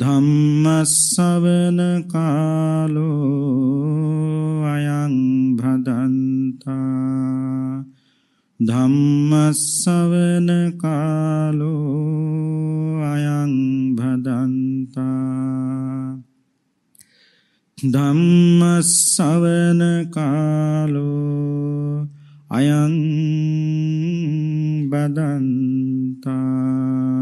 ධම්මස්සවන කාලෝ අයං භදන්තා ධම්මස්සවන කාලෝ අයං භදන්තා ධම්මස්සවන කාලෝ අයං බදන්තා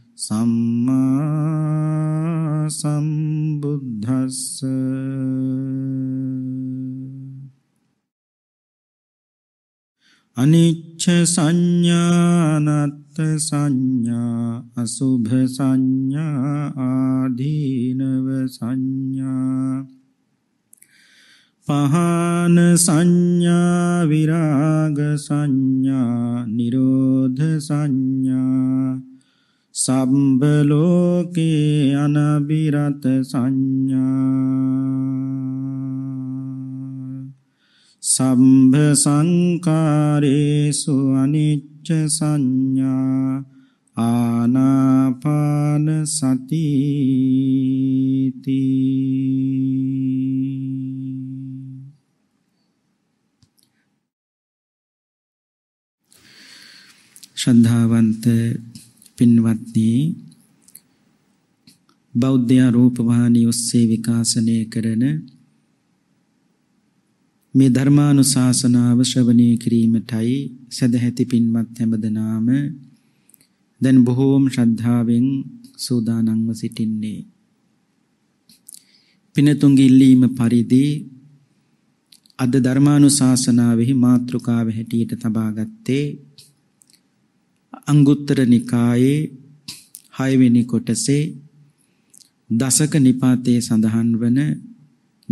සම්මා සම්බුද්දස්ස අනිච්ච සංඥානත්ත සංඥා අසුභ සංඥා ආදීනව සංඥා පහන සංඥා විරාග සංඥා නිරෝධ සංඥා සබ්බ ලෝකේ අනබිරත සංඥා සම්භ සංකාරේසු අනිච්ච සංඥා ආනාපාන සතිති ශ්‍රද්ධාවන්ත පින්වත්නි බෞද්ධ රූපවාහිනිය ඔස්සේ විකාශනය කරන මේ ධර්මානුශාසනාව ශ්‍රවණය කිරීමටයි සදැහැති පින්වත් හැමදෙනාම දැන් බොහෝම ශ්‍රද්ධාවෙන් සූදානම්ව සිටින්නේ පිනතුන්ගේ ඉල්ලීම පරිදි අද ධර්මානුශාසනාවෙහි මාතෘකාව හැටියට තබාගත්තේ අංගුත්තර නිකායේ හයවෙනි කොටසේ දසක නිපාතයේ සඳහන් වන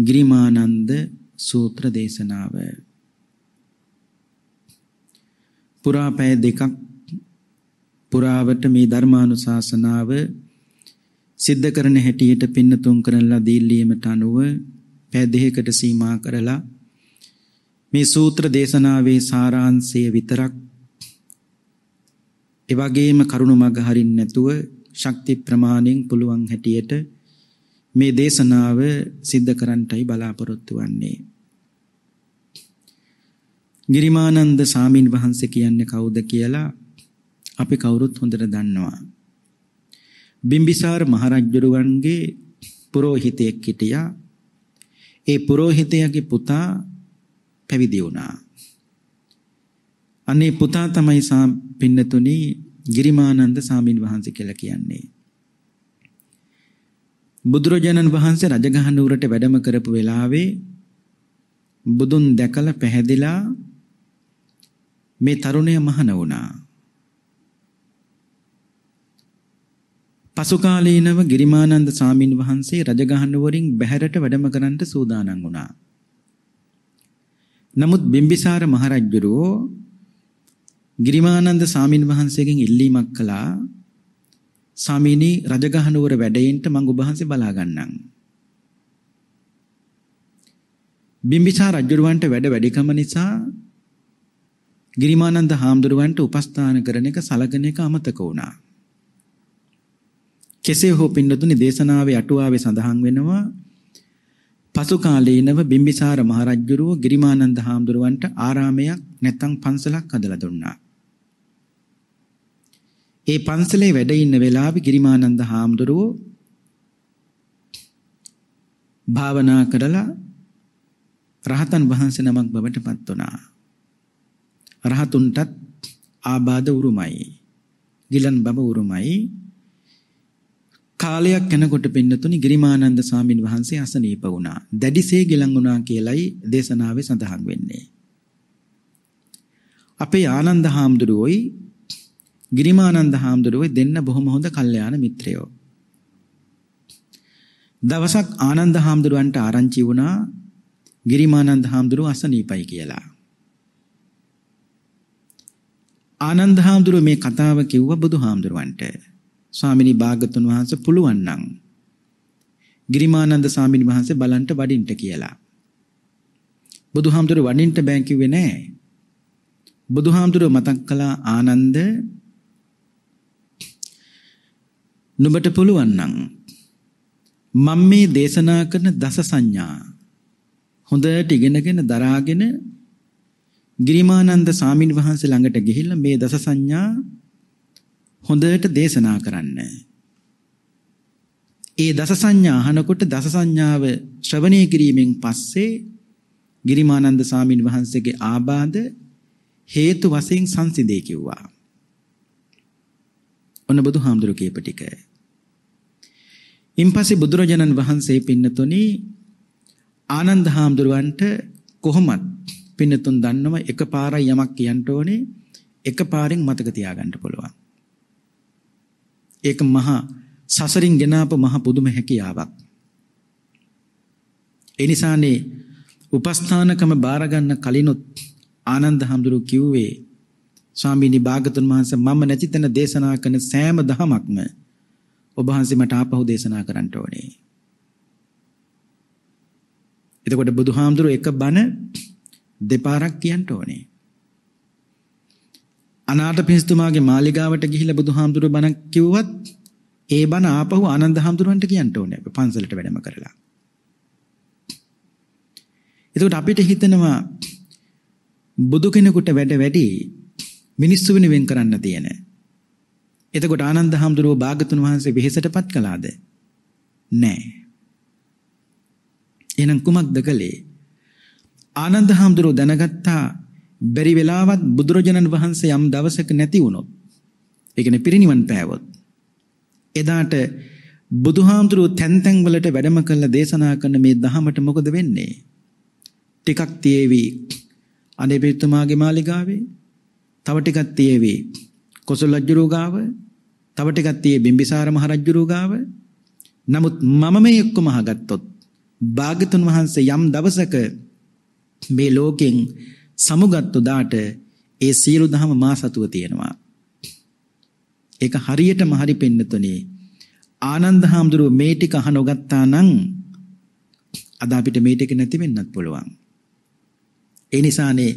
ගිරිමානන්ද සූත්‍ර දේශනාව පුරා පැය දෙකක් පුරාවට මේ ධර්මානුශාසනාව සිද්ධ කරන හැටියට පින්නතුන් කරලා දීල්ලීමට අනුව පැය දෙකකට සීමා කරලා මේ සූත්‍ර දේශනාවේ සාරාංශය විතරක් ඒ වගේම කරුණ මඟ හරින්න නැතුව ශක්ති ප්‍රමාණයෙන් පුළුවන් හැටියට මේ දේශනාව සිද්ධ කරන්නයි බලාපොරොත්තු වෙන්නේ. ගිරිමානන්ද සාමින් වහන්සේ කියන්නේ කවුද කියලා අපි කවුරුත් හොඳට දන්නවා. බිම්බිසාර මහරජුරුවන්ගේ පුරෝහිතයෙක් හිටියා. ඒ පුරෝහිතයාගේ පුතා පැවිදි වුණා. අනේ පුතා තමයි සා පින්නතුනි ගිරිමානන්ද සාමීන් වහන්සේ කියලා කියන්නේ. බුදුරජාණන් වහන්සේ රජගහ නුවරට වැඩම කරපු වෙලාවේ බුදුන් දැකලා පැහැදිලා මේ තරුණය මහන වුණා. පසු කාලීනව ගිරිමානන්ද සාමීන් වහන්සේ රජගහ නුවරින් බැහැරට වැඩම කරන්නට සූදානම් වුණා. නමුත් බිම්බිසාර මහරජුරෝ ගිරිමානන්ද සාමින් වහන්සේගෙන් ඉල්ලීමක් කළා සාමිනී රජගහනුවර වැඩේන්ට මම ඔබ වහන්සේ බලා ගන්නම්. බිම්බිසාර රජුරවන්ට වැඩ වැඩිකම නිසා ගිරිමානන්ද හාමුදුරුවන්ට උපස්ථාන කරන එක සලකන එක අමතක වුණා. කෙසේ හෝ පින්නතුනි දේශනාවේ අටුවාවේ සඳහන් වෙනවා පසු කාලීනව බිම්බිසාර මහරජුරුව ගිරිමානන්ද හාමුදුරුවන්ට ආරාමයක් නැත්නම් පන්සලක් හදලා දුන්නා. ඒ පන්සලේ වැඩ ඉන්න වෙලාවේ ගිරිමානන්ද හාමුදුරුව භාවනා කරලා රහතන් වහන්සේ නමක් බවට පත් වුණා. රහතුන්ටත් ආබාධ උරුමයි. ගිලන් බබ උරුමයි. කාලයක් යනකොට පින්නතුනි ගිරිමානන්ද ස්වාමින් වහන්සේ අසනීප වුණා. දැඩිසේ ගිලන් වුණා කියලයි දේශනාවේ සඳහන් වෙන්නේ. අපේ ආනන්ද හාමුදුරුවෝයි ගිරිමානන්ද හාමුදුරුවේ දෙන්න බොහොම හොඳ කල්යාණ මිත්‍රයෝ. දවසක් ආනන්ද හාමුදුරුවන්ට ආරංචි වුණා ගිරිමානන්ද හාමුදුරුව අසනීපයි කියලා. ආනන්ද හාමුදුරුව මේ කතාව කිව්ව බුදුහාමුදුරුවන්ට. ස්වාමිනී භාගතුන් වහන්සේ පුළුවන් නම් ගිරිමානන්ද ස්වාමිනී වහන්සේ බලන්ට වඩින්ට කියලා. බුදුහාමුදුරුව වඩින්ට බෑ කිව්වේ නෑ. බුදුහාමුදුරුව මතක් කළා ආනන්ද නුඹට පුළුවන් නම් මම මේ දේශනා කරන දස සංඥා හොඳට ඉගෙනගෙන දරාගෙන ගිරිමානන්ද සාමින් වහන්සේ ළඟට ගිහිල්ලා මේ දස සංඥා හොඳට දේශනා කරන්න. ඒ දස සංඥා අහනකොට දස සංඥාව ශ්‍රවණය කිරීමෙන් පස්සේ ගිරිමානන්ද සාමින් වහන්සේගේ ආබාධ හේතු වශයෙන් සංසිඳේ කිව්වා. ඔන්න බුදුහාමුදුරු කියප ටිකයි. ඉන්පස්සේ බුදුරජාණන් වහන්සේ පින්නතුනි ආනන්ද හාමුදුරුවන්ට කොහොමත් පින්නතුන් දන්නම එකපාරයි යමක් කියන්න ඕනේ එකපාරෙන් මතක තියාගන්න පුළුවන්. ඒක මහා සසරින් ගෙන ආපු මහා පුදුම හැකියාවක්. ඒ නිසානේ උපස්ථානකම බාර ගන්න කලිනුත් ආනන්ද හඳුරු කිව්වේ ස්වාමීනි භාගතුන් වහන්සේ මම නැති තැන දේශනා කරන සෑම දහමක්ම ඔබ වහන්සේ මට ආපහු දේශනා කරන්න ඕනේ. එතකොට බුදුහාමුදුරුවෝ එක බණ දෙපාරක් කියන්න ඕනේ. අනාථ පින්ස්තුමාගේ මාලිගාවට ගිහිල්ලා බුදුහාමුදුරුවෝ බණ කිව්වත් ඒ බණ ආපහු ආනන්ද හාමුදුරුවන්ට කියන්න ඕනේ පන්සලට වැඩම කරලා. එතකොට අපිට හිතෙනවා බුදු කෙනෙකුට වැඩ වැඩි මිනිස්සු වෙනුවෙන් කරන්න තියෙන එතකොට ආනන්ද හාමුදුරුව භාගතුන් වහන්සේ වෙහෙසටපත් කළාද? නෑ. එහෙනම් කුමක්ද කළේ? ආනන්ද හාමුදුරුව දැනගත්තා බැරි වෙලාවත් බුදුරජාණන් වහන්සේ යම් දවසක නැති වුණොත් ඒ කියන්නේ පිරිණිවන් පෑවොත් එදාට බුදුහාමුදුරුව තැන් තැන් වලට වැඩම කරලා දේශනා කරන මේ දහමට මොකද වෙන්නේ? ටිකක් තියේවි අනේ පිටුමාගේ මාලිගාවේ තව ටිකක් තියේවි කොසල් රජුරෝ ගාව තව ටිකක් තියෙ බිම්බිසාර මහ රජුරෝ ගාව නමුත් මම මේ එක්කම අහගත්තොත් භාග්‍යතුන් වහන්සේ යම් දවසක මේ ලෝකෙන් සමුගත්තු දාට ඒ සියලු දහම මා සතුව තියෙනවා ඒක හරියටම හරි පෙන්නතුනේ ආනන්ද හාමුදුරුව මේ ටික අහනොගත්තා නම් අද අපිට මේ ටික නැති වෙන්නත් පුළුවන් ඒ නිසානේ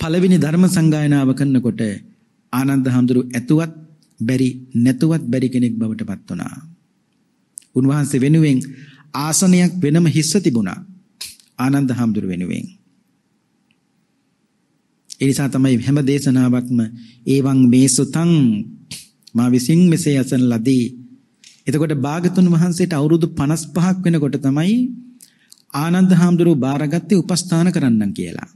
පළවෙනි ධර්ම සංගායනාව කරනකොට ආනන්ද හඳුරු ඇතුවත් බැරි නැතුවත් බැරි කෙනෙක් බවට පත් වුණා. උන්වහන්සේ වෙනුවෙන් ආසනයක් වෙනම හිස්ස තිබුණා. ආනන්ද හඳුරු වෙනුවෙන්. ඒ නිසා තමයි හැම දේශනාවක්ම ඒවං මේ සුතං මා විසින් මෙසේ අසන ලදී. එතකොට භාගතුන් වහන්සේට අවුරුදු 55ක් වෙනකොට තමයි ආනන්ද හාමුදුරුව බාරගත්තේ උපස්ථාන කරන්නම් කියලා.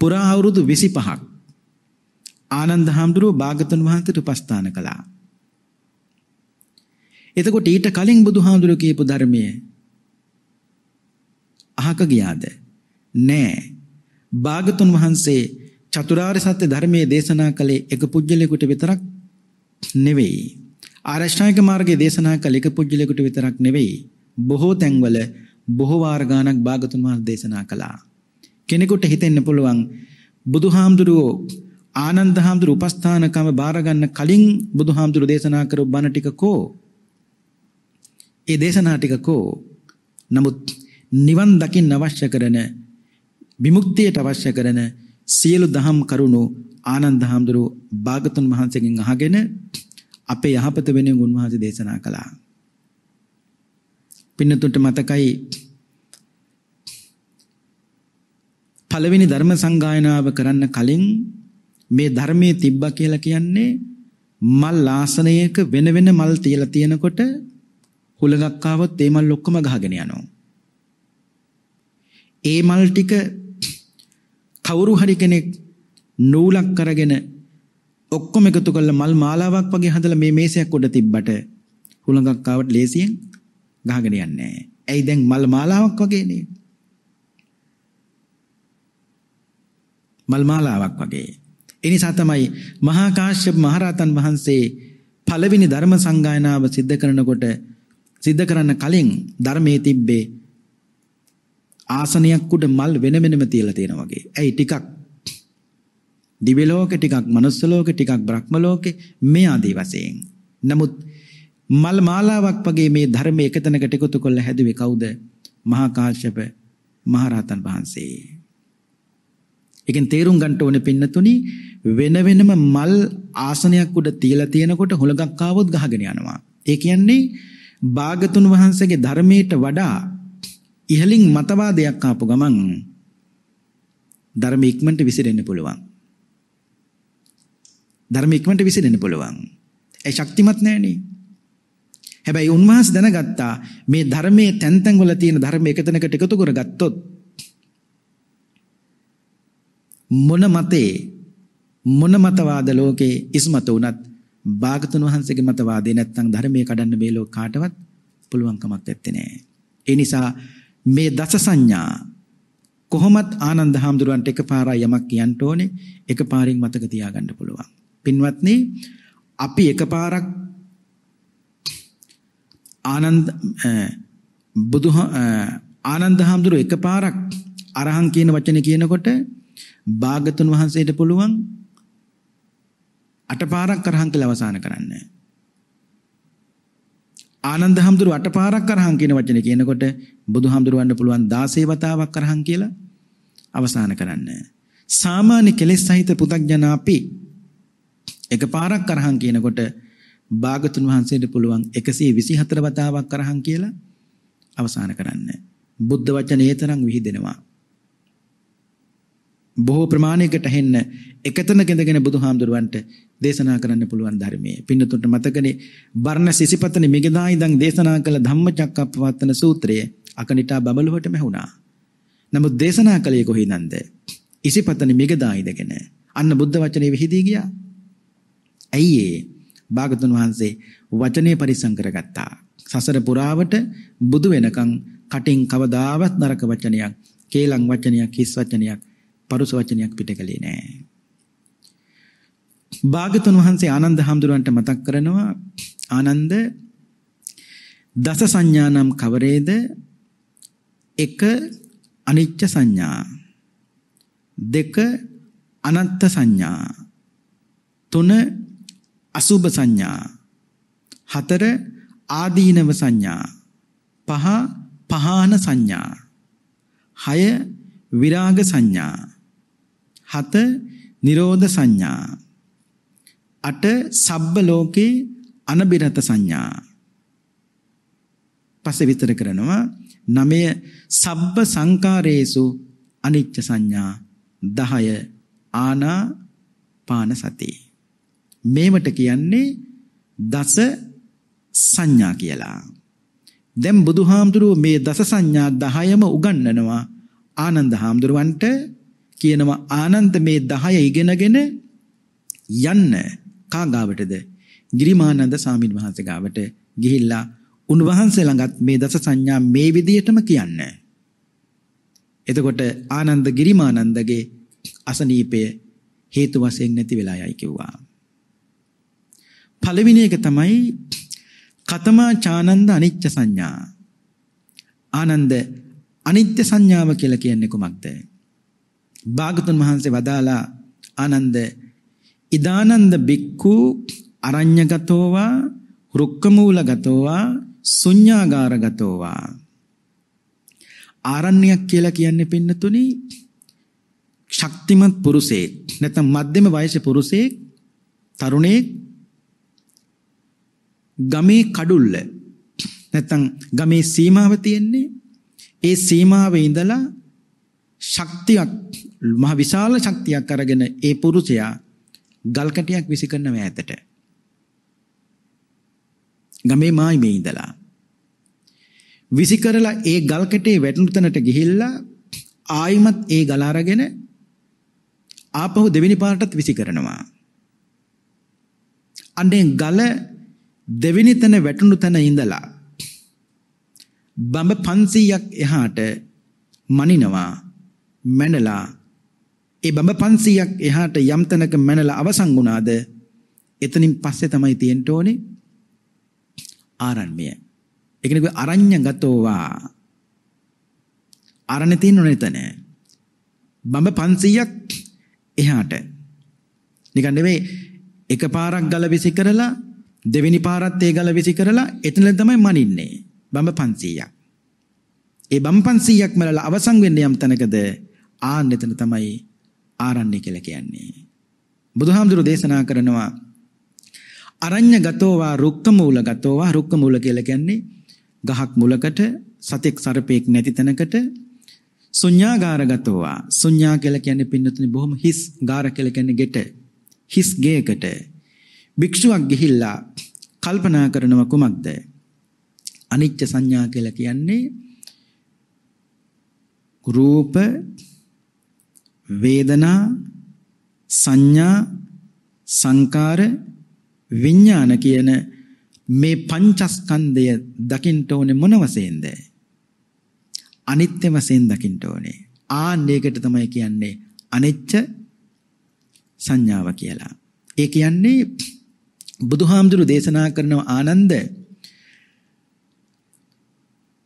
පුරා අවුරුදු 25ක් ආනන්ද හාමුදුරුව භාගතුන් වහන්සේට උපස්ථාන කළා. එතකොට ඊට කලින් බුදුහාමුදුරුව කියපු ධර්මය අහක ගියාද? නෑ. භාගතුන් වහන්සේ චතුරාර්ය සත්‍ය ධර්මයේ දේශනා කළේ එක පුජ්‍යලයකට විතරක් නෙවෙයි. ආරෂ්ඨායක මාර්ගයේ දේශනා කළ එක පුජ්‍යලයකට විතරක් නෙවෙයි. බොහෝ තැන්වල බොහෝ වාර ගණක් භාගතුන් වහන්සේ දේශනා කළා. කෙනෙකුට හිතෙන්න පුළුවන් බුදුහාමුදුරුවෝ ආනන්ද හාමුදුරු උපස්ථානකම බාරගන්න කලින් බුදුහාමුදුරු දේශනා කරු බණ ටික කෝ ඒ දේශනා ටික කෝ නමුත් නිවන් දකින්න අවශ්‍ය කරන විමුක්තියට අවශ්‍ය කරන සියලු දහම් කරුණු ආනන්ද හාමුදුරු භාගතුන් වහන්සේගෙන් අහගෙන අපේ යහපත වෙනුවෙන් උන්වහන්සේ දේශනා කළා. පින්නතුන්ට මතකයි පළවෙනි ධර්ම සංගායනාව කරන්න කලින් මේ ධර්මයේ තිබ්බා කියලා කියන්නේ මල් ආසනයක වෙන වෙන මල් තියලා තියෙනකොට හුලඟක් ආවොත් ඒ මල් ඔක්කොම ගහගෙන යනවා. ඒ මල් ටික කවුරු හරි කෙනෙක් නූලක් අරගෙන ඔක්කොම එකතු කරලා මල් මාලාවක් වගේ හදලා මේ මේසයක් උඩ තිබ්බට හුලඟක් ආවට ලේසියෙන් ගහගෙන යන්නේ නැහැ. ඇයි දැන් මල් මාලාවක් වගේනේ? මල් මාලාවක් වගේ. එනිසා තමයි මහා කාශ්‍යප මහරහතන් වහන්සේ පළවෙනි ධර්ම සංගායනාව සිද්ධ කරනකොට සිද්ධ කරන්න කලින් ධර්මයේ තිබ්බේ ආසනයක් උඩ මල් වෙන වෙනම තියලා තියෙනවා වගේ. ඇයි ටිකක් දිව්‍ය ලෝකෙ ටිකක් මනුස්ස ලෝකෙ ටිකක් බ්‍රහ්ම ලෝකෙ මේ ආදී වශයෙන්. නමුත් මල් මාලාවක් වගේ මේ ධර්මයේ එකතැනකට එකතු කරලා හැදුවේ කවුද? මහා කාශ්‍යප මහරහතන් වහන්සේ. ඒකෙන් තේරුම් ගන්න ඕනේ පින්නතුනි වෙන වෙනම මල් ආසනයක් උඩ තියලා තියෙනකොට හොලඟක් ආවොත් ගහගෙන යනවා. ඒ කියන්නේ බාගතුන් වහන්සේගේ ධර්මයට වඩා ඉහළින් මතවාදයක් ආපු ගමන් ධර්ම ඉක්මනට විසිරෙන්න පුළුවන්. ධර්ම ඉක්මනට විසිරෙන්න පුළුවන්. ඒ ශක්තිමත් නැහනේ. හැබැයි උන්වහන්සේ දැනගත්තා මේ ධර්මයේ තැන් තැන් වල තියෙන ධර්ම එකතැනකට එකතු කරගත්තොත් මොන මතේ මොන මතවාද ලෝකේ ඉස්මතු වුණත් භාගතුන් වහන්සේගේ මතවාදේ නැත්නම් ධර්මයේ කඩන්න මේ ලෝක කාටවත් පුළුවන් කමක් නැත්තේ. ඒ නිසා මේ දස සංඥා කොහොමත් ආනන්ද හාමුදුරුවන්ට එකපාරයි යමක් කියන්න ඕනේ එකපාරින් මතක තියාගන්න පුළුවන්. පින්වත්නි අපි එකපාරක් ආනන්ද බුදු ආනන්ද හාමුදුරුව එකපාරක් අරහන් කියන වචනේ කියනකොට භාගතුන් වහන්සේට පුළුවන් අටපාරක් කරහන් කියලා අවසන් කරන්න. ආනන්ද හැඳුරු අටපාරක් කරහන් කියන වචනේ කියනකොට බුදුහාමුදුරුවන්ට පුළුවන් 16 වතාවක් කරහන් කියලා අවසන් කරන්න. සාමාන්‍ය කෙලෙස් සහිත පුතග්ජන අපි එකපාරක් කරහන් කියනකොට භාගතුන් වහන්සේට පුළුවන් 124 වතාවක් කරහන් කියලා අවසන් කරන්න. බුද්ධ වචනේ තරම් විහිදෙනවා. බොහෝ ප්‍රමාණයකට හෙන්න එකතන කෙඳගෙන බුදුහාමුදුරුවන්ට දේශනා කරන්න පුළුවන් ධර්මයේ. පින්නතුන්ට මතකනේ බර්ණ සිසිපතනේ මිගදා ඉඳන් දේශනා කළ ධම්මචක්කප්පවත්තන සූත්‍රය අකනිටා බබළුවටම වුණා. නමුත් දේශනා කළේ කොහේනන්ද? ඉසිපතනේ මිගදා ඉඳගෙන. අන්න බුද්ධ වචනේ විහිදී ගියා. ඇයි ඒ? භාගතුන් වහන්සේ වචනේ පරිසම් කරගත්තා. සසර පුරාවට බුදු වෙනකන් කටින් කවදාවත් නරක වචනයක්, කේලම් වචනයක්, හිස් වචනයක් පරුස වචනයක් පිට කළේ නෑ. භාගතුන් වහන්සේ ආනන්ද හාමුදුරුවන්ට මතක් කරනවා ආනන්ද දස සංඥානම් කවරේද? එක අනිච්ච සංඥා දෙක අනත්ත් සංඥා තුන අසුබ සංඥා හතර ආදීනව සංඥා පහ පහාන සංඥා හය විරාග සංඥා 7 නිරෝධ සංඥා 8 සබ්බ ලෝකේ අනබිරත සංඥා පස්සේ විතර කරනවා 9 සබ්බ සංකාරේසු අනිච්ච සංඥා 10 ආනා පාන සති මේවට කියන්නේ දස සංඥා කියලා දැන් බුදුහාමුදුරුව මේ දස සංඥා 10ම උගන්වනවා ආනන්ද හාමුදුරුවන්ට කියනවා ආනන්ද මේ 10 ඉගෙනගෙන යන්න කාගාවටද? ගිරිමානන්ද සාමින් වහන්සේ ගාවට ගිහිල්ලා උන්වහන්සේ ළඟත් මේ දස සංඥා මේ විදියටම කියන්න. එතකොට ආනන්ද ගිරිමානන්දගේ අසනීපය හේතු වශයෙන් නැති වෙලා යයි කිව්වා. පළවෙනි එක තමයි කතමා චානන්ද අනිච්ච සංඥා. ආනන්ද අනිත්‍ය සංඥාව කියලා කියන්නේ කොමක්ද? භාගතුන් වහන්සේ වදාලා ආනන්ද ඉදානන්ද බික්කු අරඤ්‍යගතෝවා රුක්කමූලගතෝවා ශුඤ්ඤාගාරගතෝවා ආරණ්‍යයක් කියලා කියන්නේ පින්නතුනි ශක්තිමත් පුරුෂයෙක් නැත්නම් මධ්‍යම වයසේ පුරුෂයෙක් තරුණයෙක් ගමේ කඩුල්ල නැත්නම් ගමේ සීමාව තියෙන්නේ ඒ සීමාවේ ඉඳලා ශක්තියක් මහ විශාල ශක්තියක් අරගෙන ඒ පුරුෂයා ගල් කැටයක් විසිකරන මෑතට ගමේ මායිමේ ඉඳලා විසිකරලා ඒ ගල් කැටේ වැටුණු තැනට ගිහිල්ලා ආයිමත් ඒ ගල අරගෙන ආපහු දෙවෙනි පාරටත් විසිකරනවා අන්නේ ගල දෙවෙනි තැන වැටුණු තැන ඉඳලා බඹ 500ක් එහාට මනිනවා මැනලා ඒ බඹ 500ක් එහාට යම් තැනක මැනලා අවසන් වුණාද එතනින් පස්සේ තමයි තියෙන්න ඕනේ ආරණ්‍යය. ඒ කියන්නේ අරඤ්‍යගතෝවා. අරණ තියෙන්නේ එතන. බඹ 500ක් එහාට. නිකන් නෙවෙයි එකපාරක් ගල විසි කරලා දෙවෙනි පාරත් ඒ ගල විසි කරලා එතන තමයි මනින්නේ. බඹ 500ක්. ඒ බම් 500ක් මලලා අවසන් වෙන්නේ යම් තැනකද ආන්න එතන තමයි ආරණ්‍ය කියලා කියන්නේ. බුදුහාමුදුරු දේශනා කරනවා අරඤ්‍ය ගතෝවා රුක්ක මූල ගතෝවා රුක්ක මූල කියලා කියන්නේ ගහක් මුලකට සතෙක් සර්පෙක් නැති තැනකට ශුඤ්ඤාගාර ගතෝවා ශුඤ්ඤා කියලා කියන්නේ පින්නතුනි බොහොම හිස් ගාර කියලා කියන්නේ ගෙට හිස් ගේකට භික්ෂුවක් ගිහිල්ලා කල්පනා කරනව කුමක්ද අනිච්ච සංඥා කියලා කියන්නේ රූප වේදනා සංඥා සංකාර විඥාන කියන මේ පංචස්කන්ධය දකින්න ඕනේ මොන වශයෙන්ද? අනිත්‍ය වශයෙන් දකින්න ඕනේ. ආන්නයකට තමයි කියන්නේ අනිච්ච සංඥාව කියලා. ඒ කියන්නේ බුදුහාමුදුරු දේශනා කරන ආනන්ද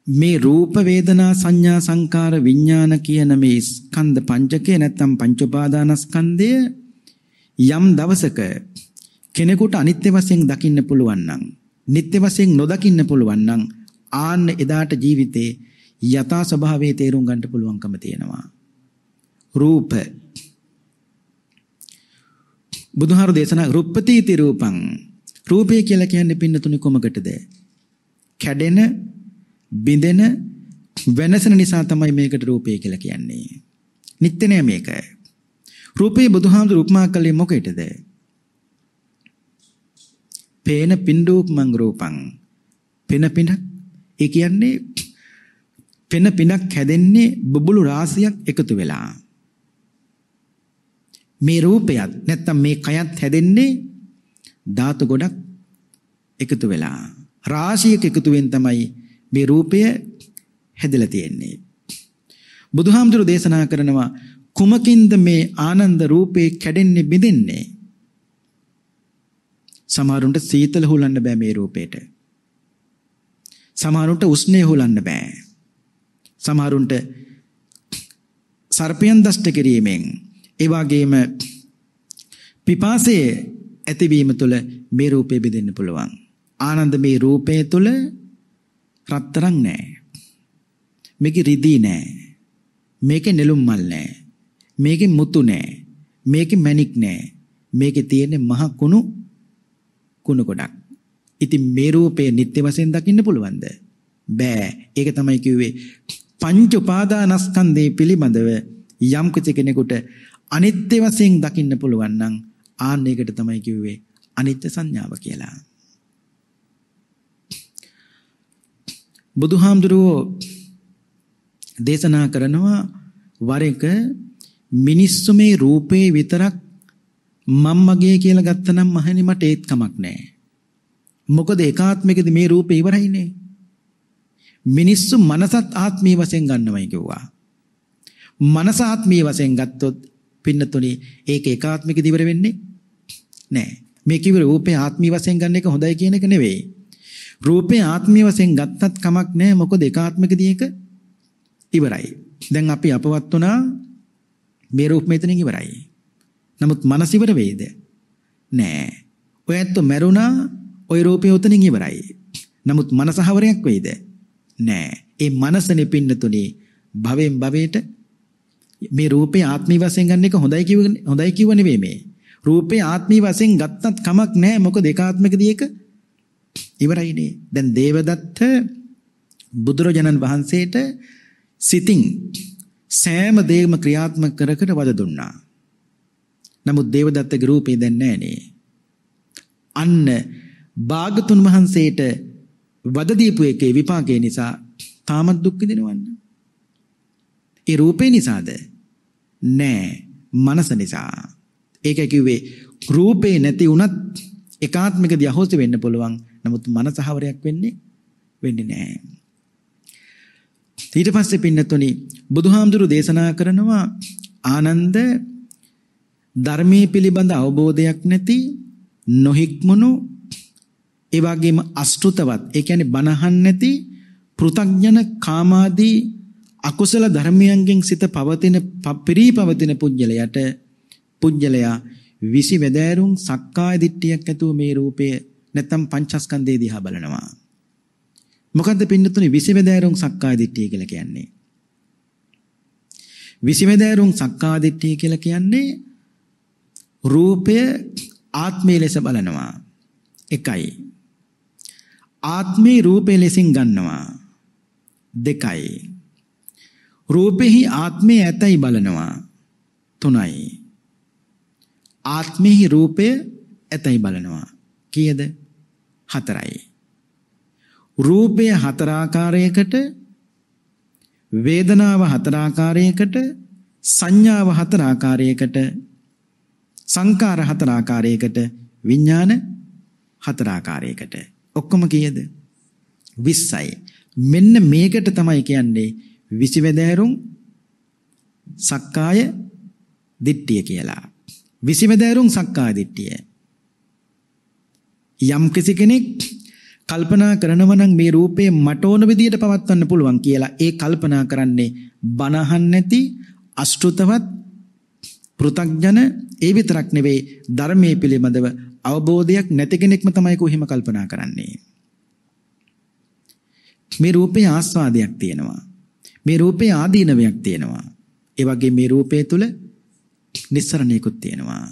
මේ රූප වේදනා සංඥා සංකාර විඥාන කියන මේ ස්කන්ධ පංචකය නැත්තම් පංච උපාදානස්කන්ධය යම් දවසක කෙනෙකුට අනිත්‍ය වශයෙන් දකින්න පුළුවන් නම් නිත්‍ය වශයෙන් නොදකින්න පුළුවන් නම් ආන්න එදාට ජීවිතේ යථා ස්වභාවයේ තේරුම් ගන්න පුළුවන්කම තියෙනවා රූප බුදුහාරු දේශනා රුප්පතිති රූපං රූපය කියලා කියන්නේ පින්නතුනි කොමකටද කැඩෙන බිඳෙන වෙනසන නිසා තමයි මේකට රූපය කියලා කියන්නේ. නිත්‍ය නෑ මේක. රූපේ බුදුහාමුදුරු උපමා කළේ මොකේද? පේන පින්ඩූපමං රූපං. පෙන පින ඒ කියන්නේ පෙන පිනක් හැදෙන්නේ බුබුලු රාශියක් එකතු වෙලා. මේ රූපයත් නැත්තම් මේ කයත් හැදෙන්නේ ධාතු ගොඩක් එකතු වෙලා. රාශියක එකතුවෙන් තමයි මේ රූපය හැදලා තියෙන්නේ. බුදුහාමුදුරු දේශනා කරනවා කුමකින්ද මේ ආනන්ද රූපේ කැඩෙන්නේ බිඳින්නේ? සමහරුන්ට සීතල හොලන්න බෑ මේ රූපේට. සමහරුන්ට උෂ්ණය හොලන්න බෑ. සමහරුන්ට සර්පයන් දෂ්ට කිරීමෙන් ඒ වගේම පිපාසයේ ඇතිවීම තුළ මේ රූපය බෙදෙන්න පුළුවන්. ආනන්ද මේ රූපය තුළ රත්තරන් නෑ. මේකේ රිදී නෑ. මේකේ නෙළුම් මල් නෑ. මේකේ මුතු නෑ. මේකේ මණික් නෑ. මේකේ තියෙන්නේ මහ කුණු කුණු ගොඩක්. ඉතින් මේ රූපය නිත්‍ය වශයෙන් දකින්න පුළුවන්ද? බෑ. ඒක තමයි කිව්වේ පංච උපාදානස්කන්ධේ පිළිබඳව යම් කෙනෙකුට අනිත්‍ය වශයෙන් දකින්න පුළුවන් නම් ආන්න ඒකට තමයි කිව්වේ අනිත්‍ය සංඥාව කියලා. බුදුහාමුදුරුවෝ දේශනා කරනවා වර එක මිනිස්සු මේ රූපේ විතරක් මම මගේ කියලා ගත්තනම් මහණෙනි මට ඒත් කමක් නැහැ. මොකද ඒකාත්මිකද මේ රූපේ ඉවරයිනේ. මිනිස්සු මනසත් ආත්මීය වශයෙන් ගන්නවයි කිව්වා. මනස ආත්මීය වශයෙන් ගත්තොත් පින්නතුනේ ඒක ඒකාත්මිකද ඉවර වෙන්නේ නැහැ. මේ කිව්ව රූපේ ආත්මීය වශයෙන් ගන්න එක හොඳයි කියන එක නෙවෙයි. රූපේ ආත්මීය වශයෙන් ගත්තත් කමක් නැහැ. මොකද ඒකාත්මකදී ඒක ඉවරයි. දැන් අපි අපවත් වුණා මේ රූප මෙතනින් ඉවරයි. නමුත් මනස ඉවර වෙයිද? නෑ. ඔය ඇත්තෝ මැරුණා ඔය රූපේ උතනින් ඉවරයි. නමුත් මනස හවරයක් වෙයිද? නෑ. ඒ මනසනේ පින්නතුනේ භවෙන් භවයට මේ රූපේ ආත්මී වශයෙන් ගන්න එක හොඳයි කිව්ව හොඳයි කිව්ව නෙවෙයි මේ. රූපේ ආත්මී වශයෙන් ගත්තත් කමක් නෑ මොකද ඒකාත්මකදී ඒක ඉවරයිනේ. දැන් දේවදත්ත බුදුරජාණන් වහන්සේට සිතින් සෑම දේම ක්‍රියාත්මක කර කර වද දුන්නා. නමුත් දේවදත්තගේ රූපේ දැන් නැහනේ. අන්න භාගතුන් වහන්සේට වද දීපු එකේ විපාකේ නිසා තාමත් දුක් විඳිනවන්න. ඒ රූපේ නිසාද? නෑ, මනස නිසා. ඒකයි කිව්වේ රූපේ නැති වුණත් ඒකාත්මිකදී අහෝසි වෙන්න පුළුවන්. නමුත් මනසහවරයක් වෙන්නේ වෙන්නේ නැහැ. ඊට පස්සේ පින්නතුනි බුදුහාමුදුරු දේශනා කරනවා ආනන්ද ධර්මයේ පිළිබඳ අවබෝධයක් නැති නොහික්මුණු ඒ වගේම අෂ්ටුතවත් ඒ කියන්නේ බනහන් නැති පෘතග්ජන කාමාදී අකුසල ධර්මයන්ගෙන් සිත පවතින පිරී පවතින පුජ්‍යලයට පුජ්‍යලයා විසි වැදෑරුම් සක්කාය දිට්ඨියක් ඇතුව මේ රූපයේ නැත්නම් පංචස්කන්ධය දිහා බලනවා. මොකද්ද පින්නතුනේ විසවැදෑරුම් සක්කාය දිට්ඨිය කියලා කියන්නේ? විසවැදෑරුම් සක්කාය දිට්ඨිය කියලා කියන්නේ රූපය ආත්මය ලෙස බලනවා. එකයි. ආත්මේ රූපය ලෙසින් ගන්නවා. දෙකයි. රූපෙහි ආත්මය ඇතයි බලනවා. තුනයි. ආත්මෙහි රූපය ඇතයි බලනවා. කීයද? හතරයි. රූපය හතරාකාරයකට වේදනාව හතරාකාරයකට සංඥාව හතරාකාරයකට සංකාර හතරාකාරයකට විඥාන හතරාකාරයකට ඔක්කොම කීයද 20යි මෙන්න මේකට තමයි කියන්නේ විසිවැදෑරුම් සක්කාය දිට්ඨිය කියලා විසිවැදෑරුම් සක්කාය දිට්ඨිය යම් කෙනෙක් කල්පනා කරනවා නම් මේ රූපේ මට ඕන විදියට පවත්වන්න පුළුවන් කියලා ඒ කල්පනා කරන්නේ බනහන් නැති අෂ්ටුතවත් පෘ탁ජන ඒ විතරක් නෙවෙයි ධර්මයේ පිළිබඳව අවබෝධයක් නැති කෙනෙක්ම තමයි කොහොම කල්පනා කරන්නේ මේ රූපේ ආස්වාදයක් තියෙනවා මේ රූපේ ආදීනවයක් තියෙනවා ඒ වගේ මේ රූපය තුල නිස්සරණයකුත් තියෙනවා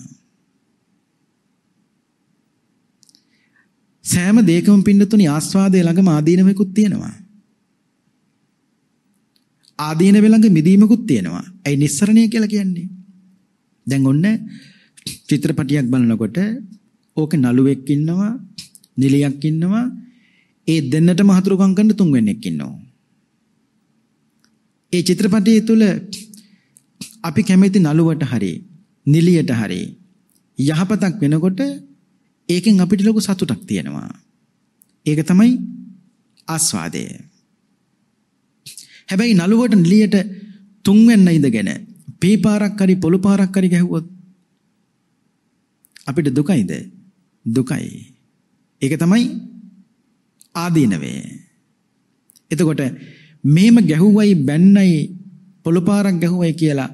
සෑම දෙයකම පින්නතුනි ආස්වාදයේ ළඟම ආදීනමකුත් තියෙනවා. ආදීනවෙ ළඟ මිදීමකුත් තියෙනවා. ඒ නිස්සරණය කියලා කියන්නේ. දැන් ඔන්න චිත්‍රපටියක් බලනකොට ඕක නළුවෙක් ඉන්නවා, නිලියක් ඉන්නවා, ඒ දෙන්නටම හතුරුකම් කරන තුන්වෙනෙක් ඉන්නවා. ඒ චිත්‍රපටය තුළ අපි කැමති නළුවට හරි, නිලියට හරි යහපතක් වෙනකොට ඒකෙන් අපිට ලොකු සතුටක් තියෙනවා. ඒක තමයි ආස්වාදය. හැබැයි නළුවට නිලියට තුන් වෙන්න ඉඳගෙන පේ පාරක් හරි පොළු පාරක් හරි ගැහුවොත් අපිට දුකයිද? දුකයි. ඒක තමයි ආදීනවේ. එතකොට මේම ගැහුවයි බැන්නයි පොළු පාරක් ගැහුවයි කියලා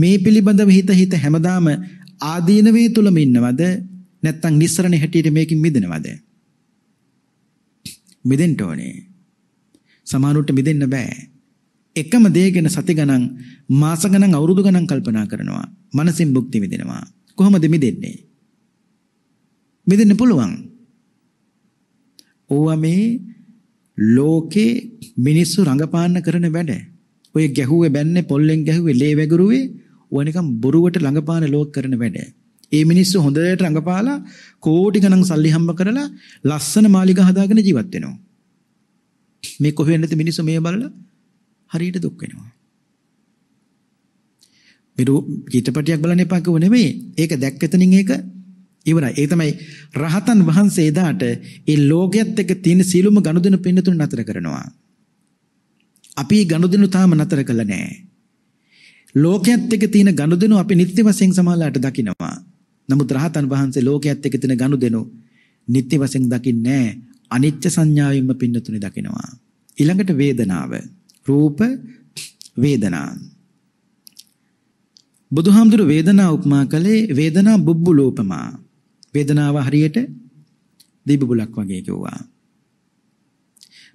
මේ පිළිබඳව හිත හිත හැමදාම ආදීනවේ තුලම ඉන්නවද නැත්තම් නිස්සරණ හැටියට මේකෙන් මිදෙනවද? මිදෙන්න ඕනේ. සමානුවට මිදෙන්න බෑ. එකම දේ ගැන සති ගණන් මාස ගණන් අවුරුදු ගණන් කල්පනා කරනවා. මනසින් භුක්ති විඳිනවා. කොහොමද මිදෙන්නේ? මිදෙන්න පුළුවන්. ඕවා මේ ලෝකේ මිනිස්සු රඟපාන්න කරන වැඩ. ඔය ගැහුවේ බැන්නේ පොල්ලෙන් ගැහුවේ ලේ වැගුරුවේ ඔය නිකන් බොරුවට ළඟපාන ලෝක කරන වැඩ. ඒ මිනිස්සු හොඳට රඟපාලා කෝටි ගණන් සල්ලි හම්බ කරලා ලස්සන මාලිගා හදාගෙන ජීවත් වෙනවා. මේ කොහෙන්ද මිනිස්සු මේ බලලා හරියට දුක් වෙනවා. මෙරු චිත්‍රපටියක් බලන්න එපා කිව්ව නෙමෙයි. ඒක දැක්ක එතනින් ඒක ඉවරයි. ඒ තමයි රහතන් වහන්සේ එදාට ඒ ලෝකයේත් එක්ක තියෙන සීලුම ගනුදෙනු පින්නතුන් නතර කරනවා. අපි ගනුදෙනු තාම නතර කළා නෑ. ලෝකයේත් එක්ක තියෙන ගනුදෙනු අපි නිත්‍ය වශයෙන් සමාලාට දකිනවා. නමුත් රහතන් වහන්සේ ලෝකයේත් එක්ක තියෙන ගනුදෙනු නිත්‍ය වශයෙන් දකින්නේ අනිච්ච සංඥාවෙන්ම පින්නතුනේ දකිනවා. ඊළඟට වේදනාව. රූප වේදනා. බුදුහාමුදුර වේදනා උපමා කළේ වේදනා බුබ්බුලෝපමා. වේදනාව හරියට දීබුබුලක් වගේ කිව්වා.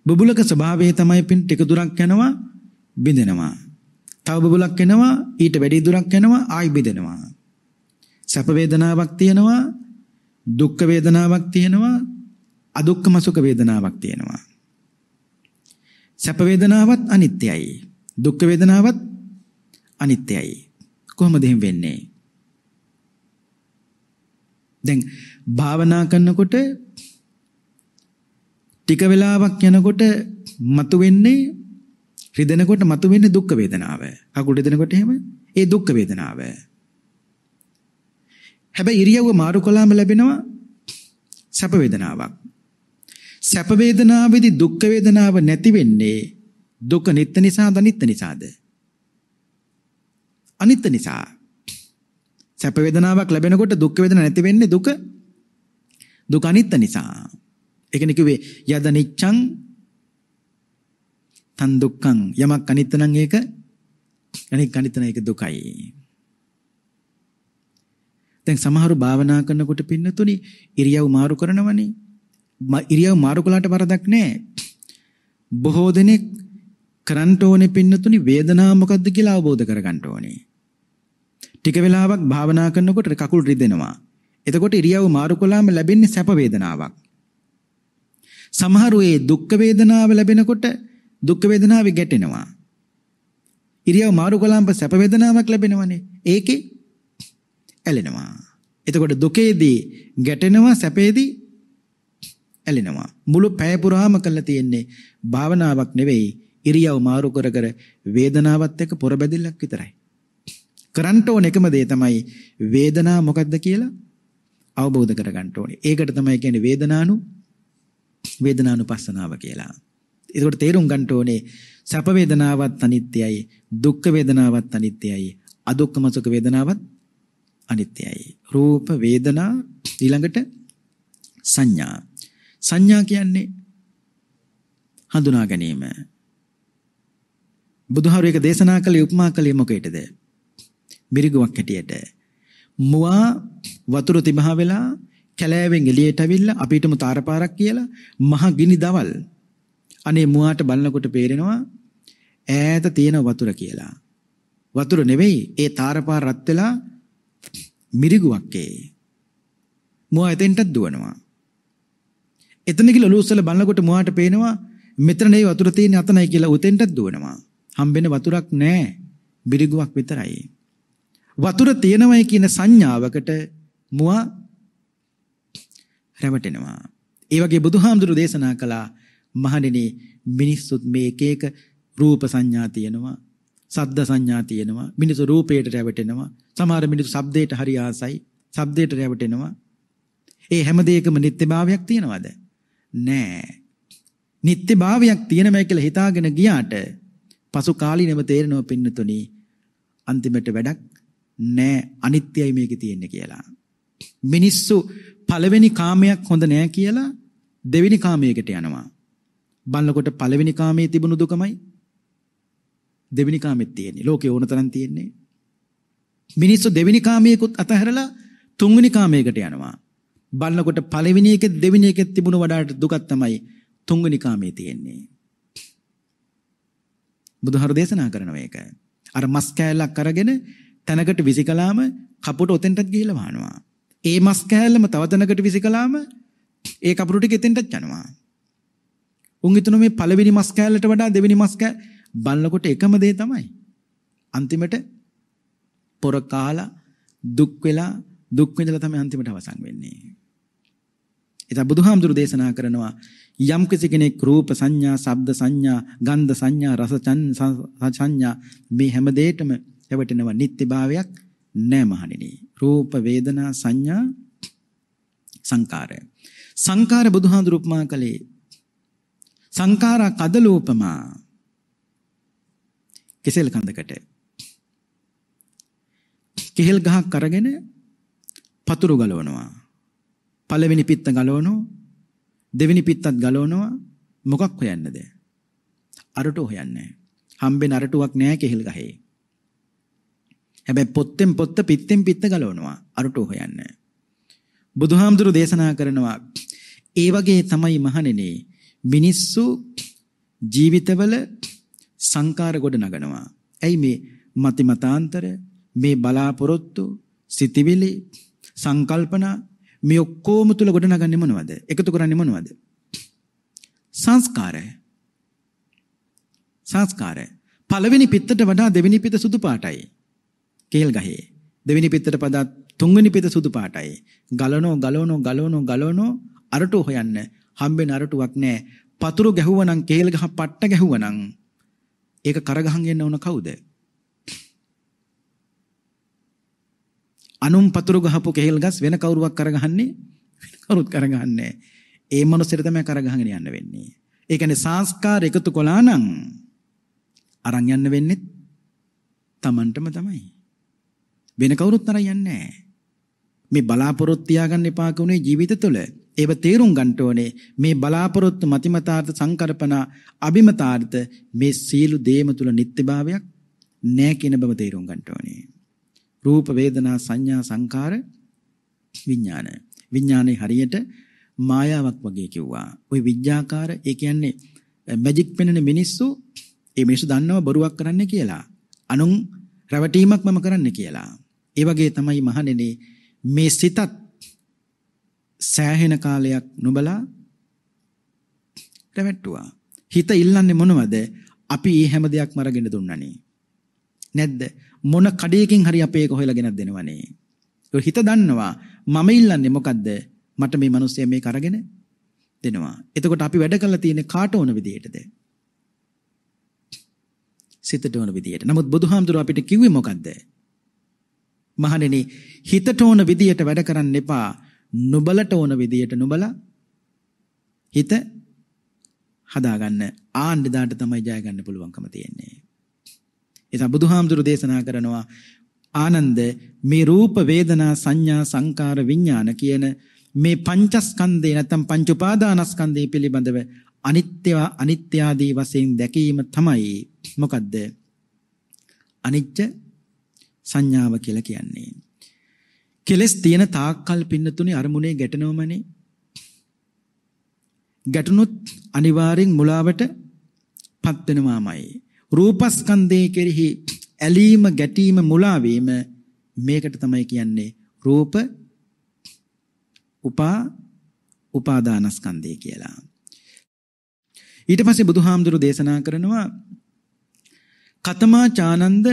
බුබුලක ස්වභාවය තමයි පින් ටික දුරක් යනවා බිඳෙනවා. තව බුබුලක් එනවා ඊට වැඩි දුරක් යනවා ආයි බිඳෙනවා. සැප වේදනාවක් තියෙනවා දුක් වේදනාවක් තියෙනවා අදුක්කම සුඛ වේදනාවක් තියෙනවා සැප වේදනාවත් අනිත්‍යයි දුක් වේදනාවත් අනිත්‍යයි කොහොමද එහෙම වෙන්නේ දැන් භාවනා කරනකොට ටික වෙලාවක් යනකොට මතුවෙන්නේ රිදෙනකොට මතුවෙන්නේ දුක් වේදනාව. කකුල් රිදෙනකොට එහෙම ඒ දුක් වේදනාව. හැබැයි ඉරියව්ව මාරු කළාම ලැබෙනවා සැප වේදනාවක්. සැප වේදනාවේදී දුක් වේදනාව නැති වෙන්නේ දුක නිත්‍ය නිසාද අනිත්‍ය නිසාද? අනිත්‍ය නිසා. සැප වේදනාවක් ලැබෙනකොට දුක් වේදනාවක් නැති වෙන්නේ දුක දුක අනිත්‍ය නිසා. ඒ කියන්නේ කිව්වේ යද නිච්ඡං තන් දුක්ඛං යමක් අනිත්‍ය නම් ඒක අනික් අනිත්‍ය නම් ඒක දුකයි. දැන් සමහරු භාවනා කරනකොට පින්නතුනි ඉරියව් මාරු කරනවනේ. ඉරියව් මාරු කළාට වරදක් නැහැ. බොහෝ දෙනෙක් කරන්න ඕනේ පින්නතුනි වේදනාව මොකද්ද කියලා අවබෝධ කරගන්න ඕනේ. ටික වෙලාවක් භාවනා කරනකොට කකුල් රිදෙනවා. එතකොට ඉරියව් මාරු කළාම ලැබෙන්නේ සැප වේදනාවක්. සමහරු ඒ දුක් වේදනාව ලැබෙනකොට දුක් වේදනාවේ ගැටෙනවා. ඉරියව් මාරු කළාම සැප වේදනාවක් ලැබෙනවනේ. ඒකේ ඇලෙනවා. එතකොට දුකේදී ගැටෙනවා සැපේදී ඇලෙනවා. මුළු පැය පුරාම කරලා තියෙන්නේ භාවනාවක් නෙවෙයි ඉරියව් මාරු කර කර වේදනාවත් එක්ක pore බැඳිල්ලක් විතරයි. කරන්න ඕන එකම දේ තමයි වේදනාව මොකක්ද කියලා අවබෝධ කරගන්න ඕනේ. ඒකට තමයි කියන්නේ වේදනානු වේදනානුපස්සනාව කියලා. ඒකට තේරුම් ගන්න ඕනේ සැප වේදනාවත් අනිත්‍යයි, දුක් වේදනාවත් අනිත්‍යයි, අදුක්කම සුඛ වේදනාවත් අනිත්‍යයි. රූප වේදනා ඊළඟට සංඥා. සංඥා කියන්නේ හඳුනා ගැනීම. බුදුහාරු එක දේශනා කළේ උපමා කළේ මොකේද? මිරිගුවක් හැටියට. මුවා වතුර තිබහා වෙලා කැලෑවෙන් එළියට අවිල්ලා අපිටම තාරපාරක් කියලා මහ ගිනි දවල්. අනේ මුවාට බලනකොට පේරෙනවා ඈත තියෙන වතුර කියලා. වතුර නෙවෙයි ඒ තාරපාර රත් වෙලා මිරිගුවක් ඒ. මුවා එතෙන්ටත් දුවනවා. එතන ගිහලා ඔලුව උස්සලා බලනකොට මුවාට පේනවා මෙතන නේ වතුර තියෙන්නේ අතනයි කියලා උතෙන්ටත් දුවනවා. හම්බෙන වතුරක් නෑ. මිරිගුවක් විතරයි. වතුර තියෙනවයි කියන සංඥාවකට මුවා රැවටෙනවා. ඒ වගේ බුදුහාමුදුරු දේශනා කළා මහණෙනි මිනිස්සුත් මේ එක එක රූප සංඥා තියෙනවා සද්ද සංඥා තියෙනවා. මිනිස්සු රූපයට රැවටෙනවා. සමහර මිනිස්සු ශබ්දයට හරි ආසයි. ශබ්දයට රැවටෙනවා. ඒ හැම දෙයකම නිත්‍යභාවයක් තියනවාද? නෑ. නිත්‍යභාවයක් තියෙනවා කියලා හිතාගෙන ගියාට පසු කාලීනව තේරෙනව පින්නතුනි අන්තිමට වැඩක් නෑ අනිත්‍යයි මේකේ තියෙන්නේ කියලා. මිනිස්සු පළවෙනි කාමයක් හොඳ නෑ කියලා දෙවෙනි කාමයකට යනවා. බලනකොට පළවෙනි කාමයේ තිබුණු දුකමයි දෙවෙනි කාමෙත් තියෙන්නේ. ලෝකේ ඕන තරම් තියෙන්නේ. මිනිස්සු දෙවෙනි කාමයකට අතහැරලා තුන්වෙනි කාමයකට යනවා. බලනකොට පළවෙනි එකෙත් දෙවෙනි එකෙත් තිබුණ වඩාට දුකක් තමයි තුන්වෙනි කාමයේ තියෙන්නේ. බුදුහාර දේශනා කරන මේක. අර මස් කෑල්ලක් අරගෙන තැනකට විසිකලාම කපුට ඔතෙන්ටත් ගිහිල්ලා වහනවා. ඒ මස් කෑල්ලම තව තැනකට විසිකලාම ඒ කපුරු ටික එතෙන්ටත් යනවා. උන් හිතන මේ පළවෙනි මස් කෑල්ලට වඩා දෙවෙනි මස් කෑල්ල බලනකොට එකම දේ තමයි. අන්තිමට පොර කාලා දුක් වෙලා දුක් විඳලා තමයි අන්තිමට අවසන් වෙන්නේ. ඉතින් බුදුහාමුදුරු දේශනා කරනවා යම් කෙනෙක් රූප සංඥා, ශබ්ද සංඥා, ගන්ධ සංඥා, රස සංඥා මේ හැම දෙයකම රැවටෙනව නිත්‍යභාවයක් නෑ මහණෙනි. රූප වේදනා සංඥා සංකාරය. සංකාර බුදුහාඳුරුපමා කලේ සංකාරා කදලෝපමා කෙසෙල් කඳකට. කෙහෙල් ගහක් අරගෙන පතුරු ගලවනවා. පළවෙනි පිත්ත ගලවනවා. දෙවෙනි පිත්තත් ගලවනවා. මොකක් හොයන්නද? අරටු හොයන්නේ. හම්බෙන අරටුවක් නෑ කෙහෙල් ගහේ. හැබැයි පොත්තෙන් පොත්ත පිත්තෙන් පිත්ත ගලවනවා. අරටු හොයන්නේ. බුදුහාමුදුරු දේශනා කරනවා ඒ වගේ තමයි මහණෙනි මිනිස්සු ජීවිතවල සංකාර ගොඩ නගනවා. ඇයි මේ මති මතාන්තර මේ බලාපොරොත්තු සිතිවිලි සංකල්පන මේ ඔක්කොම තුල ගොඩ නගන්නේ මොනවද? එකතු කරන්නේ මොනවද? සංස්කාරය. සංස්කාරය. පළවෙනි පිටට වඩා දෙවෙනි පිට සුදු පාටයි. කේල් ගහේ. දෙවෙනි පිටට පදා තුන්වෙනි පිට සුදු පාටයි. ගලනෝ ගලනෝ ගලනෝ ගලනෝ අරටු හොයන්න හම්බෙන අරටුවක් නැහැ. පතුරු ගැහුවනම් කේල් ගහ පට්ට ගැහුවනම් ඒක කරගහන් එන්න ඕන කවුද? අනුම් පතුරු ගහපු කෙහෙල් ගස් වෙන කවුරුවක් කරගහන්නේ? වෙන කවුරුත් කරගහන්නේ ඒ මනුස්සයට තමයි කරගහගෙන යන්න වෙන්නේ. ඒ කියන්නේ සංස්කාර එකතු කළා නම් අරන් යන්න වෙන්නේ Tamanටම තමයි. වෙන කවුරුත් අරන් යන්නේ නැහැ. මේ බලාපොරොත්තු තියාගන්න එපා ජීවිත තුළ ඒව තේරුම් ගන්නට ඕනේ මේ බලාපොරොත්තු මතිමතාර්ථ සංකල්පනා අභිමතාර්ථ මේ සීලු දේම තුල නිත්‍යභාවයක් නැහැ කියන බව තේරුම් ගන්නට ඕනේ රූප වේදනා සංඥා සංකාර විඥාන විඥානේ හරියට මායාවක් වගේ කිව්වා ওই විඥාකාර ඒ කියන්නේ මැජික් පෙන්වන මිනිස්සු ඒ මිනිස්සු දන්නව බොරුවක් කරන්න කියලා අනුන් රැවටීමක් මම කරන්න කියලා ඒ වගේ තමයි මහණෙනි මේ සිතත් සෑහෙන කාලයක් නොබලා රැවට්ටුවා. හිත ඉල්ලන්නේ මොනවද? අපි මේ හැම දෙයක්ම අරගෙන දුන්නනේ. නැද්ද? මොන කඩේකින් හරි අපේ එක හොයලා ගෙනත් දෙනවනේ. ඒක හිත දන්නවා මම ඉල්ලන්නේ මොකද්ද? මට මේ මිනිස්සයා මේක අරගෙන දෙනවා. එතකොට අපි වැඩ කරලා තියෙන්නේ කාට ඕන විදියටද? සිතට ඕන විදියට. නමුත් බුදුහාමුදුරුව අපිට කිව්වේ මොකද්ද? මහණෙනි හිතට ඕන විදියට වැඩ කරන්න එපා. නොබලට ඕන විදියට නොබලා හිත හදාගන්න ආන්න දාට තමයි ජය ගන්න පුළුවන්කම තියෙන්නේ. එතන බුදුහාමුදුරු දේශනා කරනවා ආනන්ද මේ රූප වේදනා සංඥා සංකාර විඥාන කියන මේ පංචස්කන්ධේ නැත්නම් පංච උපාදානස්කන්ධය පිළිබඳව අනිත්‍යව අනිත්‍ය ආදී වශයෙන් දැකීම තමයි මොකද්ද අනිච්ච සංඥාව කියලා කියන්නේ. කෙලස් තියෙන තාක්කල් පින්නතුනේ අරමුණේ ගැටෙනවමනේ. ගැටුනොත් අනිවාර්යෙන් මුලාවට පත් වෙනවාමයි. රූපස්කන්ධයේ කෙරෙහි ඇලීම ගැටීම මුලා වීම මේකට තමයි කියන්නේ රූප උපා උපාදානස්කන්ධය කියලා. ඊට පස්සේ බුදුහාමුදුරු දේශනා කරනවා කතමා චානන්ද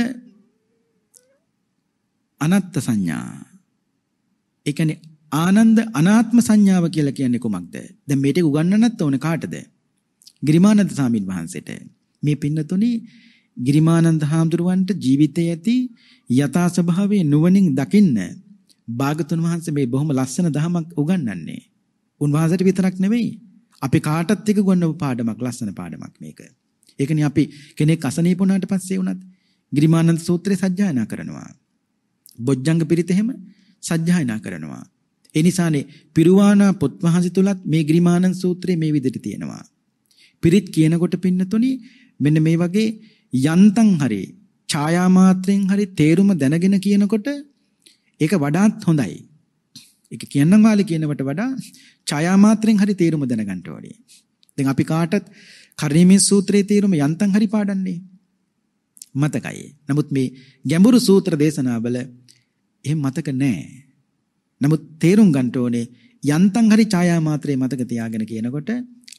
අනත්ත සංඥා ඒ කියන්නේ ආනන්ද අනාත්ම සංඥාව කියලා කියන්නේ කොමක්ද? දැන් මේ ටික උගන්වන්නත් ඕනේ කාටද? ගිරිමානන්ද සාමීන් වහන්සේට. මේ පින්නතුනේ ගිරිමානන්ද හාමුදුරුවන්ට ජීවිතයේ ඇති යථා ස්වභාවය නුවණින් දකින්න බාගතුන් වහන්සේ මේ බොහොම ලස්සන දහමක් උගන්වන්නේ. උන්වහන්සේට විතරක් නෙවෙයි. අපි කාටත් එක ගොන්නව පාඩමක් ලස්සන පාඩමක් මේක. ඒකනේ අපි කෙනෙක් අසනීප වුණාට පස්සේ වුණත් ගිරිමානන්ද සූත්‍රය සජ්ජායනා කරනවා. බොජ්ජංග පිරිත එහෙම සජ්ජායනා කරනවා. ඒ නිසානේ පිරුවානා පොත් වහන්සේ තුලත් මේ ග්‍රිමානන් සූත්‍රයේ මේ විදිහට තියෙනවා. පිරිත් කියනකොට පින්නතුනි මෙන්න මේ වගේ යන්තම් හරි ඡායා මාත්‍රෙන් හරි තේරුම දැනගෙන කියනකොට ඒක වඩාත් හොඳයි. ඒක කියන්නම් වාලේ කියනවට වඩා ඡායා මාත්‍රෙන් හරි තේරුම දැනගන්න ඕනේ. දැන් අපි කාටත් කර්ණීමේ සූත්‍රයේ තේරුම යන්තම් හරි පාඩන්නේ මතකයි. නමුත් මේ ගැඹුරු සූත්‍ර දේශනාවල එහෙම මතක නැහැ. නමුත් තේරුම් ගන්න ඕනේ යන්තම් හරි ඡායා මාත්‍රේ මතක තියාගෙන කියනකොට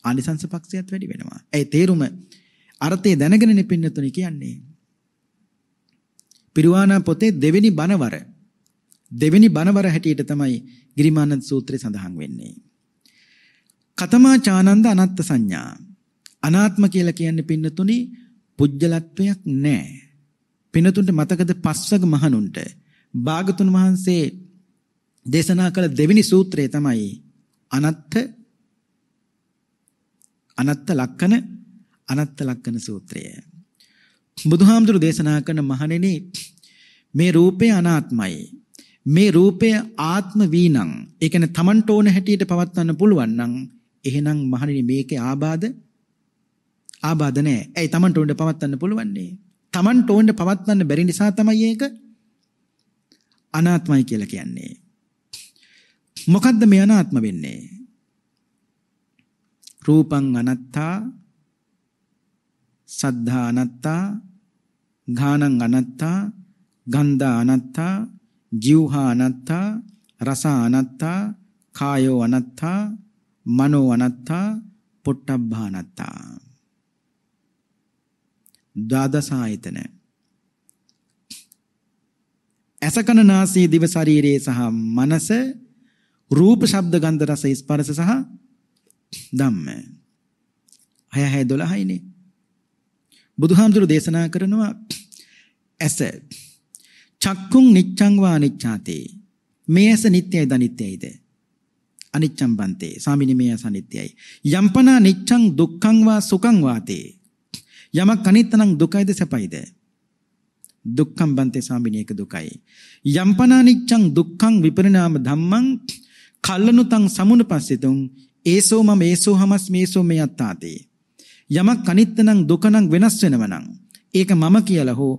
ආනිසංස පක්ෂයත් වැඩි වෙනවා. ඒ තේරුම අර්ථය දැනගෙන නිපින්නතුනි කියන්නේ. පිරුවානා පොතේ දෙවෙනි බණවර දෙවෙනි බණවර හැටියට තමයි ගිරිමානන්ද සූත්‍රය සඳහන් වෙන්නේ. කතමා චානන්ද අනත්ත් සංඥා. අනාත්ම කියලා කියන්නේ පින්නතුනි පුජ්‍යලත්වයක් නැහැ. පින්නතුන්ට මතකද පස්වග මහණුන්ට භාගතුන් වහන්සේ දේශනා කළ දෙවෙනි සූත්‍රය තමයි අනත්ත අනත්ත ලක්කන අනත්ත ලක්කන සූත්‍රය. බුදුහාමුදුරු දේශනා කරන මහණෙනි මේ රූපය අනාත්මයි. මේ රූපය ආත්ම වීනං. ඒ කියන්නේ Tamanට ඕන හැටියට පවත්වන්න පුළුවන් නම් එහෙනම් මහණෙනි මේකේ ආබාධ ආබාධ නැහැ. ඇයි Tamanට ඕන පවත්වන්න පුළුවන් නේ? Tamanට ඕන පවත්වන්න බැරි නිසා තමයි ඒක අනාත්මයි කියලා කියන්නේ. මොකද්ද මේ අනාත්ම වෙන්නේ? රූපං අනත්තා සද්ධා අනත්තා ඝානං අනත්තා ගන්ධා අනත්තා ජීවහා අනත්තා රස අනත්තා කායෝ අනත්තා මනෝ අනත්තා පොට්ටබ්බා අනත්තා ද්වාදස ආයතන ඇසකනනාසී දිව ශරීරයේ සහ මනස රූප ශබ්ද ගන්ධ රස ස්පර්ශ සහ ධම්ම 6 6 12යිනේ බුදුහාමුදුරු දේශනා කරනවා ඇස චක්කුං නිච්ඡං වා නිච්ඡාතේ මේ ඇස නිට්ටයයි දනිත්‍යයිද අනිච්ඡං බන්තේ සාමිනි මේ ඇස අනිත්‍යයි යම්පනා නිච්ඡං දුක්ඛං වා සුඛං වාතේ යමක් අනිත්‍යනම් දුකයිද සැපයිද දුක්ඛම් බන්තේ ස්වාමිනේ ඒක දුකයි. යම්පනානිච්ඡං දුක්ඛං විපරිණාම ධම්මං කල්ලනුතං සමුනපස්සිතුං ඒසෝ මම ඒසෝ හමස් මේසෝ මේ අත්තාතේ. යමක් අනිත්‍යනං දුකනං වෙනස් වෙනවනං ඒක මම කියලා හෝ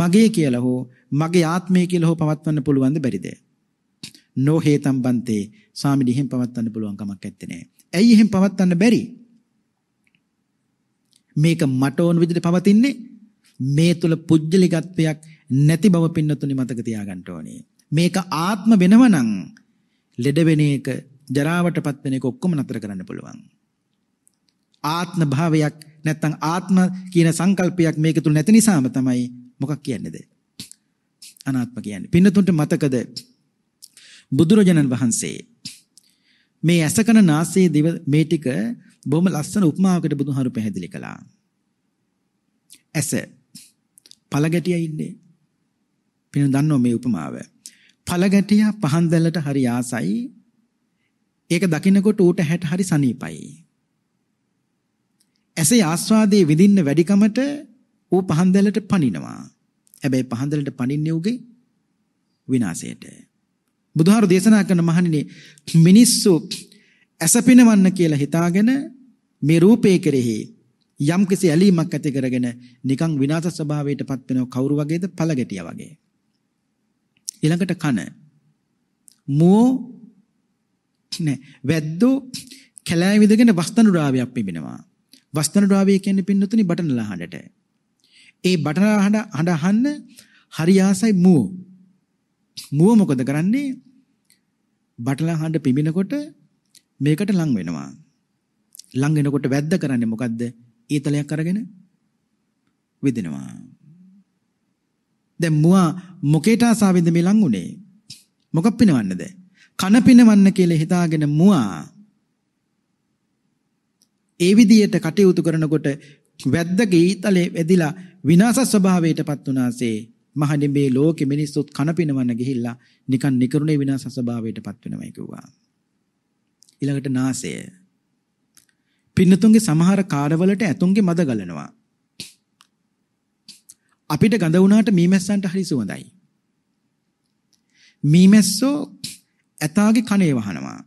මගේ කියලා හෝ මගේ ආත්මය කියලා හෝ පවත්වන්න පුළුවන්ද බැරිද? නෝ හේතම් බන්තේ ස්වාමිනේ එහෙම පවත්වන්න පුළුවන් කමක් නැත්තේ. ඇයි එහෙම පවත්වන්න බැරි? මේක මට ඕන විදිහට පවතින්නේ මේ තුල පුජ්‍යලිකත්වයක් නැති බව පින්නතුනි මතක තියාගන්න ඕනේ. මේක ආත්ම වෙනවනම් ලෙඩ වෙන එක ජරාවටපත් වෙන එක ඔක්කොම නතර කරන්න පුළුවන්. ආත්ම භාවයක් නැත්තම් ආත්ම කියන සංකල්පයක් මේක තුල නැති නිසාම තමයි මොකක් කියන්නේද? අනාත්ම කියන්නේ. පින්නතුන්ට මතකද බුදුරජාණන් වහන්සේ මේ ඇසකන නාසයේ දිව මේ ටික බොහොම ලස්සන උපමාවකට බුදුහාරු පැහැදිලි කළා. ඇස පළගැටියා ඉන්නේ. පින්න දන්නෝ මේ උපමාව. පළගැටියා පහන් දැල්ලට හරි ආසයි. ඒක දකින්නකොට ඌට හැට හරි සනීපයි. ඇසේ ආස්වාදයේ විඳින්න වැඩිකමට ඌ පහන් දැල්ලට පනිනවා. හැබැයි පහන් දැල්ලට පනින්නේ ඌගේ විනාශයට. බුදුහාරු දේශනා කරන මහණෙනි මිනිස්සු ඇස පිනවන්න කියලා හිතාගෙන මේ රූපේ කෙරෙහි යම් කිසි ඇලීමක් ඇති කරගෙන නිකන් විනාශ ස්වභාවයටපත් වෙන කවුරු වගේද පළගැටියා වගේ. ඊළඟට කන මෝ නෑ වැද්දෝ කැලෑ විදගෙන වස්තන රාවයක් පිබිනවා. වස්තන රාවය කියන්නේ පින්නතුනි බටන ලහඬට. ඒ බටන හඬ හඬ අහන්න හරි ආසයි මෝ. මෝ මොකද කරන්නේ? බටලා හඬ පිබිනකොට මේකට ලං වෙනවා. ලං වෙනකොට වැද්ද කරන්නේ මොකද්ද? ඊතලයක් අරගෙන විදිනවා. දැන් මුවා මොකේට ආසාවෙන්ද මේ ලං උනේ? මොකක් පිනවන්නද? කන පිනවන්න කියලා හිතාගෙන මුවා ඒ විදියට කටයුතු කරනකොට වැද්දගේ ඊතලේ වැදිලා විනාශ ස්වභාවයටපත් වුණාසේ මහනිඹේ ලෝකෙ මිනිස්සුත් කන පිනවන්න ගිහිල්ලා නිකන් නිකරුණේ විනාශ ස්වභාවයටපත් වෙනවයි කිව්වා. ඊළඟට නාසය පින්නතුන්ගේ සමහර කාරවලට ඇතුන්ගේ මද ගලනවා. අපිට ගඳ වුණාට මීමැස්සන්ට හරි සුවඳයි. මීමැස්සෝ ඇතාගේ කනේ වහනවා.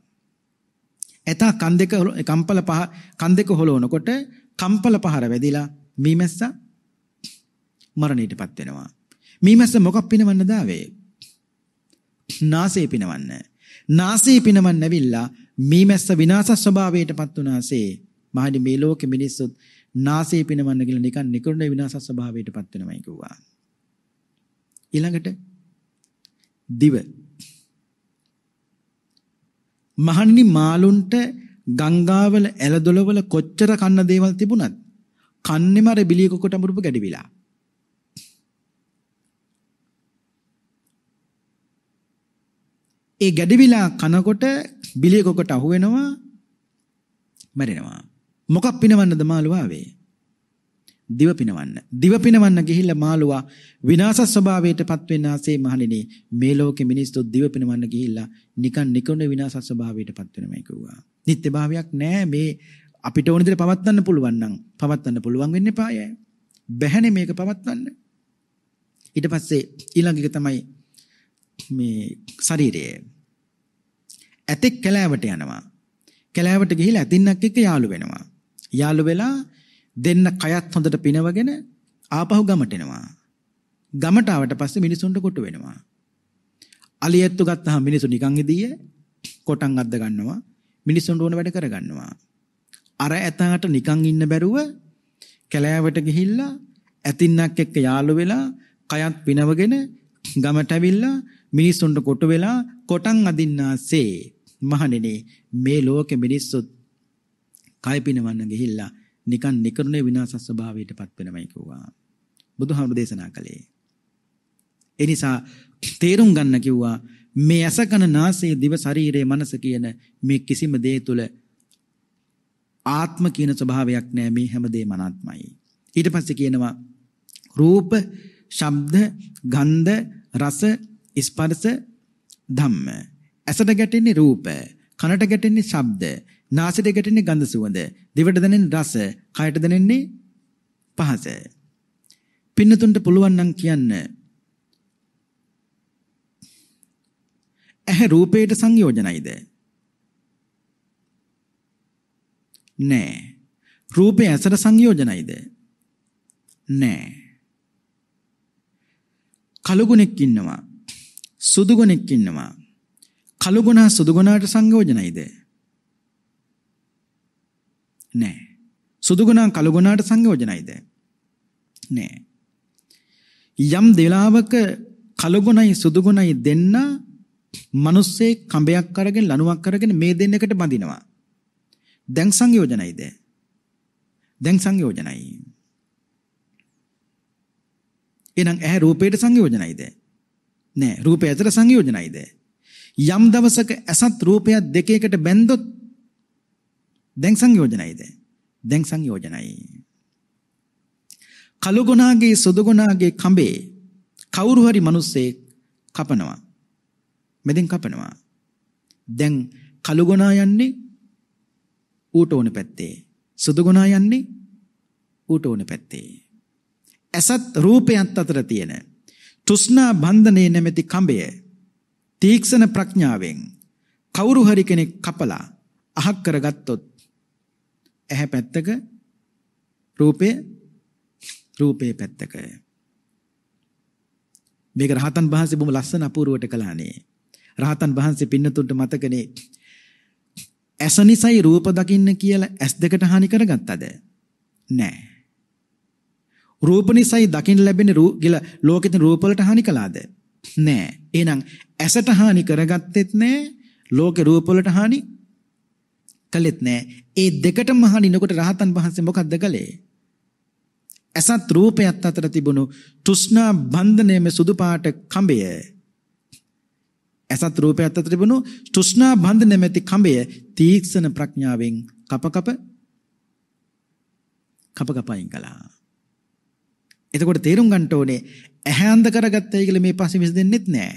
ඇතා කන් දෙක කම්පල පහ කන් දෙක හොලවනකොට කම්පල පහර වැදිලා මීමැස්ස මරණයටපත් වෙනවා. මීමැස්ස මොකක් පිනවන්න දාවේ? නාසය පිනවන්න. නාසය පිනවන්න නැවිලා මීමැස්ස විනාශ ස්වභාවයටපත් වුණාසේ මහනි මේ ලෝකෙ මිනිස්සුත් නාසය පිනවන්න කියලා නිකන් නිකරුණ විනාශ ස්වභාවයටපත් වෙනවයි කිව්වා. ඊළඟට දිව මහන්නි මාළුන්ට ගංගාවල ඇලදොලවල කොච්චර කන්න දේවල් තිබුණත් කන්නේම අර බිලිය කුකුට අමුරුප ගැඩිවිලා. ඒ ගැඩිවිලා කනකොට බිලිය කුකුට අහු වෙනවා මැරෙනවා. මොකක් පිනවන්නද මාළුවාවේ? දිව පිනවන්න. දිව පිනවන්න ගිහිල්ලා මාළුවා විනාශ ස්වභාවයටපත් වෙන්න ආසේ මහණෙනි මේ ලෝකේ මිනිස්සු දිව පිනවන්න ගිහිල්ලා නිකන් නිකුණ විනාශ ස්වභාවයටපත් වෙනමයි කිව්වා. නිත්‍යභාවයක් නෑ මේ අපිට ඕන විදිහට පවත්වන්න පුළුවන් නම් පවත්වන්න පුළුවන් වෙන්න එපාය. බැහැනේ මේක පවත්වන්න. ඊට පස්සේ ඊළඟ එක තමයි මේ ශරීරය. ඇතෙක් කැලෑවට යනවා. කැලෑවට ගිහිල්ලා ඇතින්නක් එක්ක යාළු වෙනවා. යාළු වෙලා දෙන්න කයත් හොඳට පිනවගෙන ආපහු ගමට එනවා. ගමට ආවට පස්සේ මිනිසුන්ට කොටු වෙනවා. අලියැත්තු ගත්තාම මිනිසු නිකන් ඉදීය කොටන් අද්ද ගන්නවා. මිනිසුන්ට ඕන වැඩ කරගන්නවා. අර ඇතාට නිකන් ඉන්න බැරුව කැලෑවට ගිහිල්ලා ඇතින්නක් එක්ක යාළු වෙලා කයත් පිනවගෙන ගමට ඇවිල්ලා මිනිසුන්ට කොටු වෙලා කොටන් අදින්නාසේ මහණෙනි මේ ලෝකෙ මිනිස්සුත් කය පිනවන්න ගිහිල්ලා නිකන් නිකරුණේ විනාශ ස්වභාවයටපත් වෙනවයි කිව්වා. බුදුහාමුදුරු දේශනා කළේ. ඒ නිසා තේරුම් ගන්න කිව්වා මේ අසකන නාසය දිව ශරීරය මනස කියන මේ කිසිම දේ තුල ආත්ම කියන ස්වභාවයක් නැහැ මේ හැමදේම අනාත්මයි ඊට පස්සේ කියනවා රූප ශබ්ද ගන්ධ රස ස්පර්ශ ධම්ම ඇසට ගැටෙන්නේ රූප කනට ගැටෙන්නේ ශබ්ද නාසයට ගැටෙන්නේ ගඳ සුවඳ, දිවට දැනෙන රස, කයට දැනෙන්නේ පහස. පින්නතුන්ට පුළුවන් නම් කියන්න. ඇහැ රූපයට සංයෝජනයිද? නෑ. රූපය ඇසට සංයෝජනයිද? නෑ. කලුගුණෙක් ඉන්නවා. සුදුගුණෙක් ඉන්නවා. කලුගුණා සුදුගුණාට සංයෝජනයිද? නෑ. සුදු ගුණං කළු ගුණාට සංයෝජනයිද? නෑ. යම් දෙලාවක කළු ගුණයි සුදු ගුණයි දෙන්න මිනිස්සේ කඹයක් අරගෙන ලණුවක් අරගෙන මේ දෙන්නකට බඳිනවා. දැන් සංයෝජනයිද? දැන් සංයෝජනයි. එහෙනම් ඇහැ රූපයට සංයෝජනයිද? නෑ රූපය ඇතර සංයෝජනයිද? යම් දවසක ඇසත් රූපයත් දෙකේකට බැඳොත් දැන් සංයෝජනයිද? දැන් සංයෝජනයි. කළුගුණාගේ සුදුගුණාගේ කඹේ කවුරු හරි මිනිස්සෙක් කපනවා. මෙදෙන් කපනවා. දැන් කළුගුණා යන්නේ ඌට ඕන පැත්තේ. සුදුගුණා යන්නේ ඌට ඕන පැත්තේ. ඇසත් රූපයත් අතර තියෙන තෘෂ්ණා බන්ධනේ නැමැති කඹය තීක්ෂණ ප්‍රඥාවෙන් කවුරු හරි කෙනෙක් කපලා අහක් කරගත්තොත් ඇහැ පැත්තක රූපය රූපේ පැත්තක මේක රහතන් වහන්සේ බොහොම ලස්සන අපූර්වට කළානේ රහතන් වහන්සේ පින්නතුන්ට මතකනේ ඇස නිසායි රූප දකින්න කියලා ඇස් දෙකට හානි කරගත්තද නෑ රූප නිසායි දකින්න ලැබෙන රූප කියලා ලෝකෙත් රූප වලට හානි කළාද නෑ එහෙනම් ඇසට හානි කරගත්තෙත් නෑ ලෝකේ රූප වලට හානි කළෙත් නෑ ඒ දෙකටම හනිනකොට රහතන් වහන්සේ මොකක්ද කළේ? ඇසත් රූපයත් අතර තිබුණු තෘෂ්ණා බන්ධනයේ මේ සුදු පාට කඹය ඇසත් රූපයත් අතර තිබුණු තෘෂ්ණා බන්ධනයේ මෙති කඹය තීක්ෂණ ප්‍රඥාවෙන් කප කප කප කපයින් කළා. එතකොට තේරුම් ගන්න ඕනේ ඇහැ අන්ධ කරගත්තයි කියලා මේ පස්සේ විසඳෙන්නෙත් නෑ.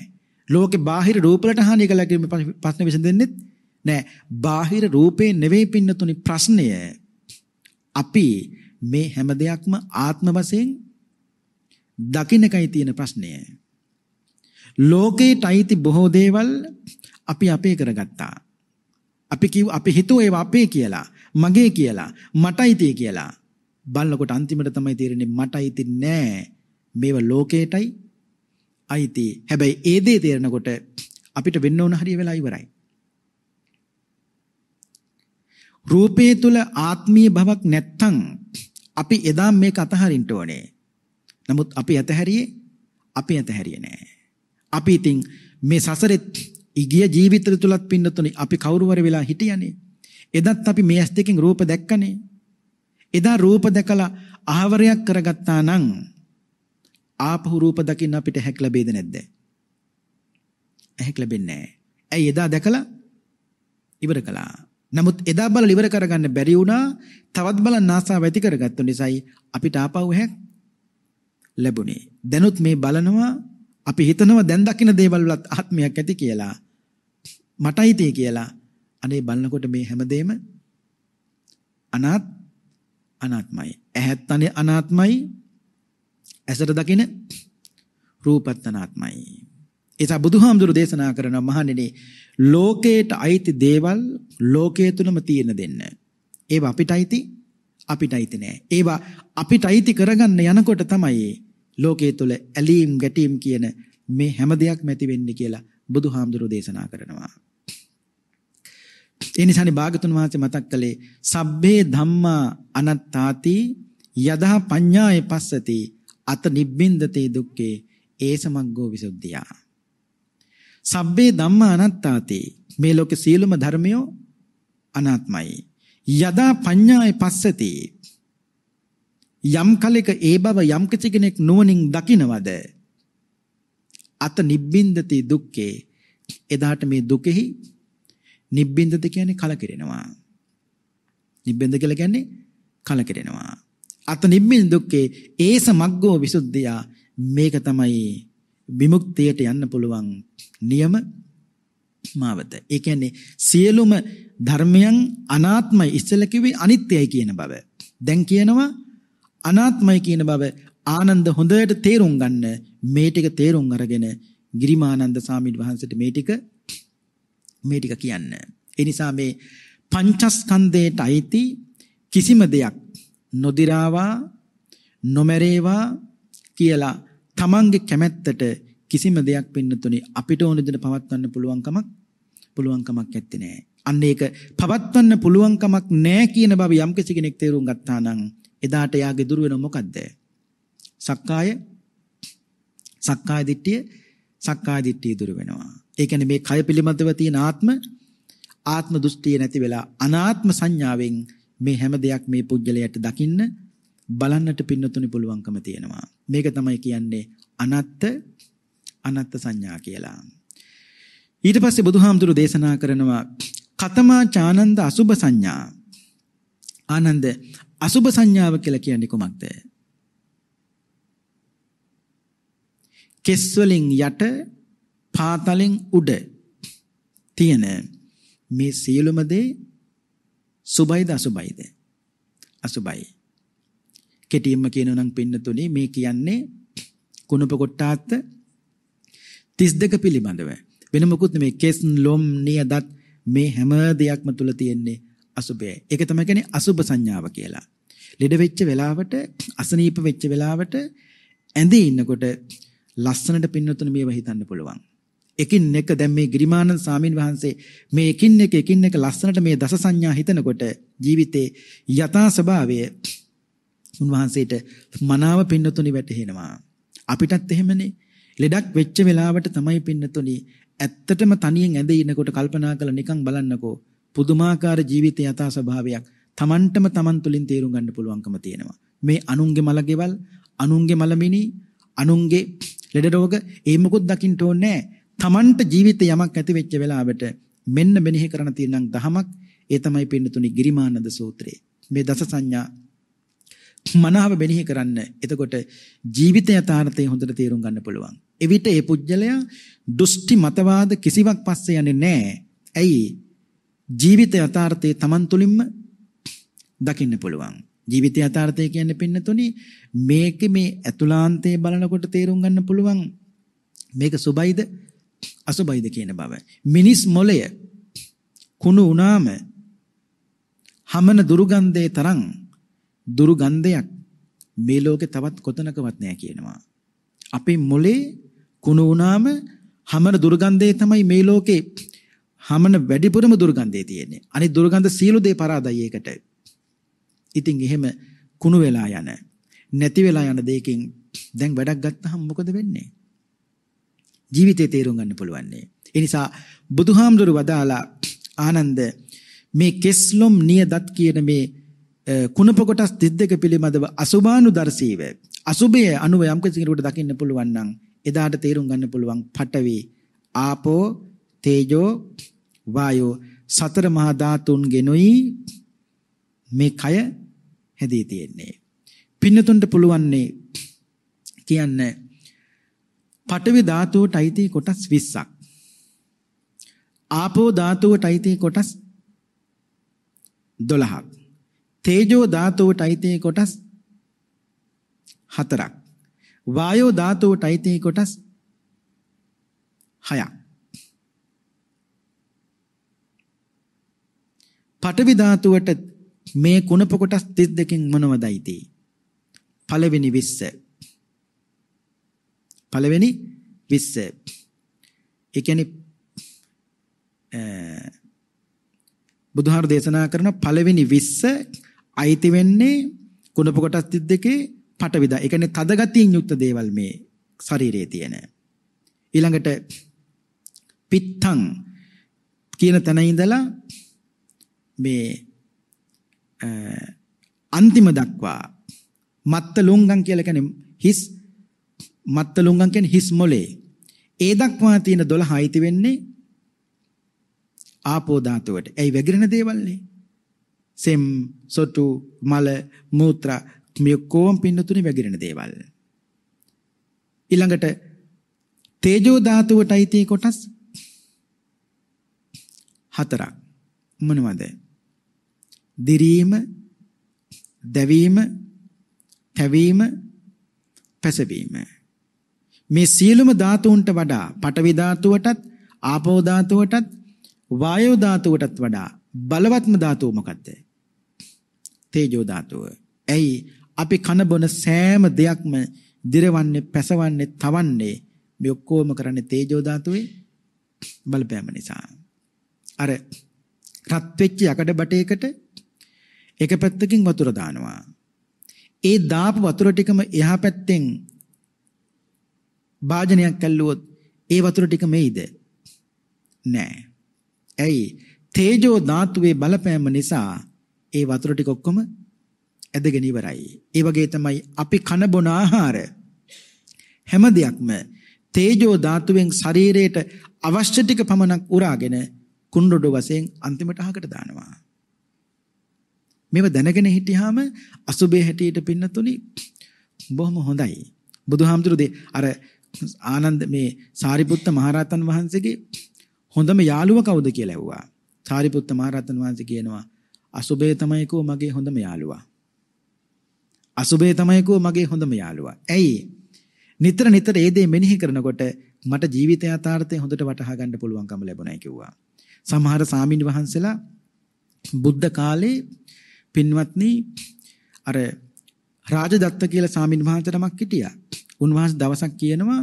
ලෝකේ බාහිර රූප වලට හානිය කළා කියලා මේ පස්සේ විසඳෙන්නෙත් නෑ. නෑ බාහිර රූපේ නෙවෙයි පින්නතුනි ප්‍රශ්නය අපි මේ හැම දෙයක්ම ආත්ම වශයෙන් දකින්නකයි තියෙන ප්‍රශ්නය ලෝකේට අයිති බොහෝ දේවල් අපි අපේ කරගත්තා අපි කිව් අපි හිතුව ඒවා අපේ කියලා මගේ කියලා මට අයිති කියලා බලනකොට අන්තිමට තමයි තේරෙන්නේ මට අයිති නෑ මේව ලෝකේටයි අයිති හැබැයි ඒ දේ තේරෙනකොට අපිට වෙන්න ඕන හරිය වෙලා ඉවරයි රූපයේ තුල ආත්මීය භවක් නැත්තම් අපි එදා මේක අතහරින්න ඕනේ. නමුත් අපි අතහැරියේ අපි අතහැරියේ නෑ. අපි ඉතින් මේ සසරෙත් ඉගිය ජීවිතය තුලත් පින්නතුනේ අපි කවුරුවර වෙලා හිටියනේ. එදත් අපි මේ ඇස් දෙකෙන් රූප දැක්කනේ. එදා රූප දැකලා ආවරයක් කරගත්තා නම් ආපහු රූප දකින්න අපිට හැක් ලැබෙයිද නැද්ද? හැක් ලැබෙන්නේ නෑ. ඇයි එදා දැකලා ඉවර කළා. නමුත් එදා බල ඉවර කරගන්න බැරි වුණා තවත් බලන්න ආසාව ඇති කරගත්තු නිසායි අපිට ආපහු හැක් ලැබුණේ. දැනුත් මේ බලනවා අපි හිතනවා දැන් දකින්න දේවල් වලත් ආත්මයක් ඇති කියලා. මටයි තේ කියලා. අනේ බලනකොට මේ හැමදේම අනාත් අනාත්මයි. ඇහත් අනේ අනාත්මයි. ඇසට දකින රූපත් අනාත්මයි. ඒසා බුදුහාමුදුරු දේශනා කරන මහණෙනි ලෝකයට අයිති දේවල් ලෝකයේ තුලම තියෙන දෙන්න. ඒවා අපිට අයිති අපිට අයිති නෑ. ඒවා අපිට අයිති කරගන්න යනකොට තමයි ලෝකයේ තුල ඇලීම් ගැටීම් කියන මේ හැම දෙයක්ම ඇති වෙන්නේ කියලා බුදුහාමුදුරෝ දේශනා කරනවා. ඒ නිසානේ භාගතුන් වහන්සේ මතක් කළේ සබ්බේ ධම්මා අනත්තාති යදා පඤ්ඤාය පස්සති අත නිබ්බින්දතේ දුක්ඛේ ඒසමග්ගෝ විසුද්ධියා සබ්බේ ධම්මා අනාත්තාති. මේ ලෝකේ සියලුම ධර්මය අනාත්මයි. යදා පඤ්ඤාය පස්සති. යම් කලෙක ඒ බව යම් කිසි කෙනෙක් නුවණින් දකිනවද? අත නිබ්බින්දති දුක්ඛේ. එදාට මේ දුකෙහි නිබ්බින්දත කියන්නේ කලකිරෙනවා. නිබ්බින්ද කියලා කියන්නේ කලකිරෙනවා. අත නිබ්බින් දුක්ඛේ ඒස මග්ගෝ විසුද්ධිය මේක තමයි විමුක්තියට යන්න පුළුවන් නියම මාවත. ඒ කියන්නේ සියලුම ධර්මයන් අනාත්මයි ඉස්සෙල්ලා කිව්වේ අනිත්‍යයි කියන බව. දැන් කියනවා අනාත්මයි කියන බව ආනන්ද හොඳට තේරුම් ගන්න මේ ටික තේරුම් අරගෙන ගිරිමානන්ද සාමීන් වහන්සේට මේ ටික මේ ටික කියන්න. ඒ නිසා මේ පංචස්කන්ධයට අයිති කිසිම දෙයක් නොදිරාවා නොමැරේවා කියලා තමන්ගේ කැමැත්තට කිසිම දෙයක් පින්නතුනේ අපිට ඕන විදිහට පවත්වන්න පුළුවන්කමක් පුළුවන්කමක් ඇත්තේ නෑ. අන්න ඒක පවත්වන්න පුළුවන්කමක් නෑ කියන බව යම් කිසි කෙනෙක් තේරුම් ගත්තා නම් එදාට යාගේ දුර වෙන මොකද්ද? සක්කාය සක්කාය දිට්ඨිය සක්කාය දිට්ඨිය දුර වෙනවා. ඒ කියන්නේ මේ කය පිළිබඳව තියෙන ආත්ම ආත්ම දෘෂ්ටිය නැති වෙලා අනාත්ම සංඥාවෙන් මේ හැම දෙයක් මේ පුජ්‍යලයට දකින්න බලන්නට පින්නතුනි පුළුවන්කම තියෙනවා. මේක තමයි කියන්නේ අනත්ත අනත්ත සංඥා කියලා. ඊට පස්සේ බුදුහාමුදුරු දේශනා කරනවා කතමා චානන්ද අසුභ සංඥා. ආනන්ද අසුභ සංඥාව කියලා කියන්නේ කොමක්ද? කෙස් වලින් යට පාතලෙන් උඩ තියෙන මේ සියලුම දේ සුභයිද අසුභයිද? අසුභයි. කෙටියෙන්ම කියනනම් පින්නතුනේ මේ කියන්නේ කුණප කොටාත්ත 32 පිළිබඳව. වෙන මොකුත් නෙමේ කෙස් ලොම් නියදත් මේ හැම දෙයක්ම තුල තියෙන්නේ අසුබය. ඒක තමයි කියන්නේ අසුබ සංඥාව කියලා. ලෙඩ වෙච්ච වෙලාවට අසනීප වෙච්ච වෙලාවට ඇඳේ ඉන්නකොට ලස්සනට පින්නතුන මේව හිතන්න පුළුවන්. එකින් එක දැන් මේ ගිරිමානන්ද සාමින් වහන්සේ මේ එකින් එක එකින් එක ලස්සනට මේ දස සංඥා හිතනකොට ජීවිතේ යථා ස්වභාවය උන්වහන්සේට මනාව පින්නතුනි වැටහෙනවා. අපිටත් එහෙමනේ ලෙඩක් වෙච්ච වෙලාවට තමයි පින්නතුනි ඇත්තටම තනියෙන් ඇඳ ඉනකොට කල්පනා කරලා නිකන් බලන්නකෝ පුදුමාකාර ජීවිත යථා ස්වභාවයක් Tamanටම Taman තුලින් තේරුම් ගන්න පුළුවන්කම තියෙනවා මේ අනුන්ගේ මලකෙවල් අනුන්ගේ මලමිනි අනුන්ගේ ලෙඩ රෝග ඒ මොකොත් දකින්න ඕනේ Tamanට ජීවිත යමක් ඇති වෙච්ච වෙලාවට මෙන්න මෙනෙහි කරන තියෙනම් දහමක් ඒ තමයි පින්නතුනි ගිරිමානන්ද සූත්‍රය මේ දස සංඥා මනාව මෙනෙහි කරන්න. එතකොට ජීවිත යථාර්ථය හොඳට තේරුම් ගන්න පුළුවන්. එවිට ඒ පුජ්‍යලයා දෘෂ්ටි මතවාද කිසිවක් පස්සේ යන්නේ නැහැ. ඇයි? ජීවිත යථාර්ථය Taman තුලින්ම දකින්න පුළුවන්. ජීවිත යථාර්ථය කියන්නේ පින්නතුනි මේක මේ අතුලාන්තයේ බලනකොට තේරුම් ගන්න පුළුවන් මේක සුබයිද අසුබයිද කියන බව. මිනිස් මොළය කුණු වුණාම හමන දුර්ගන්ධයේ තරම් දුරු ගන්ධයක් මේ ලෝකේ තවත් කොතනකවත් නැහැ කියනවා. අපේ මොලේ කුණු වුණාම හමන දුර්ගන්ධය තමයි මේ ලෝකේ හමන වැඩිපුරම දුර්ගන්ධය තියෙන්නේ. අනිත් දුර්ගන්ධ සියලු දේ පරාදයි ඒකට. ඉතින් එහෙම කුණු වෙලා යන නැති වෙලා යන දෙයකින් දැන් වැඩක් ගත්තහම මොකද වෙන්නේ? ජීවිතේ තේරුම් ගන්න පුළුවන් නේ. ඒ නිසා බුදුහාමුදුරු වදාලා ආනන්ද මේ කෙස්ලොම් නියදත් කියන මේ කුණප කොටස් 32 පිළිබඳව අසුභානුදර්ශීව අසුභය අනුව යම් කෙනෙකුට දකින්න පුළුවන් නම් එදාට තේරුම් ගන්න පුළුවන් පඨවි ආපෝ තේජෝ වායෝ සතර මහා ධාතුන් ගෙනුයි මේ කය හැදී තියෙන්නේ. පින්නතුන්ට පුළුවන්නේ කියන්න පඨවි ධාතුවට අයිති කොටස් 20ක්. ආපෝ ධාතුවට අයිති කොටස් 12ක්. තේජෝ ධාතුවට අයිති කොටස් හතරක්. වායෝ ධාතුවට අයිති කොටස් හයක්. පඨවි ධාතුවට මේ කුණප කොටස් 32කින් මොනවද අයිති? පළවෙනි 20. පළවෙනි 20. ඒ කියන්නේ බුදුහාර දේශනා කරන පළවෙනි 20 අයිති වෙන්නේ කුණප කොටස් 32කේ පටවිදා. ඒ කියන්නේ තද ගතියෙන් යුක්ත දේවල් මේ ශරීරයේ තියෙන. ඊළඟට පිත්තං කියන තැන ඉඳලා මේ අන්තිම දක්වා මත්ත ලුංගම් කියලා කියන්නේ හිස් මත්ත ලුංගම් කියන්නේ හිස් මොලේ. ඒ දක්වා තියෙන 12 අයිති වෙන්නේ ආපෝ ධාතුවට. ඇයි වැගිරෙන දේවල්නේ? සෙම් සොටු මල මූත්‍රා මේ ඔක්කොම පින්නතුනේ වැගිරෙන දේවල්. ඊළඟට තේජෝ ධාතුවටයි තේ කොටස් හතරක්. මොනවද? දිරීම, දැවීම, තැවීම, පැසවීම. මේ සියලුම ධාතුන්ට වඩා පඨවි ධාතුවටත් ආපෝ ධාතුවටත් වායෝ ධාතුවටත් වඩා බලවත්ම ධාතුව මොකද්ද? තේජෝ ධාතුව. ඇයි අපි කන බොන සෑම දෙයක්ම දිරවන්නේ, පැසවන්නේ, තවන්නේ මේ ඔක්කොම කරන්නේ තේජෝ ධාතුවේ බලපෑම නිසා. අර රත් වෙච්ච යකඩ බටයකට එක පැත්තකින් වතුර දානවා. ඒ දාපු වතුර ටිකම එහා පැත්තෙන් භාජනයක් ඇල්ලුවොත් ඒ වතුර ටික මේයිද? නෑ. ඇයි? තේජෝ ධාතුවේ බලපෑම නිසා ඒ වතුර ටික ඔක්කොම ඇදගෙන ඉවරයි. ඒ වගේ තමයි අපි කන බොන ආහාර හැම දෙයක්ම තේජෝ ධාතුවෙන් ශරීරයට අවශ්‍ය ටික පමණක් උරාගෙන කුණ්ඩොඩ වශයෙන් අන්තිමට අහකට දානවා. මේව දැනගෙන හිටියාම අසුබේ හැටියට පින්නතුනි බොහොම හොඳයි. බුදුහාමුදුරුදේ අර ආනන්ද මේ සාරිපුත්ත මහරහතන් වහන්සේගේ හොඳම යාළුව කවුද කියලා ඇහුවා. සාරිපුත්ත මහරහතන් වහන්සේ කියනවා අසුබේ තමයි කෝ මගේ හොඳම යාළුවා. අසුබේ තමයි කෝ මගේ හොඳම යාළුවා. ඇයි? නිතර නිතර ඒ දේ මෙනෙහි කරනකොට මට ජීවිත යථාර්ථය හොඳට වටහා ගන්න පුළුවන්කම ලැබුණයි කිව්වා. සමහර සාමින් වහන්සේලා බුද්ධ කාලේ පින්වත්නි අර රාජදත්ත කියලා සාමින් වහන්සේ නමක් හිටියා. උන්වහන්සේ දවසක් කියනවා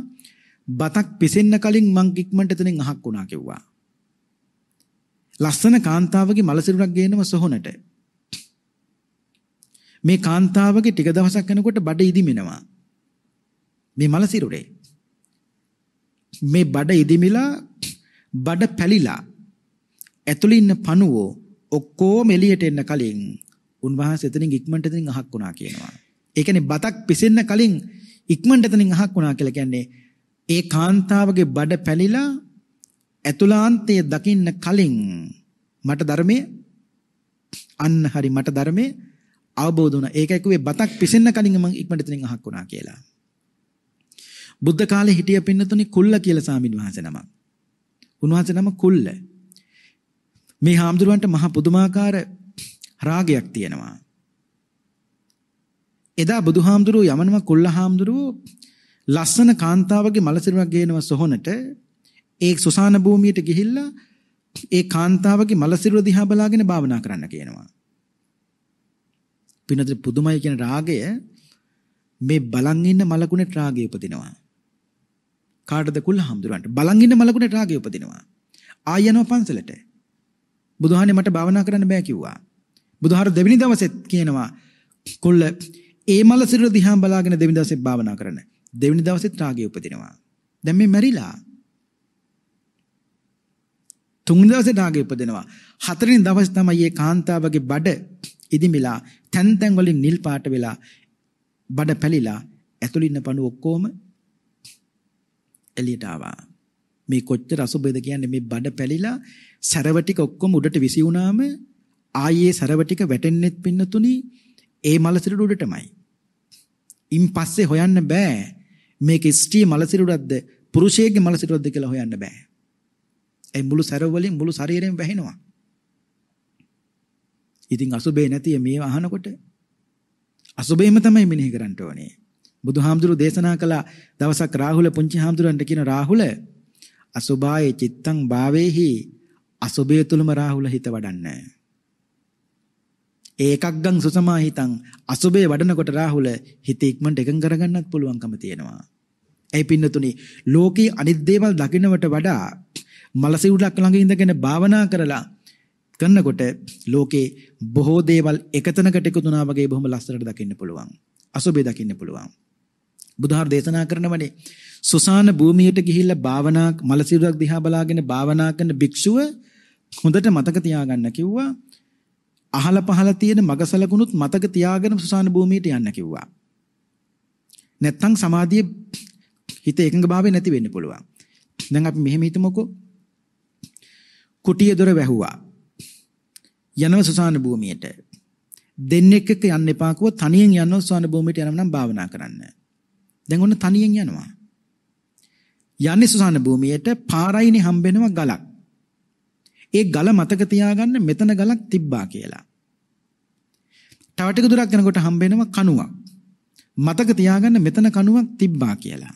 බතක් පිසෙන්න කලින් මං ඉක්මනට එතනින් අහක් වුණා කිව්වා. ලස්සන කාන්තාවගේ මලසිරුරක් ගේනවා සොහොනට. මේ කාන්තාවගේ ටික දවසක් යනකොට බඩ ඉදිමිනවා. මේ මලසිරුරේ. මේ බඩ ඉදිමිලා බඩ පැලිලා ඇතුළේ ඉන්න පණුවෝ ඔක්කොම එළියට එන්න කලින් උන්වහන්සේ එතනින් ඉක්මනට එතනින් අහක් වුණා කියනවා. ඒ කියන්නේ බතක් පිසෙන්න කලින් ඉක්මනට එතනින් අහක් වුණා කියලා කියන්නේ ඒ කාන්තාවගේ බඩ පැලිලා ඇතුලාන්තය දකින්න කලින් මට ධර්මයේ අන්න හරි මට ධර්මයේ අවබෝධ වුණා. ඒකයි කිව්වේ බතක් පිසෙන්න කලින් මම ඉක්මනට එතනින් අහක් වුණා කියලා. බුද්ධ කාලේ හිටිය පින්නතුනි කුල්ල කියලා සාමින් වහන්සේ නමක්. උන්වහන්සේ නම කුල්ල. මේ හාමුදුරුවන්ට මහ පුදුමාකාර රාගයක් තියෙනවා. එදා බුදුහාමුදුරුවෝ යමනම කුල්ල හාමුදුරුවෝ ලස්සන කාන්තාවගේ මලසිරුවක් ගේනවා සොහොනට ඒ සුසාන භූමියට ගිහිල්ලා ඒ කාන්තාවගේ මලසිරුව දිහා බලාගෙන භාවනා කරන්න කියනවා. පිනතර පුදුමයි කියන රාගය මේ බලන් ඉන්න මලකුණේ රාගය උපදිනවා. කාටද කුල හම්දුරන්ට බලන් ඉන්න මලකුණේ රාගය උපදිනවා. ආය යනවා පන්සලට. බුදුහානේ මට භාවනා කරන්න බෑ කිව්වා. බුදුහාර දෙවෙනි දවසෙත් කියනවා කොල්ල ඒ මලසිරුව දිහා බලාගෙන දෙවෙනි දවසේ භාවනා කරන්න. දෙවෙනි දවසෙත් රාගය උපදිනවා. දැන් මේ මැරිලා තුන්වෙනි දවසේ නාගය උපදිනවා. හතරවෙනි දවස් තමයි මේ කාන්තාවගේ බඩ ඉදිමිලා තැන් තැන් වලින් නිල් පාට වෙලා බඩ පැලිලා ඇතුළේ ඉන්න පණු ඔක්කොම එළියට ආවා. මේ කොච්චර අසුබේද කියන්නේ මේ බඩ පැලිලා සරව ටික ඔක්කොම උඩට විසි වුණාම ආයේ සරව ටික වැටෙන්නෙත් පින්නතුණි ඒ මලසිරුඩ උඩටමයි. ඉන් පස්සේ හොයන්න බෑ මේක ස්ත්‍රී මලසිරුඩක්ද පුරුෂයෙක්ගේ මලසිරුඩක්ද කියලා හොයන්න බෑ. ඒ මුළු සැර වලින් මුළු ශරීරයෙන් වැහෙනවා. ඉතින් අසුබේ නැතිය මේ අහනකොට අසුබේම තමයි මෙනෙහි කරන්න ඕනේ. බුදුහාමුදුරු දේශනා කළ දවසක් රාහුල පුංචි හාමුදුරන්ට කියන රාහුල අසුභායේ චිත්තං භාවේහි අසුබේ තුලම රාහුල හිත වඩන්න. ඒකක්ගං සුසමාහිතං අසුබේ වඩනකොට රාහුල හිත ඉක්මනට එකඟ කරගන්නත් පුළුවන්කම තියෙනවා. ඒ පින්නතුනි ලෝකේ අනිත් දේවල් දකින්නවට වඩා මලසිවුඩක් ළඟ ඉඳගෙන භාවනා කරලා කරනකොට ලෝකේ බොහෝ දේවල් එකතැනකට එකතු වුණා වගේ බොහොම ලස්සනට දකින්න පුළුවන්. අසුබේ දකින්න පුළුවන්. බුදුහාර දේශනා කරනවනේ සුසාන භූමියට ගිහිල්ලා භාවනා මලසිවුඩක් දිහා බලාගෙන භාවනා කරන භික්ෂුව හොඳට මතක තියාගන්න කිව්වා. අහල පහල තියෙන මගසලකුණුත් මතක තියාගෙන සුසාන භූමියට යන්න කිව්වා. නැත්තම් සමාධියේ හිත එකඟභාවය නැති වෙන්න පුළුවන්. දැන් අපි මෙහෙම හිතමුකෝ කුටිය දොර වැහුවා. යනව සුසාන භූමියට. දෙන්නෙක් එක්ක යන්න එපා කිව්ව තනියෙන් යන්න සුසාන භූමියට යනව නම් භාවනා කරන්න. දැන් ඔන්න තනියෙන් යනවා. යන්නේ සුසාන භූමියට පාරයිනේ හම්බෙනවා ගලක්. ඒ ගල මතක තියාගන්න මෙතන ගලක් තිබ්බා කියලා. තව ටික දුරක් යනකොට හම්බෙනවා කණුවක්. මතක තියාගන්න මෙතන කණුවක් තිබ්බා කියලා.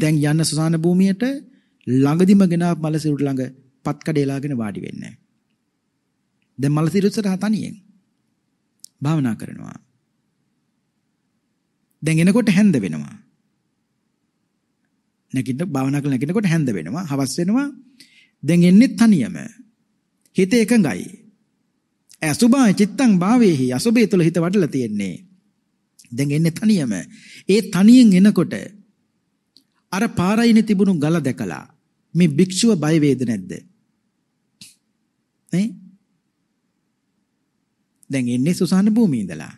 දැන් යන්න සුසාන භූමියට ළඟදිම ගෙනාව මලසිරුට ළඟ පත් කඩේලාගෙන වාඩි වෙන්නේ. දැන් මලසිරුස්සට තනියෙන් භාවනා කරනවා. දැන් එනකොට හැන්ද වෙනවා. නැගිට භාවනා කරලා නැගිටිනකොට හැන්ද වෙනවා. හවස් වෙනවා. දැන් එන්නේ තනියම. හිත එකඟයි. අසුභා චිත්තං භාවේහි අසුභය තුල හිත වඩලා තියෙන්නේ. දැන් එන්නේ තනියම. ඒ තනියෙන් එනකොට අර පාරයිනේ තිබුණු ගල දැකලා මේ භික්ෂුව බය වේද නැද්ද? නේ දැන් එන්නේ සුසාන භූමියේ ඉඳලා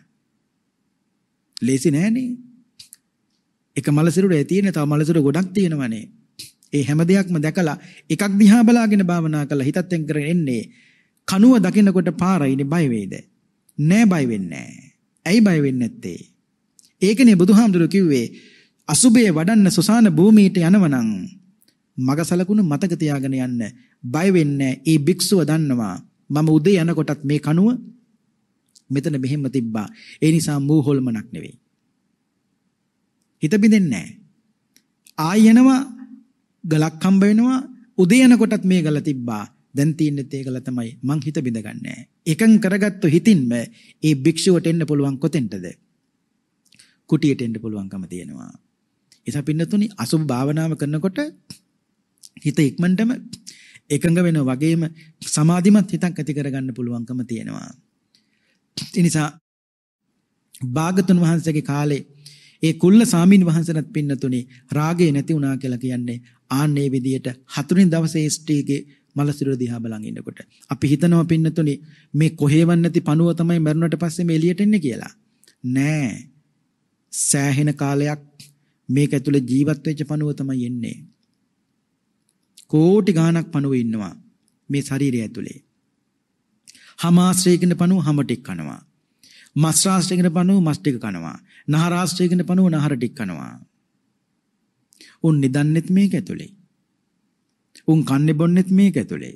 ලේසි නෑනේ එක මලසිරුරේ තියෙන තව මලසිරු ගොඩක් තියෙනවනේ ඒ හැම දෙයක්ම දැකලා එකක් දිහා බලාගෙන භාවනා කරලා හිතත් එක්ක කරගෙන එන්නේ කනුව දකිනකොට පාරයිනේ බය වේද නෑ බය වෙන්නේ ඇයි බය වෙන්නේ නැත්තේ ඒකනේ බුදුහාමුදුරුවෝ කිව්වේ අසුබේ වඩන්න සුසාන භූමියට යනවනම් මගසලකුණ මතක තියාගෙන යන්න. බය වෙන්නේ ඒ භික්ෂුව දන්නවා. මම උදේ යනකොටත් මේ කණුව මෙතන මෙහෙම තිබ්බා. ඒ නිසා මූ හොල්මනක් නෙවෙයි. හිත බින්දෙන්නේ නැහැ. ආය යනවා ගලක් හම්බ වෙනවා උදේ යනකොටත් මේ ගල තිබ්බා. දැන් තියෙන්නේ තේ ගල තමයි. මං හිත බින්දගන්නේ. එකඟ කරගත්තු හිතින්ම ඒ භික්ෂුවට එන්න පුළුවන් කොතෙන්ටද? කුටියට එන්න පුළුවන්කම තියෙනවා. එසා පින්නතුනි අසුභ භාවනාව කරනකොට හිත ඉක්මනටම එකඟ වෙන වගේම සමාධිමත් හිතක් ඇති කරගන්න පුළුවන්කම තියෙනවා. ඒ නිසා බාගතුන් වහන්සේගේ කාලේ ඒ කුල්ල සාමින් වහන්සේනත් පින්නතුනේ රාගය නැති වුණා කියලා කියන්නේ ආන්නේ විදියට හතුරින් දවසේ ස්ත්‍රීගේ මලසිරුර දිහා බලන් ඉන්නකොට අපි හිතනවා පින්නතුනේ මේ කොහෙවත් නැති පණුව තමයි මරුණට පස්සේ මේ එළියට එන්නේ කියලා. නෑ. සෑහෙන කාලයක් මේක ඇතුලේ ජීවත් වෙච්ච පණුව තමයි එන්නේ. කෝටි ගාණක් පණුව ඉන්නවා මේ ශරීරය ඇතුලේ. හමාශ්‍රයකින් පණුව හැම ටික කනවා. මස් රාශ්‍රයකින් පණුව මස් ටික කනවා. නහර රාශ්‍රයකින් පණුව නහර ටික කනවා. උන් නිදන්නෙත් මේක ඇතුලේ. උන් කන්නේ බොන්නෙත් මේක ඇතුලේ.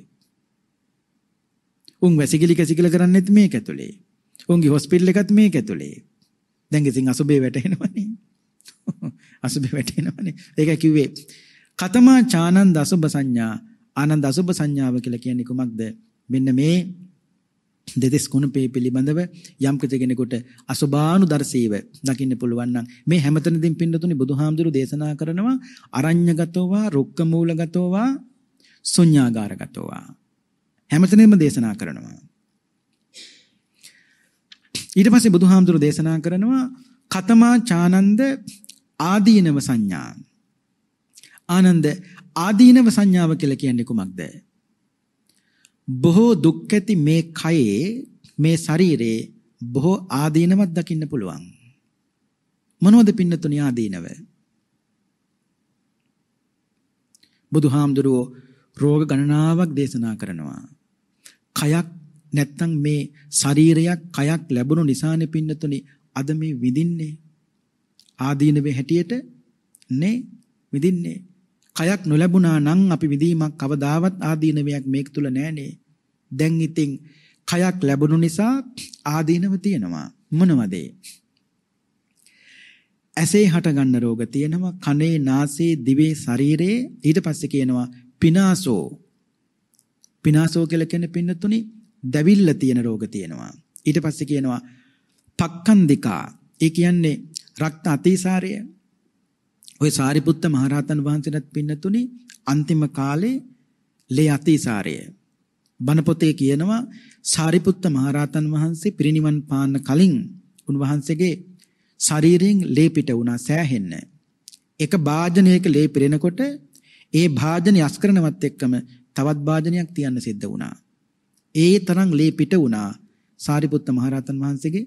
උන් වැසිකිලි කැසිකිලි කරන්නෙත් මේක ඇතුලේ. උන්ගේ හොස්පිටල් එකත් මේක ඇතුලේ. දැන් ඉතින් අසුබේ වැටෙනවනේ. අසුබේ වැටෙනවනේ. ඒක කිව්වේ කතමා චානන් දසුබ සංඥා ආනන්ද අසුබ සංඥාව කියලා කියන්නේ කුමක්ද? මෙන්න මේ දෙදෙස් කුණපේ පිළිබඳව යම් කෙනෙකුට අසුභානුදර්ශීව දකින්න පුළුවන් නම් මේ හැමතැනදීම පින්නතුනි බුදුහාමුදුරු දේශනා කරනවා අරඤ්‍යගතෝවා රුක්කමූලගතෝවා ශුඤ්ඤාගාරගතෝවා හැමතැනම දේශනා කරනවා ඊට පස්සේ බුදුහාමුදුරු දේශනා කරනවා කතමා චානන්ද ආදීනව සංඥා ආනන්ද ආදීනව සංඥාව කියලා කියන්නේ කුමක්ද? බොහෝ දුක් ඇති මේ කයේ මේ ශරීරේ බොහෝ ආදීනමක් දකින්න පුළුවන්. මොනවද පින්නතුනි ආදීනව? බුදුහාමුදුරුව රෝග ගණනාවක් දේශනා කරනවා. කයක් නැත්තම් මේ ශරීරයක් කයක් ලැබුණු නිසානේ පින්නතුනි අද මේ විඳින්නේ ආදීනවේ හැටියට නේ විඳින්නේ කයක් නොලැබුණා නම් අපි විඳීමක් කවදාවත් ආදීනවයක් මේක තුල නැහනේ. දැන් ඉතින් කයක් ලැබුණු නිසා ආදීනව තියෙනවා. මොනවද ඇසේ හටගන්න රෝග තියෙනවා කනේ නාසයේ දිවේ ශරීරයේ ඊට පස්සේ කියනවා පිනාසෝ පිනාසෝ කියලා කියන්නේ පින්නතුනි දැවිල්ල තියෙන රෝග තියෙනවා ඊට පස්සේ කියනවා පක්කන්දිකා ඒ කියන්නේ රක්ත අතිසාරය ඔය සාරිපුත්ත මහරහතන් වහන්සේනත් පින්නතුනි අන්තිම කාලේ ලේ අතිසාරය. බණ පොතේ කියනවා සාරිපුත්ත මහරහතන් වහන්සේ පිරිනිවන් පාන්න කලින් උන්වහන්සේගේ ශරීරයෙන් ලේ පිට වුණා සෑහෙන්න. එක භාජනයක ලේ පිරෙනකොට ඒ භාජනය යස් කරනවත් එක්කම තවත් භාජනයක් තියන්න සිද්ධ වුණා. ඒ තරම් ලේ පිට වුණා සාරිපුත්ත මහරහතන් වහන්සේගේ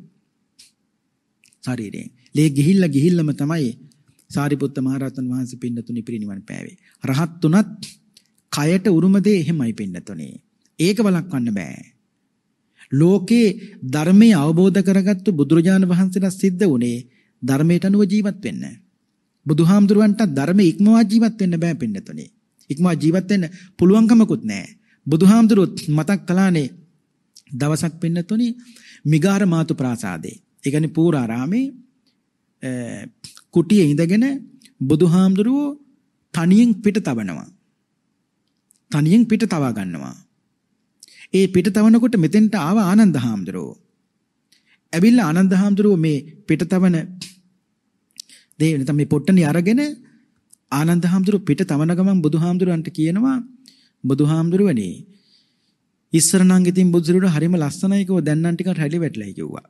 ශරීරයෙන්. ලේ ගිහිල්ලා ගිහිල්ලාම තමයි සාරිපුත්ත මහරහතන් වහන්සේ පින්නතුනි පිරිනිවන් පෑවේ. රහත් තුනත් කයට උරුම දේ එහෙමයි පින්නතුනි. ඒක වළක්වන්න බෑ. ලෝකේ ධර්මයේ අවබෝධ කරගත්තු බුදුරජාණන් වහන්සේලා සිද්ධ වුණේ ධර්මයට අනුව ජීවත් වෙන්න. බුදුහාමුදුරුවන්ට ධර්මයේ ඉක්මවා ජීවත් වෙන්න බෑ පින්නතුනි. ඉක්මවා ජීවත් වෙන්න පුළුවන්කමකුත් නෑ. බුදුහාමුදුරුවොත් මතක් කළානේ දවසක් පින්නතුනි මිගාර මාතු ප්‍රාසාදේ. ඒ කියන්නේ පූර්වාරාමේ කුටියේ ඉඳගෙන බුදුහාමුදුරුවෝ තනියෙන් පිට තබනවා. තනියෙන් පිට තවා ගන්නවා. ඒ පිට තවනකොට මෙතෙන්ට ආව ආනන්ද හාමුදුරුවෝ. ඇවිල්ලා ආනන්ද හාමුදුරුවෝ මේ පිට තවන දේ නැත්නම් මේ පොට්ටනිය අරගෙන ආනන්ද හාමුදුරුවෝ පිට තවන ගමන් බුදුහාමුදුරුවන්ට කියනවා බුදුහාමුදුරුවනේ ඉස්සර නම් ඉතින් බුදුසරණ හරිම ලස්සනයි කිව්වා දැන් නම් ටිකක් හැලි වැටලයි කිව්වා.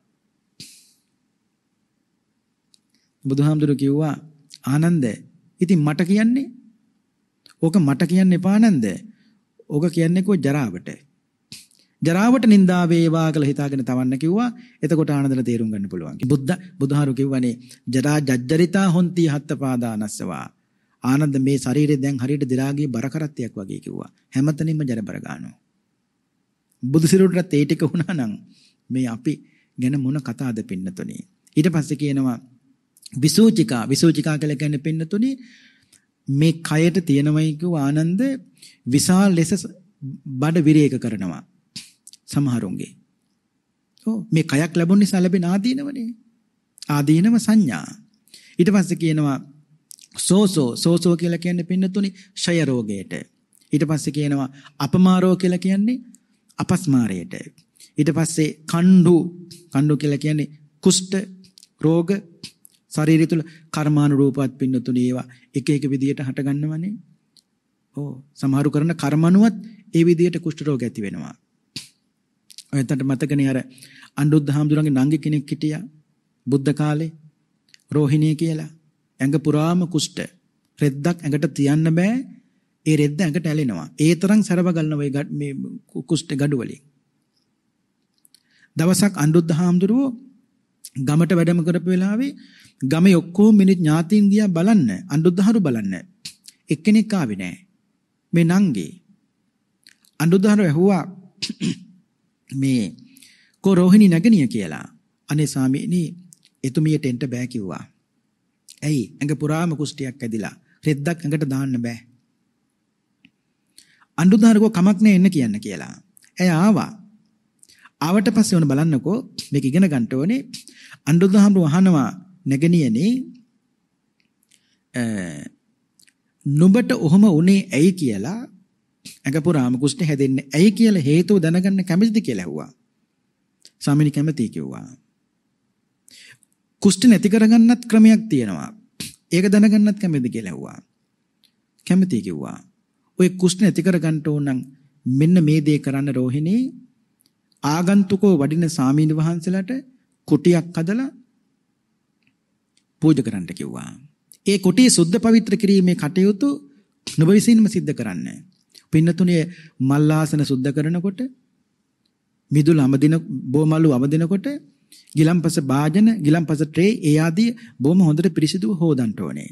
බුදුහාමුදුරු කිව්වා ආනන්ද ඉතින් මට කියන්නේ ඕක මට කියන්න එපා ආනන්ද ඕක කියන්නේ කෝ ජරාවට ජරාවට නින්දා වේවා කියලා හිතාගෙන තවන්න කිව්වා එතකොට ආනන්දලා තේරුම් ගන්න පුළුවන් බුද්ධ බුදුහාරු කිව්වනේ ජරා ජජ්ජරිතා හොන්ති හත්පාදානස්සවා ආනන්ද මේ ශරීරය දැන් හරියට දිලාගේ බරකරත්තයක් වගේ කිව්වා. හැමතැනින්ම ජරබර ගන්නවා. බුදු සිරුරට ඒ ටික වුණා නම් මේ අපි ගැන මොන කතාද පින්නතුනේ. ඊට පස්සේ කියනවා විසූචිකා විසූචිකා කියලා කියන්නේ පින්නතුනේ මේ කයට තියෙනවයි කිව්ව ආනන්ද විශාල ලෙස බඩ විරේක කරනවා සමහරුන්ගේ. ඔව් මේ කයක් ලැබුණ නිසා ලැබෙන ආදීනවනේ. ආදීනව සංඥා. ඊට පස්සේ කියනවා සෝසෝ සෝසෝ කියලා කියන්නේ පින්නතුනි ෂය රෝගයට. ඊට පස්සේ කියනවා අපමාරෝ කියලා කියන්නේ අපස්මාරයට. ඊට පස්සේ කණ්ඩු කණ්ඩු කියලා කියන්නේ කුෂ්ඨ රෝග ශරීරය තුල කර්මානුරූපවත් පින්නතුනේ ඒවා එක එක විදියට හටගන්නවනේ. ඕ සමහරු කරන කර්මනුවත් ඒ විදියට කුෂ්ඨ රෝග ඇති වෙනවා. ඔයයන්ට මතකනේ අර අනුරුද්ධ හාමුදුරන්ගේ නංගි කෙනෙක් හිටියා බුද්ධ කාලේ රෝහිණී කියලා. ඇඟ පුරාම කුෂ්ඨ රෙද්දක් ඇඟට තියන්න බෑ. ඒ රෙද්ද ඇඟට ඇලෙනවා. ඒ තරම් සරව ගන්නවා මේ කුෂ්ඨ gadu වලින්. දවසක් අනුරුද්ධ හාමුදුරුවෝ ගමට වැඩම කරපු වෙලාවේ ගමේ ඔක්කොම මිනිත් ඥාතීන් ගියා බලන්න අඬුදහරු බලන්න එක්කෙනෙක් ආවේ නෑ මේ නංගේ අඬුදහරු ඇහුවා මේ කෝ රෝහිණි නැගණිය කියලා අනේ ස්වාමීනි එතුමියට එන්න බෑ කිව්වා ඇයි ඇඟ පුරාම කුෂ්ටියක් ඇදිලා රෙද්දක් ඇඟට දාන්න බෑ අඬුදහරුව කමක් නෑ එන්න කියන්න කියලා ඇය ආවා ආවට පස්සේ ඕන බලන්නකෝ මේක ඉගෙන ගන්න ඕනේ අඬුදහරු අහනවා නැගණියනේ නුඹට ඔහම උනේ ඇයි කියලා ඇඟපුරාම කුෂ්ණ හැදෙන්නේ ඇයි කියලා හේතුව දැනගන්න කැමතිද කියලා ඇහුවා. සාමිනි කැමති කිව්වා. කුෂ්ඨ නැති කරගන්නත් ක්‍රමයක් තියෙනවා. ඒක දැනගන්නත් කැමතිද කියලා ඇහුවා. කැමති කිව්වා. ඔය කුෂ්ඨ නැති කරගන්න ඕන නම් මෙන්න මේ දේ කරන්න රෝහිණී ආගන්තුකෝ වඩින සාමීන් වහන්සේලාට කුටියක් හදලා පූජ කරන්නට කිව්වා. ඒ කුටිය සුද්ධ පවිත්‍ර කිරීමේ කටයුතු නුඹ විසින්ම සිද්ධ කරන්න. පින්නතුනේ මල්ලාසන සුද්ධ කරනකොට මිදුල අමදින බොමලු අමදිනකොට ගිලම්පස භාජන ගිලම්පස ට්‍රේ ඒ ආදී බොම හොඳට පිරිසිදුව හොදන්න ඕනේ.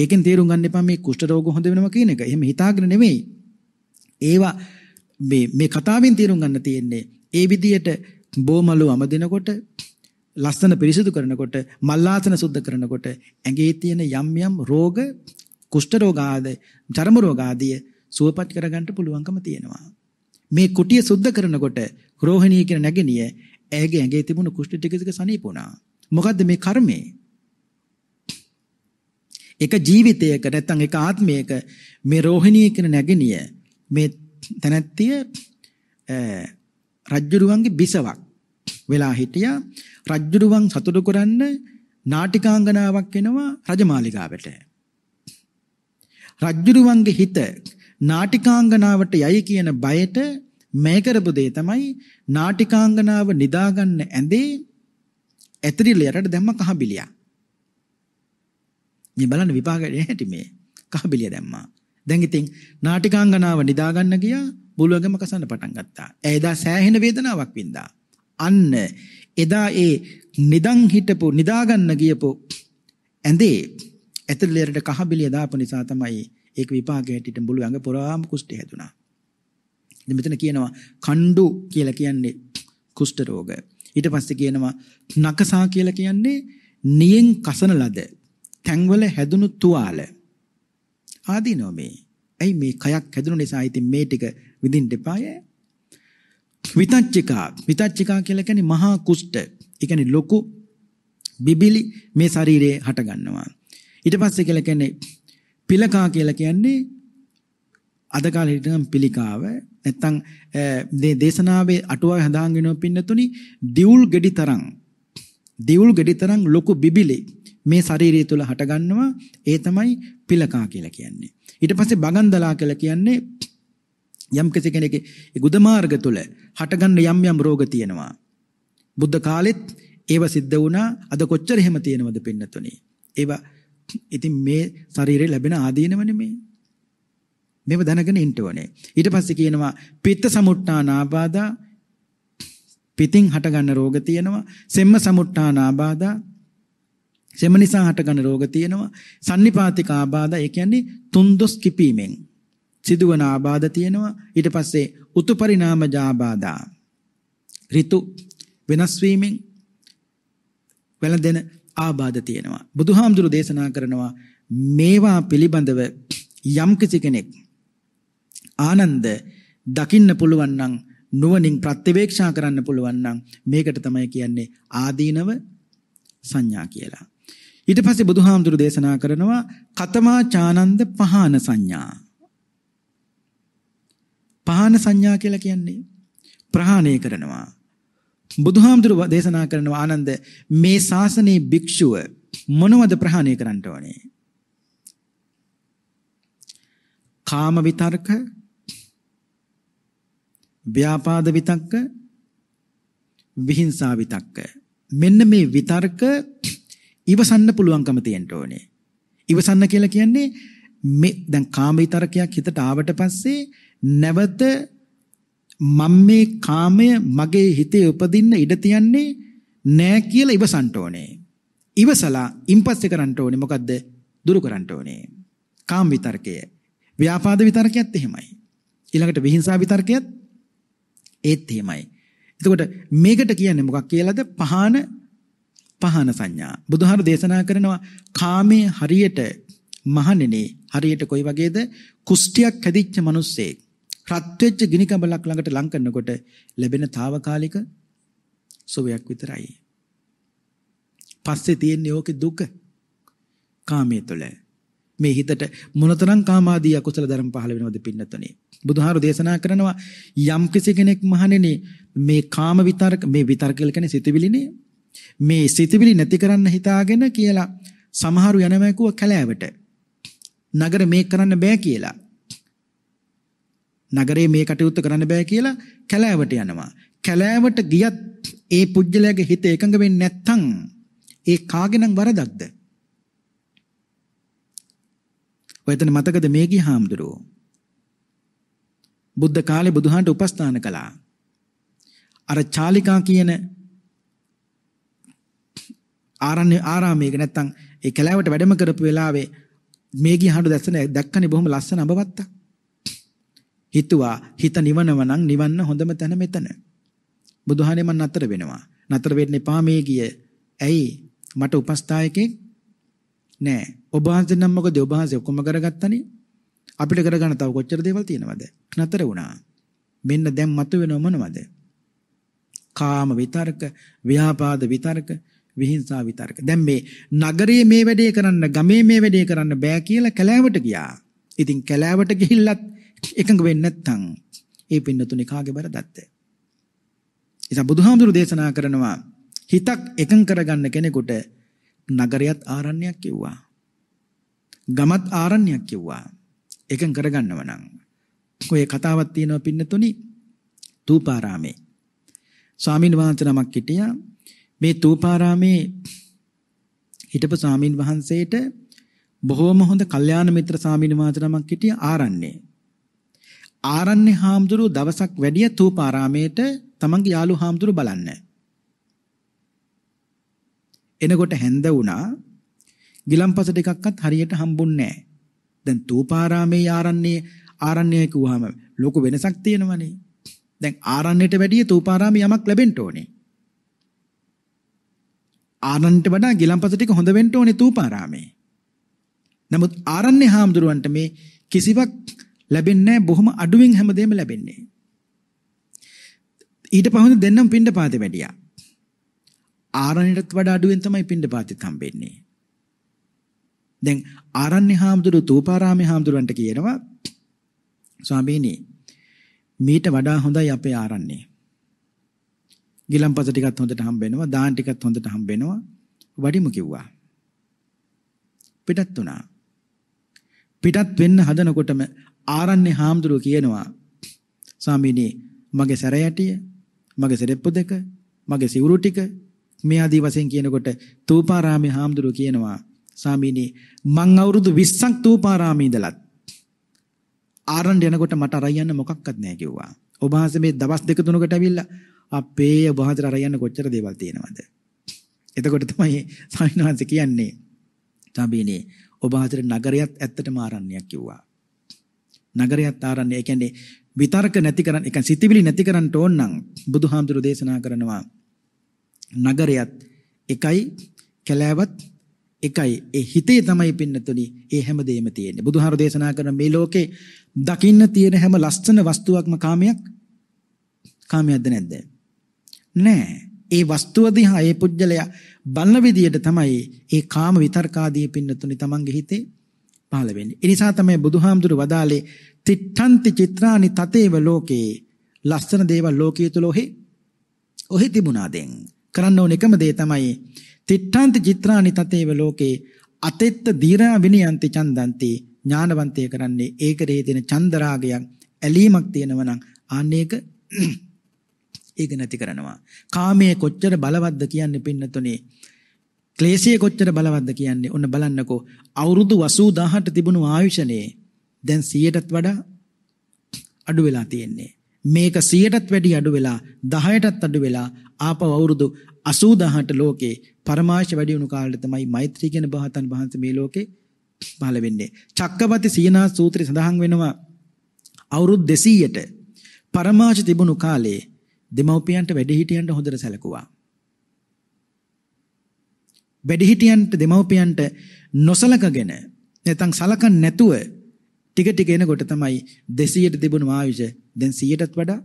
ඒකෙන් තේරුම් ගන්න එපා මේ කුෂ්ඨ රෝග හොඳ වෙනවා කියන එක. එහෙම හිතාගෙන නෙමෙයි. ඒවා මේ මේ කතාවෙන් තේරුම් ගන්න තියෙන්නේ ඒ විදියට බොමලු අමදිනකොට ලස්සන පිරිසිදු කරනකොට මල්ලාසන සුද්ධ කරනකොට ඇඟේ තියෙන යම් යම් රෝග කුෂ්ඨ රෝග ආදී චර්ම රෝග ආදී සුවපත් කරගන්න පුළුවන්කම තියෙනවා. මේ කුටිය සුද්ධ කරනකොට රෝහිණී කියන නැගණිය ඇගේ ඇඟේ තිබුණු කුෂ්ඨ ටික ටික සනීප වුණා. මොකද්ද මේ කර්මය? එක ජීවිතයක නැත්නම් එක ආත්මයක මේ රෝහිණී කියන නැගණිය මේ තනත්තිය රජ්ජුරුවන්ගේ බිසවක් වෙලා හිටියා. රජ්ජුරුවන් සතුටු කරන්න නාටිකාංගනාවක් එනවා රජමාලිගාවට. රජ්ජුරුවන්ගේ හිත නාටිකාංගනාවට යයි කියන බයට මේ කරපු දේ තමයි නාටිකාංගනාව නිදාගන්න ඇඳේ ඇතරි ලෙරට දැම්ම කහබිලියා. මේ බලන්න විපාකය හැටි මේ කහබිලිය දැම්මා. දැන් ඉතින් නාටිකාංගනාව නිදාගන්න ගියා බුලුවගම කසන්න පටන් ගත්තා. එදා සෑහෙන වේදනාවක් වින්දා. අන්න එදා ඒ නිදන් හිටපු නිදාගන්න ගියපු ඇඳේ ඇතුළේට කහබිලිය දාපු නිසා තමයි ඒක විපාකයේ හිටිට බුළු ඇඟ පුරාම කුෂ්ඨය හැදුනා. ඉතින් මෙතන කියනවා කණ්ඩු කියලා කියන්නේ කුෂ්ඨ රෝග. ඊට පස්සේ කියනවා නකසා කියලා කියන්නේ නියෙන් කසන ලද තැන්වල හැදුණු තුවාල. ආදීනෝ මේ. ඇයි මේ කයක් හැදුණු නිසා ඉතින් මේ ටික විඳින්න එපාය. විතච්චිකා විතච්චිකා කියලා කියන්නේ මහා කුෂ්ඨ. ඒ කියන්නේ ලොකු බිබිලි මේ ශරීරයේ හට ගන්නවා. ඊට පස්සේ කියලා කියන්නේ පිලකා කියලා කියන්නේ අද කාලේ හිටනම් පිළිකාව නැත්තම් මේ දේශනාවේ අටුවාවේ හදාගෙන වෙනවා පින්නතුනි දිවුල් ගෙඩි තරම් දිවුල් ගෙඩි තරම් ලොකු බිබිලි මේ ශරීරය තුල හට ගන්නවා ඒ තමයි පිලකා කියලා කියන්නේ. ඊට පස්සේ බගන්දලා කියලා කියන්නේ යම් කෙනෙකුගේ ගුද මාර්ග තුල හටගන්න යම් යම් රෝග තියෙනවා. බුද්ධ කාලෙත් ඒව සිද්ධ වුණා. අද කොච්චර එහෙම තියෙනවද පින්නතුනි. ඒවා ඉතින් මේ ශරීරේ ලැබෙන ආදීනව නෙමෙයි. මේව දැනගෙන ඉන්න ඕනේ. ඊට පස්සේ කියනවා පිත්ත සමුට්ඨාන ආබාධා පිතින් හටගන්න රෝග තියෙනවා. සෙම්ම සමුට්ඨාන ආබාධා සෙම නිසා හටගන්න රෝග තියෙනවා. සන්නිපාතික ආබාධා ඒ කියන්නේ තුන්දොස් කිපීමෙන් සිදුවන ආබාධ තියෙනවා. ඊට පස්සේ උතු පරිණාමජ ආබාධා. ඍතු වෙනස් වීමෙන් වෙළඳෙන ආබාධ තියෙනවා. බුදුහාමුදුරු දේශනා කරනවා මේවා පිළිබඳව යම් කිසි කෙනෙක් ආනන්ද දකින්න පුළුවන් නම් නුවණින් ප්‍රත්‍යවේක්ෂා කරන්න පුළුවන් නම් මේකට තමයි කියන්නේ ආදීනව සංඥා කියලා. ඊට පස්සේ බුදුහාමුදුරු දේශනා කරනවා කතමා චානන්ද පහන සංඥා. පහන සංඥා කියලා කියන්නේ ප්‍රහාණය කරනවා. බුදුහාමුදුරුව දේශනා කරනවා ආනන්ද මේ ශාසනයේ භික්ෂුව මොනවද ප්‍රහාණය කරන්න ඕනේ? කාම විතර්ක ව්‍යාපාද විතක්ක විහිංසා විතක්ක මෙන්න මේ විතර්ක ඉවසන්න පුළුවන්කම තියෙන්න ඕනේ ඉවසන්න කියලා කියන්නේ මේ දැන් කාම විතර්කයක් හිතට ආවට පස්සේ නැවත මම මේ කාමය මගේ හිතේ උපදින්න ඉඩ තියන්නේ නෑ කියලා ඉවසන්න ඕනේ. ඉවසලා ඉම්පස්සේ කරන්න ඕනේ මොකද්ද? දුරු කරන්න ඕනේ. කාම විතර්කය. ව්‍යාපාද විතර්කයත් එහෙමයි. ඊළඟට විහිංසා විතර්කයත් ඒත් එහෙමයි. එතකොට මේකට කියන්නේ මොකක් කියලාද? පහන පහන සංඥා. බුදුහාර දේශනා කරනවා කාමයේ හරියට මහණෙනි හරියට කොයි වගේද? කුෂ්ටියක් හැදිච්ච මිනිස්සෙක් රත් වෙච්ච ගිනි කබලක් ළඟට ලං කරනකොට ලැබෙන తాවකාලික සුවයක් විතරයි. පස්සේ තියෙන්නේ ඕකේ දුක. කාමයේ තුල මේ හිතට මොනතරම් කාමාදී අකුසල ධර්ම පහළ වෙනවද පින්නතනේ. බුදුහාරු දේශනා කරනවා යම් කෙනෙක් මහණෙනි මේ කාම විතරක මේ විතරක කියන්නේ සිතවිලිනේ මේ සිතවිලි නැති කරන්න හිතාගෙන කියලා සමහරු යනවැකුව කැලෑවට නගර මේක කරන්න බෑ කියලා නගරේ මේ කටයුත්ත කරන්න බෑ කියලා කැලෑවට යනවා. කැලෑවට ගියත් ඒ පුජ්‍යලයාගේ හිත එකඟ වෙන්නේ නැත්නම් ඒ කාගෙනම් වරදක්ද? ඔයතන මතකද මේ ගිය හාමුදුරුවෝ? බුද්ධ කාලේ බුදුහාන්ට උපස්ථාන කළා. අර චාලිකා කියන ආරණ්‍ය ආරාමයක නැත්තම් ඒ කැලෑවට වැඩම කරපු වෙලාවේ මේගී හඬ දැස්සන දැක්කනේ බොහොම ලස්සන අඹවත්තක්. හිතුවා හිත නිවනව නම් නිවන්න හොඳම තැන මෙතන. බුදුහානේ මන් නතර වෙනවා. නතර වෙන්න එපා මේ ගිය. ඇයි? මට උපස්ථායකෙක් නෑ. ඔබ වහන්සේ නම් මොකද ඔබ වහන්සේ ඔක්කොම කරගත්තනේ. අපිට කරගන්න තව කොච්චර දේවල් තියෙනවද? නතර වුණා. මෙන්න දැන් මතුවෙනව මොනවද? කාම විතරක, ව්‍යාපාද විතරක, විහිංසා විතරක. දැන් මේ නගරයේ මේ වැඩේ කරන්න, ගමේ මේ වැඩේ කරන්න බෑ කියලා කැලෑවට ගියා. ඉතින් කැලෑවට ගිහිල්ලත් එකඟ වෙන්නේ නැත්නම් ඒ පින්නතුනේ කාගේ බරදත්ත? ඉතින් බුදුහාමුදුරු දේශනා කරනවා හිතක් එකඟ කරගන්න කෙනෙකුට නගරයත් ආරණ්‍යයක් කිව්වා. ගමත් ආරණ්‍යයක් කිව්වා. එකඟ කරගන්නව නම් ඔය කතාවක් තියෙනවා පින්නතුනි තූපාරාමේ. ස්වාමීන් වහන්සේ නමක් හිටියා මේ තූපාරාමේ හිටපු ස්වාමින් වහන්සේට බොහෝම හොඳ කල්යාණ මිත්‍ර ස්වාමීන් වහන්සේ නමක් හිටියා ආරණ්‍යේ. ආරණ්‍ය හාමුදුරුව දවසක් වැඩිය තූපාරාමේට තමන්ගේ යාළු හාමුදුරුව බලන්න. එනකොට හැන්ද වුණා. ගිලම්පස දෙකක්වත් හරියට හම්බුන්නේ නැහැ. දැන් තූපාරාමේ ආරණ්‍යේ ආරණ්‍යය කිව්වහම ලොකු වෙනසක් තියෙනවනේ. දැන් ආරණ්‍යයට වැඩිය තූපාරාමේ යමක් ලැබෙන්න ඕනේ. ආරණ්‍යට වඩා ගිලම්පස ටික හොඳ වෙන්න ඕනේ තූපාරාමේ. නමුත් ආරණ්‍ය හාමුදුරුවන්ට මේ කිසිවක් ලැබෙන්නේ බොහොම අඩුවෙන් හැමදේම ලැබෙන්නේ. ඊට පහුවෙන් දෙන්නම් පින්ඩ පාතේ වැඩියා. ආරණ්‍යයටත් වඩා අඩුවෙන් තමයි පින්ඩ පාතෙත් හම්බෙන්නේ. දැන් ආරණ්‍ය හාමුදුරු තූපාරාමේ හාමුදුරන්ට කියනවා ස්වාමීනි මීට වඩා හොඳයි අපේ ආරණ්‍ය. ගිලම්පස ටිකත් හොඳට හම්බෙනවා, දාන් ටිකත් හොඳට හම්බෙනවා. වඩිමු කිව්වා. පිටත් වුණා. පිටත් වෙන්න හදනකොටම ආරණ්‍ය හාමුදුරුව කියනවා ස්වාමීනි මගේ සැර යටිය මගේ සෙරෙප්පු දෙක මගේ සිවුරු ටික මේ ආදී වශයෙන් කියනකොට තූපාරාමේ හාමුදුරුව කියනවා ස්වාමීනි මං අවුරුදු 20ක් තූපාරාමේ ඉඳලත් ආරණ්ඩ යනකොට මට අරන් යන්න මොකක්වත් නැහැ කිව්වා. ඔබ වහන්සේ මේ දවස් දෙක තුනකට ඇවිල්ලා අපේ ඔබ වහන්සේට අරන් යන්න කොච්චර දේවල් තියෙනවද? එතකොට තමයි ස්වාමීන් වහන්සේ කියන්නේ ස්වාමීනි ඔබ වහන්සේට නගරයත් ඇත්තටම ආරණ්‍යයක් කිව්වා. නගරයත් ආරන්නේ. ඒ කියන්නේ විතර්ක නැති කරන්න, ඒ කියන්නේ සිතිවිලි නැති කරන්න ඕන නම් බුදුහාමුදුරු දේශනා කරනවා නගරයත් එකයි කැලෑවත් එකයි. ඒ හිතේ තමයි පින්නතුනි ඒ හැමදේම තියෙන්නේ. බුදුහාමුදුරු දේශනා කරන මේ ලෝකේ දකින්න තියෙන හැම ලස්සන වස්තුවක්ම කාමයක් කාමයක්ද නැද්ද? නෑ. ඒ වස්තුව දිහා ඒ පුජ්‍යලයා බලන විදියට තමයි ඒ කාම විතර්කාදී පින්නතුනි තමන්ගේ හිතේ පහළ වෙන්නේ. ඒ නිසා තමයි බුදුහාමුදුරු වදාලේ තිට්ඨන්ති චිත්‍රානි තතේව ලෝකේ ලස්සන දේවල් ලෝකයේ තුල ඔහි ඔහි තිබුණා දැන්. කරන්න ඕන එකම දේ තමයි තිට්ඨන්ති චිත්‍රානි තතේව ලෝකේ අතෙත්ත දීරා විනයන්ති චන්දන්ති ඥානවන්තය කරන්නේ ඒක රේතින චන්දරාගයක් ඇලීමක් තියෙනවා නම් ආන්නේක ඒක නැති කරනවා. කාමයේ කොච්චර බලවත්ද කියන්නේ පින්නතුනේ ක්ලේශය කොච්චර බලවත්ද කියන්නේ ඔන්න බලන්නකෝ අවුරුදු 80000ට තිබුණු ආයුෂනේ දැන් 100ටත් වඩා අඩු වෙලා තියෙන්නේ මේක 100ටත් වැඩි අඩු වෙලා 10ටත් අඩු වෙලා ආපව අවුරුදු 80000ට ලෝකේ පරමාශ වැඩි වුණු කාලේ තමයි මෛත්‍රී කියන බහතන් වහන්සේ මේ ලෝකේ පහළ වෙන්නේ චක්කපති සීනා සූත්‍රය සඳහන් වෙනවා අවුරුදු 200ට පරමාශ තිබුණු කාලේ දෙමව්පියන්ට වැඩ හිටියන්ට හොඳට සැලකුවා වැඩිහිටියන්ට දෙමව්පියන්ට නොසලකගෙන නැත්නම් සලකන්නේ නැතුව ටික ටික එනකොට තමයි 200ට තිබුණු ආයුෂ දැන් 100ටත් වඩා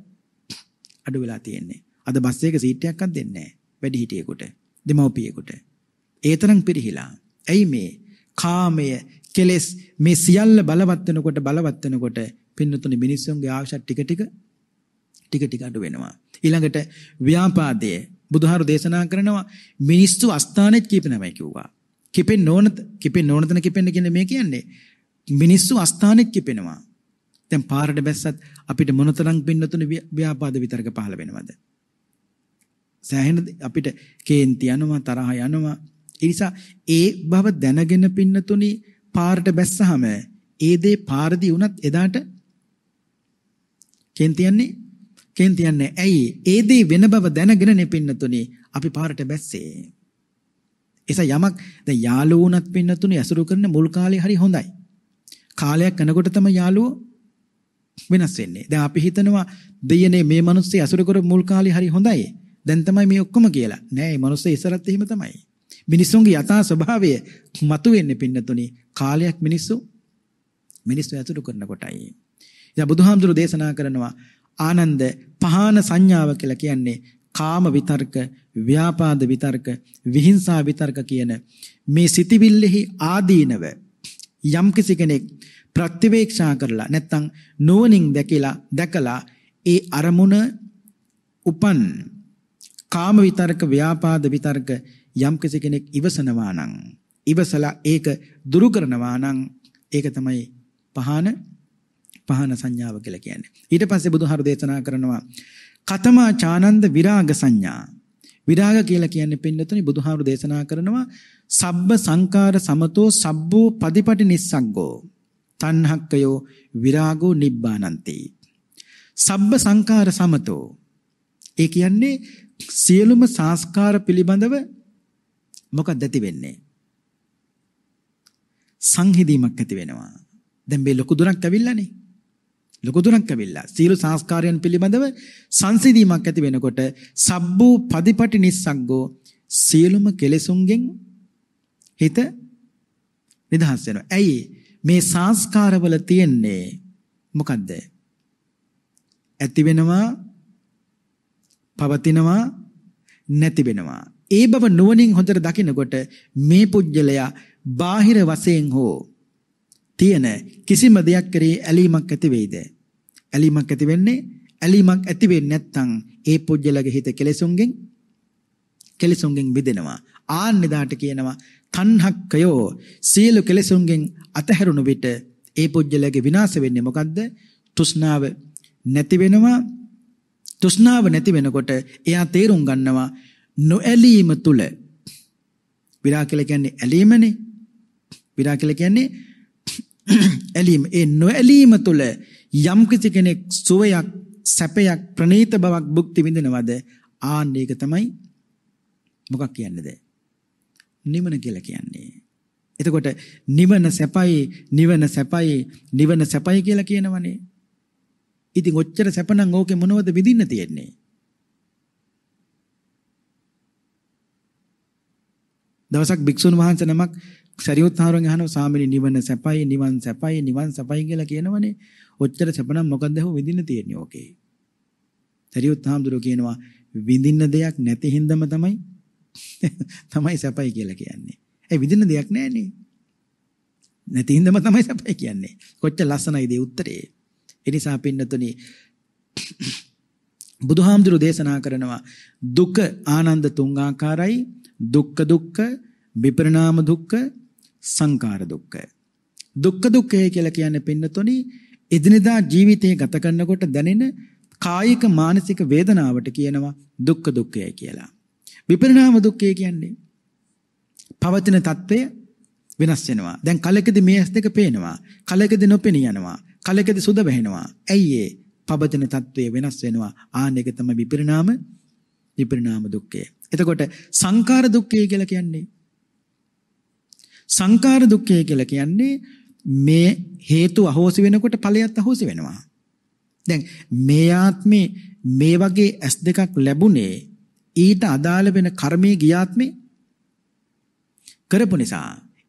අඩු වෙලා තියෙන්නේ. අද බස් එක සීට් එකක්වත් දෙන්නේ නැහැ වැඩිහිටියෙකුට දෙමව්පියෙකුට. ඒ තරම් පිරිහිලා. ඇයි මේ කාමය කෙලෙස් මේ සියල්ල බලවත් වෙනකොට බලවත් වෙනකොට පින්නතුනි මිනිස්සුන්ගේ ආශා ටික ටික ටික ටික අඩු වෙනවා. ඊළඟට ව්‍යාපාදයේ බුදුහාරු දේශනා කරනවා මිනිස්සු අස්ථානෙත් කිපෙනවයි කිව්වා. කිපෙන්න ඕන කිපෙන්න ඕන තැන කිපෙන්න කියන්නේ මේ කියන්නේ මිනිස්සු අස්ථානෙත් කිපෙනවා. දැන් පාරට බැස්සත් අපිට මොනතරම් පින්නතුන ව්‍යාපාද විතරක පහළ වෙනවද? සෑහෙන අපිට කේන්ති යනවා තරහ යනවා. ඒ නිසා ඒ බව දැනගෙන පින්නතුනි පාරට බැස්සහම ඒ දේ පාරදී වුණත් එදාට කේන්ති යන්නේ කේන්ති යන්නේ ඇයි? ඒ දේ වෙන බව දැනගෙන නෙපින්නතුනේ අපි පාරට බැස්සේ. එස යමක් දැන් යාළුවෝ උනත් පින්නතුනේ ඇසුරු කරන මුල් කාලේ හරි හොඳයි. කාලයක් යනකොට තමයි යාළුවෝ වෙනස් වෙන්නේ. දැන් අපි හිතනවා දෙයනේ මේ මිනිස්සු ඇසුරු කර මුල් කාලේ හරි හොඳයි. දැන් තමයි මේ ඔක්කොම කියලා. නෑ මේ මිනිස්සු ඉස්සරත් එහෙම තමයි. මිනිසුන්ගේ යථා ස්වභාවය මතුවෙන්නේ පින්නතුනේ කාලයක් මිනිස්සු මිනිස්සු ඇසුරු කරන කොටයි. ඉතින් බුදුහාමුදුරු දේශනා කරනවා ආනන්ද පහාන සංඥාව කියලා කියන්නේ කාම විතර්ක, ව්‍යාපාද විතර්ක, විහිංසා විතර්ක කියන මේ සිතිවිල්ලෙහි ආදීනව යම් කිසි කෙනෙක් ප්‍රතිවේක්ෂා කරලා නැත්නම් නුවණින් දැකලා දැකලා ඒ අරමුණ උපන් කාම විතර්ක ව්‍යාපාද විතර්ක යම් කෙනෙක් ඉවසනවා නම් ඉවසලා ඒක දුරු කරනවා නම් ඒක තමයි පහන පහන සංඥාව කියලා කියන්නේ. ඊට පස්සේ බුදුහාර දේශනා කරනවා කතමා චානන්ද විරාග සංඥා. විරාග කියලා කියන්නේ පින්නතුනි බුදුහාර දේශනා කරනවා සබ්බ සංකාර සමතෝ සබ්බෝ පදිපටි නිස්සග්ගෝ. තණ්හක්කයෝ විරාගෝ නිබ්බානන්ති. සබ්බ සංකාර සමතෝ. ඒ කියන්නේ සියලුම සංස්කාර පිළිබඳව මොකක්ද ඇති වෙන්නේ? සංහිදීමක් ඇති වෙනවා. දැන් මේ ලොකු දුරක් ඇවිල්ලානේ. ලොකු දුරක් ඇවිල්ලා සීල සංස්කාරයන් පිළිබඳව සංසිඳීමක් ඇති වෙනකොට සබ්බූ පදිපටි නිස්සග්ගෝ සියලුම කෙලෙසුන්ගෙන් හිත නිදහස් වෙනවා. ඇයි මේ සංස්කාරවල තියෙන්නේ මොකද්ද? ඇති වෙනවා පවතිනවා නැති වෙනවා. ඒ බව නුවණින් හොඳට දකිනකොට මේ පුජ්‍යලයා බාහිර වශයෙන් හෝ තියෙන කිසිම දෙයක් කරේ ඇලීමක් ඇති වෙයිද? ඇලීමක් ඇති වෙන්නේ ඇලීමක් ඇති වෙන්නේ නැත්නම් ඒ පුජ්‍යලගේ හිත කෙලෙසුන්ගෙන් කෙලෙසුන්ගෙන් මිදෙනවා. ආන්නෙදාට කියනවා තණ්හක්කයෝ සියලු කෙලෙසුන්ගෙන් අතහැරුණු විට ඒ පුජ්‍යලගේ විනාශ වෙන්නේ මොකද්ද? තෘෂ්ණාව නැති වෙනවා. තෘෂ්ණාව නැති වෙනකොට එයා තේරුම් ගන්නවා නොඇලීම තුල විරා කියලා කියන්නේ ඇලීමනේ. විරා කියලා කියන්නේ ඇලීම. ඒ නොඇලීම තුළ යම් කිසි කෙනෙක් සුවයක්, සැපයක්, ප්‍රණීත බවක් භුක්ති විඳිනවද? ආන්න ඒක තමයි මොකක් කියන්නේද? නිවන කියලා කියන්නේ. එතකොට නිවන සැපයි, නිවන සැපයි, නිවන සැපයි කියලා කියනවනේ. ඉතින් ඔච්චර සැපනම් ඕකේ මොනවද විඳින්න තියෙන්නේ? දවසක් භික්ෂුන් වහන්සේ නමක් සරියුත්තරන් අහනවා සාමිනි නිවන සැපයි නිවන් සැපයි නිවන් සැපයි කියලා කියනවනේ. ඔච්චර සැපනම් මොකද්ද හො විඳින්න තියෙන්නේ ඕකේ. සරියුත්තරම්දුර කියනවා විඳින්න දෙයක් නැති හින්දම තමයි තමයි සැපයි කියලා කියන්නේ. ඒ විඳින්න දෙයක් නැහනේ. නැති හින්දම තමයි සැපයි කියන්නේ. කොච්චර ලස්සනයිද උත්තරේ. ඒ නිසා පින්නතුනි බුදුහාමුදුරු දේශනා කරනවා දුක ආනන්ද තුන් ආකාරයි දුක්ඛ දුක්ඛ විපරිණාම දුක්ඛ සංකාර දුක්ඛය. දුක්ඛ දුක්ඛය කියලා කියන්නේ පින්නතොනි එදිනෙදා ජීවිතේ ගත කරනකොට දැනෙන කායික මානසික වේදනාවට කියනවා දුක්ඛ දුක්ඛය කියලා. විපරිණාම දුක්ඛය කියන්නේ පවතින తත්වය වෙනස් වෙනවා. දැන් කලකදී මේ ඇස් දෙක පේනවා. කලකදී නොපෙනී යනවා. කලකදී සුද වැහෙනවා. ඇයි ඒ? පවතින తත්වය වෙනස් වෙනවා. ආන එක තමයි විපරිණාම විපරිණාම දුක්ඛය. එතකොට සංකාර දුක්ඛය කියලා කියන්නේ සංකාර දුක්ඛය කියලා කියන්නේ මේ හේතු අහෝසි වෙනකොට ඵලයත් අහෝසි වෙනවා. දැන් මේ ආත්මේ මේ වගේ ඇස් දෙකක් ලැබුණේ ඊට අදාළ වෙන කර්මයේ ගියාත්මේ කරපු නිසා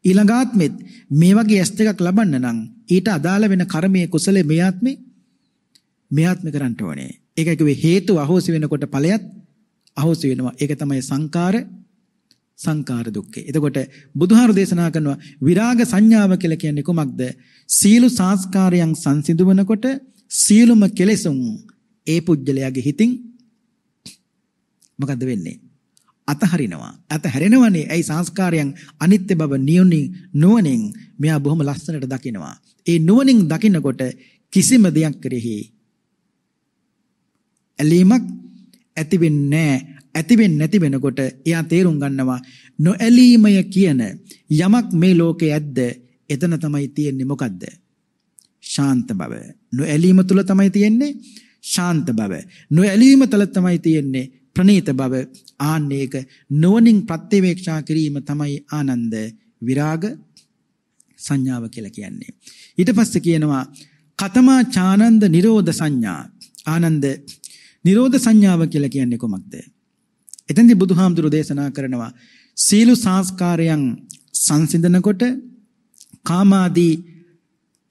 ඊළඟ ආත්මෙත් මේ වගේ ඇස් දෙකක් ලබන්න නම් ඊට අදාළ වෙන කර්මයේ කුසලයේ මේ ආත්මේ මේ ආත්මේ කරන්න ඕනේ. ඒකයි කිව්වේ හේතු අහෝසි වෙනකොට ඵලයත් අහෝසි වෙනවා. ඒක තමයි සංකාර සංකාර දුක්ඛේ. එතකොට බුදුහාරු දේශනා කරනවා විරාග සංඥාව කියලා කියන්නේ කොමක්ද? සීලු සංස්කාරයන් සංසිඳුවනකොට සීලුම කෙලෙසුම් ඒ පුජ්‍යලයාගේ හිතින් මොකද්ද වෙන්නේ? අතහරිනවා. අතහැරෙනවනේ. ඇයි සංස්කාරයන් අනිත්‍ය බව නියුණි නුවණින් මෙයා බොහොම ලස්සනට දකිනවා. ඒ නුවණින් දකිනකොට කිසිම දෙයක් කෙරෙහි ඇලීමක් ඇති වෙන්නේ නැහැ. ඇති වෙන්නේ නැති වෙනකොට එයා තේරුම් ගන්නවා නොඇලීමය කියන යමක් මේ ලෝකේ ඇද්ද එතන තමයි තියෙන්නේ මොකද්ද ශාන්ත බව නොඇලීම තුල තමයි තියෙන්නේ ශාන්ත බව නොඇලීම තුල තමයි තියෙන්නේ ප්‍රණීත බව ආන්නේක නොවනින් ප්‍රත්‍යවේක්ෂා කිරීම තමයි ආනන්ද විරාග සංඥාව කියලා කියන්නේ ඊට පස්සේ කියනවා කතමා චානන්ද නිරෝධ සංඥා ආනන්ද නිරෝධ සංඥාව කියලා කියන්නේ කොමක්ද එතෙන්දී බුදුහාමුදුරු දේශනා කරනවා සීලු සංස්කාරයන් සංසිඳනකොට කාමාදී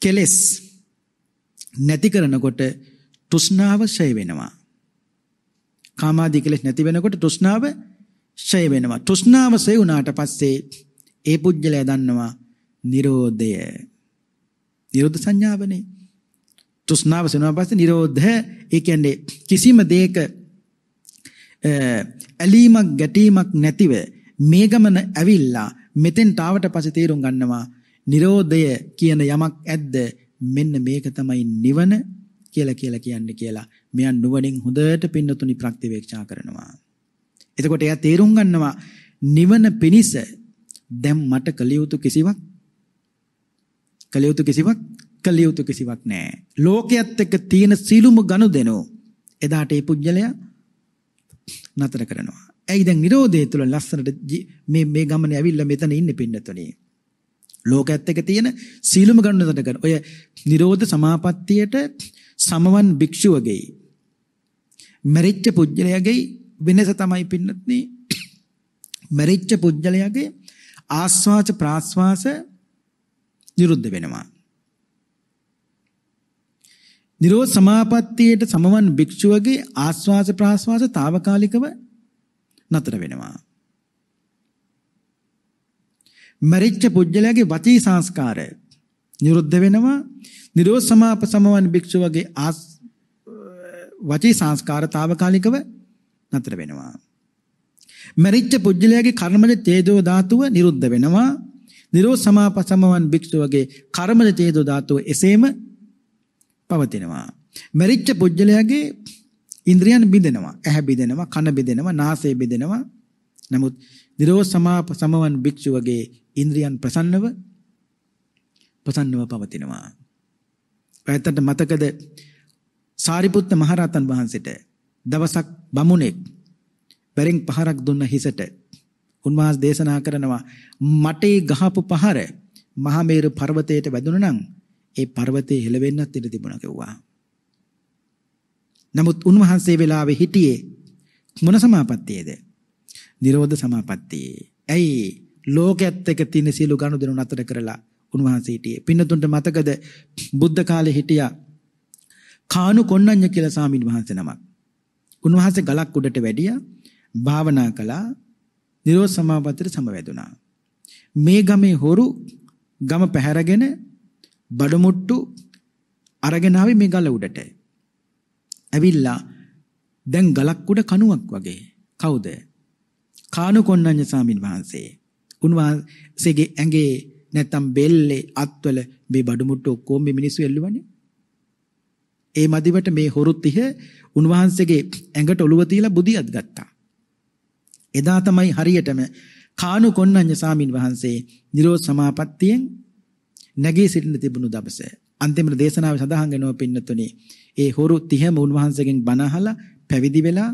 කෙලෙස් නැති කරනකොට තෘෂ්ණාව ඡය වෙනවා. කාමාදී කෙලෙස් නැති වෙනකොට තෘෂ්ණාව ඡය වෙනවා. තෘෂ්ණාව ඡය වුණාට පස්සේ ඒ පුජ්‍යලය දන්නවා Nirodhaය. Nirodha සංඥාවනේ. තෘෂ්ණාව ඡය වුණා පස්සේ Nirodha ඒ කියන්නේ කිසිම දෙයක ඇලීමක් ගැටීමක් නැතිව මේ ගමන ඇවිල්ලා මෙතෙන්ට ආවට පස්සේ තේරුම් ගන්නවා Nirodhaය කියන යමක් ඇද්ද මෙන්න මේක තමයි නිවන කියලා කියලා කියන්නේ කියලා මෙයන් නුවණින් හොඳට පින්නතුනි ප්‍රතිවේක්ෂා කරනවා. එතකොට එයා තේරුම් ගන්නවා නිවන පිණිස දැන් මට කළ යුතු කිසිවක් කළ යුතු කිසිවක් කළ යුතු කිසිවක් නැහැ. ලෝකයේත් එක්ක තියෙන සීලුම ගනුදෙනු එදාට ඒ පුජ්‍යලයා නතර කරනවා. ඇයි දැන් Nirodhe තුල ලස්සනට මේ මේ ගමනේ ඇවිල්ලා මෙතන ඉන්නේ පින්නතුනේ. ලෝකයේත් එක තියෙන සීලම ගන්න නතර කරන. ඔය Nirodha සමාපත්තියට සමවන් භික්ෂුවගේ මරිච්ච පුජ්‍යලයාගේ වෙනස තමයි පින්නත්නේ. මරිච්ච පුජ්‍යලයාගේ ආස්වාච ප්‍රාස්වාස නිරුද්ධ වෙනවා. නිරෝධ සමාපත්තියට සමවන් භික්ෂුවගේ ආස්වාස ප්‍රාස්වාස తాවකාලිකව නතර වෙනවා. මරිච්ච පුජ්‍යලයාගේ වචී සංස්කාරය නිරුද්ධ වෙනවා. නිරෝධ සමාප සමවන් භික්ෂුවගේ ආස් වචී සංස්කාර తాවකාලිකව නතර වෙනවා. මරිච්ච පුජ්‍යලයාගේ කර්මජ තේජෝ ධාතුව නිරුද්ධ වෙනවා. නිරෝධ සමාප සමවන් භික්ෂුවගේ කර්මජ තේජෝ ධාතුව එසේම පවතිනවා. මරිච්ච පුජ්‍යලයාගේ ඉන්ද්‍රියන් බිඳෙනවා. ඇහැ බිඳෙනවා, කන බිඳෙනවා, නාසය බිඳෙනවා. නමුත් නිරෝධ සමාප සමවන් භික්ෂුවගේ ඉන්ද්‍රියන් ප්‍රසන්නව ප්‍රසන්නව පවතිනවා. ඇත්තට මතකද සාරිපුත්ත මහරහතන් වහන්සේට දවසක් බමුණෙක් බැරින් පහරක් දුන්න හිසට උන්වහන්සේ දේශනා කරනවා මටේ ගහපු පහර මහමේරු පර්වතයට වැදුණා නම් ඒ පර්වතේ හෙලවෙන්නත් ඉඩ තිබුණා කිව්වා. නමුත් උන්වහන්සේ වෙලාවේ හිටියේ මොන සමාපත්තියේද? නිරෝධ සමාපත්තියේ. ඇයි ලෝකයේත් එක තියෙන සියලු ගනුදෙනු නතර කරලා උන්වහන්සේ හිටියේ. පින්නතුන්ට මතකද බුද්ධ කාලේ හිටියා කානු කොණ්ණඤ්ඤ කියලා සාමින් වහන්සේ නමක්. උන්වහන්සේ ගලක් උඩට වැඩියා භාවනා කළා නිරෝධ සමාපත්තියට සමවැදුණා. මේ ගමේ හොරු ගම පැහැරගෙන බඩමුට්ටු අරගෙන ආවේ මේ ගල උඩට. ඇවිල්ලා දැන් ගලක් උඩ කණුවක් වගේ. කවුද? කානු කොණ්ණඤ්ඤ සාමින් වහන්සේ. උන්වහන්සේගේ ඇඟේ නැත්තම් බෙල්ලේ අත්වල මේ බඩමුට්ටු ඔක්කොම මේ මිනිස්සු එල්ලුවනේ. ඒ මදිවට මේ හොරුත්තිහ උන්වහන්සේගේ ඇඟට ඔළුව තියලා බුදියත් ගත්තා. එදා තමයි හරියටම කානු කොණ්ණඤ්ඤ සාමින් වහන්සේ නිරෝධ සමාපත්තියෙන් නැගී සිටින්න තිබුණු දවස. අන්තිම දේශනාවේ සඳහන් වෙනවා පින්නතුනි. ඒ හොරු 30ම උන්වහන්සේගෙන් බණ අහලා පැවිදි වෙලා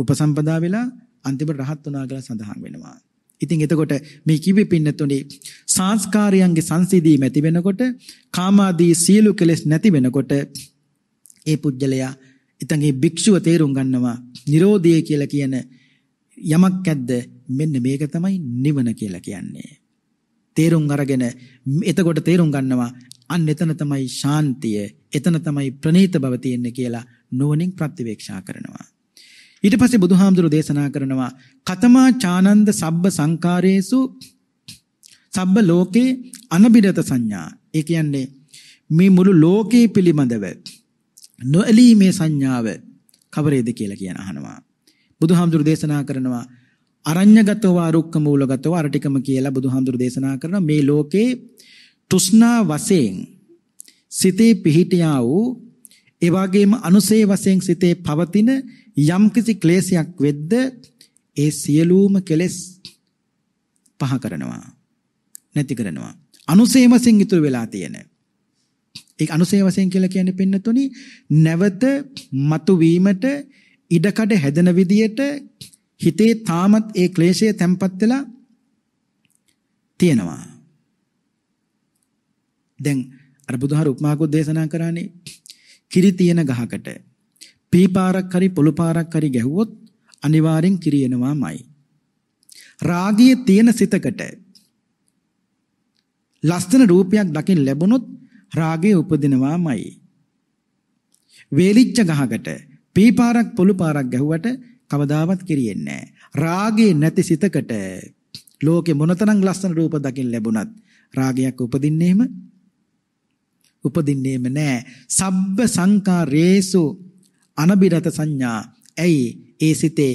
උපසම්පදා වෙලා අන්තිමට රහත් වුණා කියලා සඳහන් වෙනවා. ඉතින් එතකොට මේ කිවි පින්නතුනි සංස්කාරයන්ගේ සංසිඳීම ඇති වෙනකොට කාමාදී සියලු කෙලෙස් නැති වෙනකොට ඒ පුජ්‍යලයා ඉතන්ගේ භික්ෂුව තේරුම් ගන්නවා Nirodhe කියලා කියන යමක් ඇද්ද මෙන්න මේක තමයි නිවන කියලා කියන්නේ. තේරුම් අරගෙන එතකොට තේරුම් ගන්නවා අන්න එතන තමයි ශාන්තිය එතන තමයි ප්‍රණීත බව තියෙන්නේ කියලා නුවණින් ප්‍රතිවේක්ෂා කරනවා ඊට පස්සේ බුදුහාමුදුරු දේශනා කරනවා කතමා චානන්ද සබ්බ සංකාරේසු සබ්බ ලෝකේ අනබිරත සංඥා ඒ කියන්නේ මේ මුළු ලෝකේ පිළිබඳව නොඇලීමේ සංඥාව කවරේද කියලා කියන අහනවා බුදුහාමුදුරු දේශනා කරනවා අරඤ්‍යගතව අරුක්ක මූලගතව අර ටිකම කියලා බුදුහාමුදුරු දේශනා කරන මේ ලෝකේ තෘෂ්ණා වශයෙන් සිතේ පිහිටියා වූ ඒ වගේම අනුසේ වශයෙන් සිතේ පවතින යම්කිසි ක්ලේශයක් වෙද්ද ඒ සියලුම කෙලෙස් පහ කරනවා නැති කරනවා අනුසේ වශයෙන් ඉතුරු වෙලා තියෙන ඒ අනුසේ වශයෙන් කියලා කියන්නේ පින්නතුනි නැවත මතු වීමට ඉඩකඩ හැදෙන විදියට හිතේ තාමත් ඒ ක්ලේශය තැම්පත් වෙලා තියෙනවා. දැන් අර බුදුහාර උපමාකෝ දේශනා කරානේ කිරි තියෙන ගහකට පීපාරක් හරි පොළු පාරක් හරි ගැහුවොත් අනිවාර්යෙන් කිරි එනවාමයි. රාගය තියෙන සිතකට ලස්සන රූපයක් දකින් ලැබුණොත් රාගය උපදිනවාමයි. වේලිච්ච ගහකට පීපාරක් පොළු පාරක් ගැහුවට කවදාවත් කිරියෙන්නේ නැහැ. රාගේ නැති සිතකට ලෝකේ මොනතරම් ලස්සන රූප දකින්න ලැබුණත් රාගයක් උපදින්නේම උපදින්නේම නැහැ. සබ්බ සංකාරේසු අනබිරත සංඥා. ඇයි ඒ සිතේ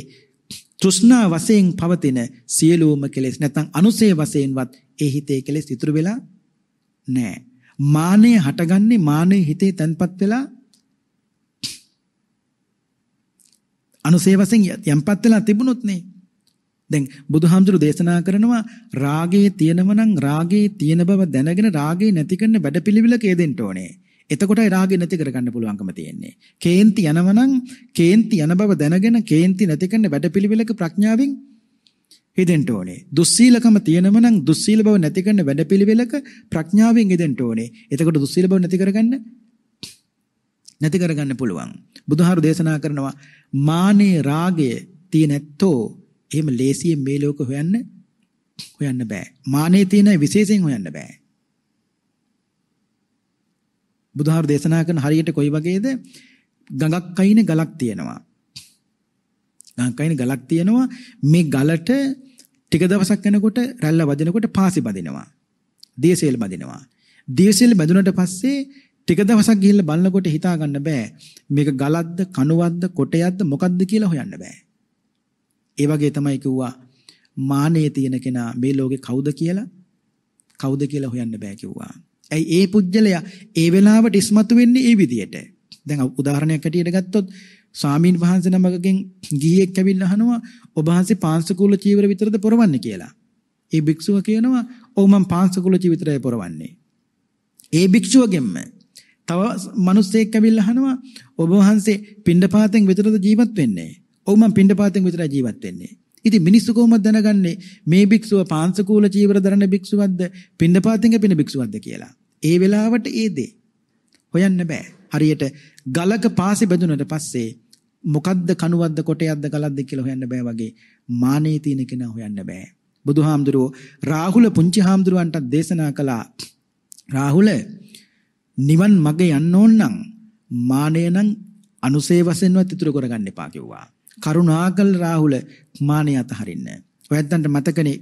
තෘෂ්ණා වශයෙන් පවතින සියලුම කෙලෙස් නැත්නම් අනුසේ වශයෙන්වත් ඒ හිතේ කෙලෙස් ඉතුරු වෙලා නැහැ. මානෙ හටගන්නේ මානෙ හිතේ තැන්පත් වෙලා අනුසේ වශයෙන් යම්පත් වෙලා තිබුණොත් නේ. දැන් බුදුහාමුදුරු දේශනා කරනවා රාගයේ තියෙනව නම් රාගයේ තියෙන බව දැනගෙන රාගේ නැති කරන වැඩපිළිවිලක යෙදෙන්න ඕනේ. එතකොටයි රාගේ නැති කරගන්න පුළුවන්කම තියෙන්නේ. කේන්ති යනව නම් කේන්ති යන බව දැනගෙන කේන්ති නැති කරන වැඩපිළිවිලක ප්‍රඥාවෙන් යෙදෙන්න ඕනේ. දුස්සීලකම තියෙනව නම් දුස්සීල බව නැති කරන වැඩපිළිවෙලක ප්‍රඥාවෙන් යෙදෙන්න ඕනේ. එතකොට දුස්සීල බව නැති කරගන්න නැති කරගන්න පුළුවන්. බුදුහාරු දේශනා කරනවා මානේ රාගය තියෙන ඇත්තෝ එහෙම ලේසියෙන් මේ ලෝක හොයන්න හොයන්න බෑ. මානේ තියෙන විශේෂයෙන් හොයන්න බෑ. බුදුහාරු දේශනා කරන හරියට කොයි වගේද? ගඟක් අයින ගලක් තියෙනවා. ගඟක් අයින ගලක් තියෙනවා. මේ ගලට ටික දවසක් යනකොට රැල්ල වදිනකොට පාසි බදිනවා. දියසෙල් බදිනවා. දියසෙල් බැඳුනට පස්සේ ටික දවසක් ගිහිල්ලා බලනකොට හිතා ගන්න බෑ මේක ගලක්ද කණුවක්ද කොටයක්ද මොකක්ද කියලා හොයන්න බෑ. ඒ වගේ තමයි කිව්වා මානෙය තියෙන කෙනා මේ ලෝකේ කවුද කියලා කවුද කියලා හොයන්න බෑ කිව්වා. ඇයි ඒ පුජ්‍යලයා ඒ වෙලාවට ඉස්මතු වෙන්නේ ඒ විදියට. දැන් උදාහරණයක් ඇටියට ගත්තොත් ස්වාමීන් වහන්සේ නමකගෙන් ගිහියෙක් ඇවිල්ලා අහනවා ඔබ වහන්සේ පාංශකූල චීවර විතරද පොරවන්නේ කියලා. ඒ භික්ෂුව කියනවා ඔව් මම පාංශකූල චීවරය පොරවන්නේ. ඒ භික්ෂුවගෙන්ම තව මිනිස්සෙක් ඇවිල්ලා අහනවා ඔබ වහන්සේ පිණ්ඩපාතෙන් විතරද ජීවත් වෙන්නේ? ඔව් මම පිණ්ඩපාතෙන් විතරයි ජීවත් වෙන්නේ. ඉතින් මිනිස්සු කොහොමද දැනගන්නේ මේ භික්ෂුව පාංශකූල චීවර දරන භික්ෂුවක්ද පිණ්ඩපාතෙන් පින භික්ෂුවක්ද කියලා? ඒ වෙලාවට ඒ දේ හොයන්න බෑ. හරියට ගලක පාසෙ බැඳුනට පස්සේ මොකද්ද කණුවද්ද කොටයක්ද ගලක්ද කියලා හොයන්න බෑ වගේ මානේ තියෙන කෙනා හොයන්න බෑ. බුදුහාමුදුරුවෝ රාහුල පුංචි හාමුදුරුවන්ට දේශනා කළා. රාහුල නිවන් මග යන්න ඕන නම් මානය නම් අනුසේ වශයෙන්වත් ඉතුරු කරගන්න එපා කිව්වා. කරුණාකල් රාහුල මානය අතහරින්න. ඔයයන්ට මතකනේ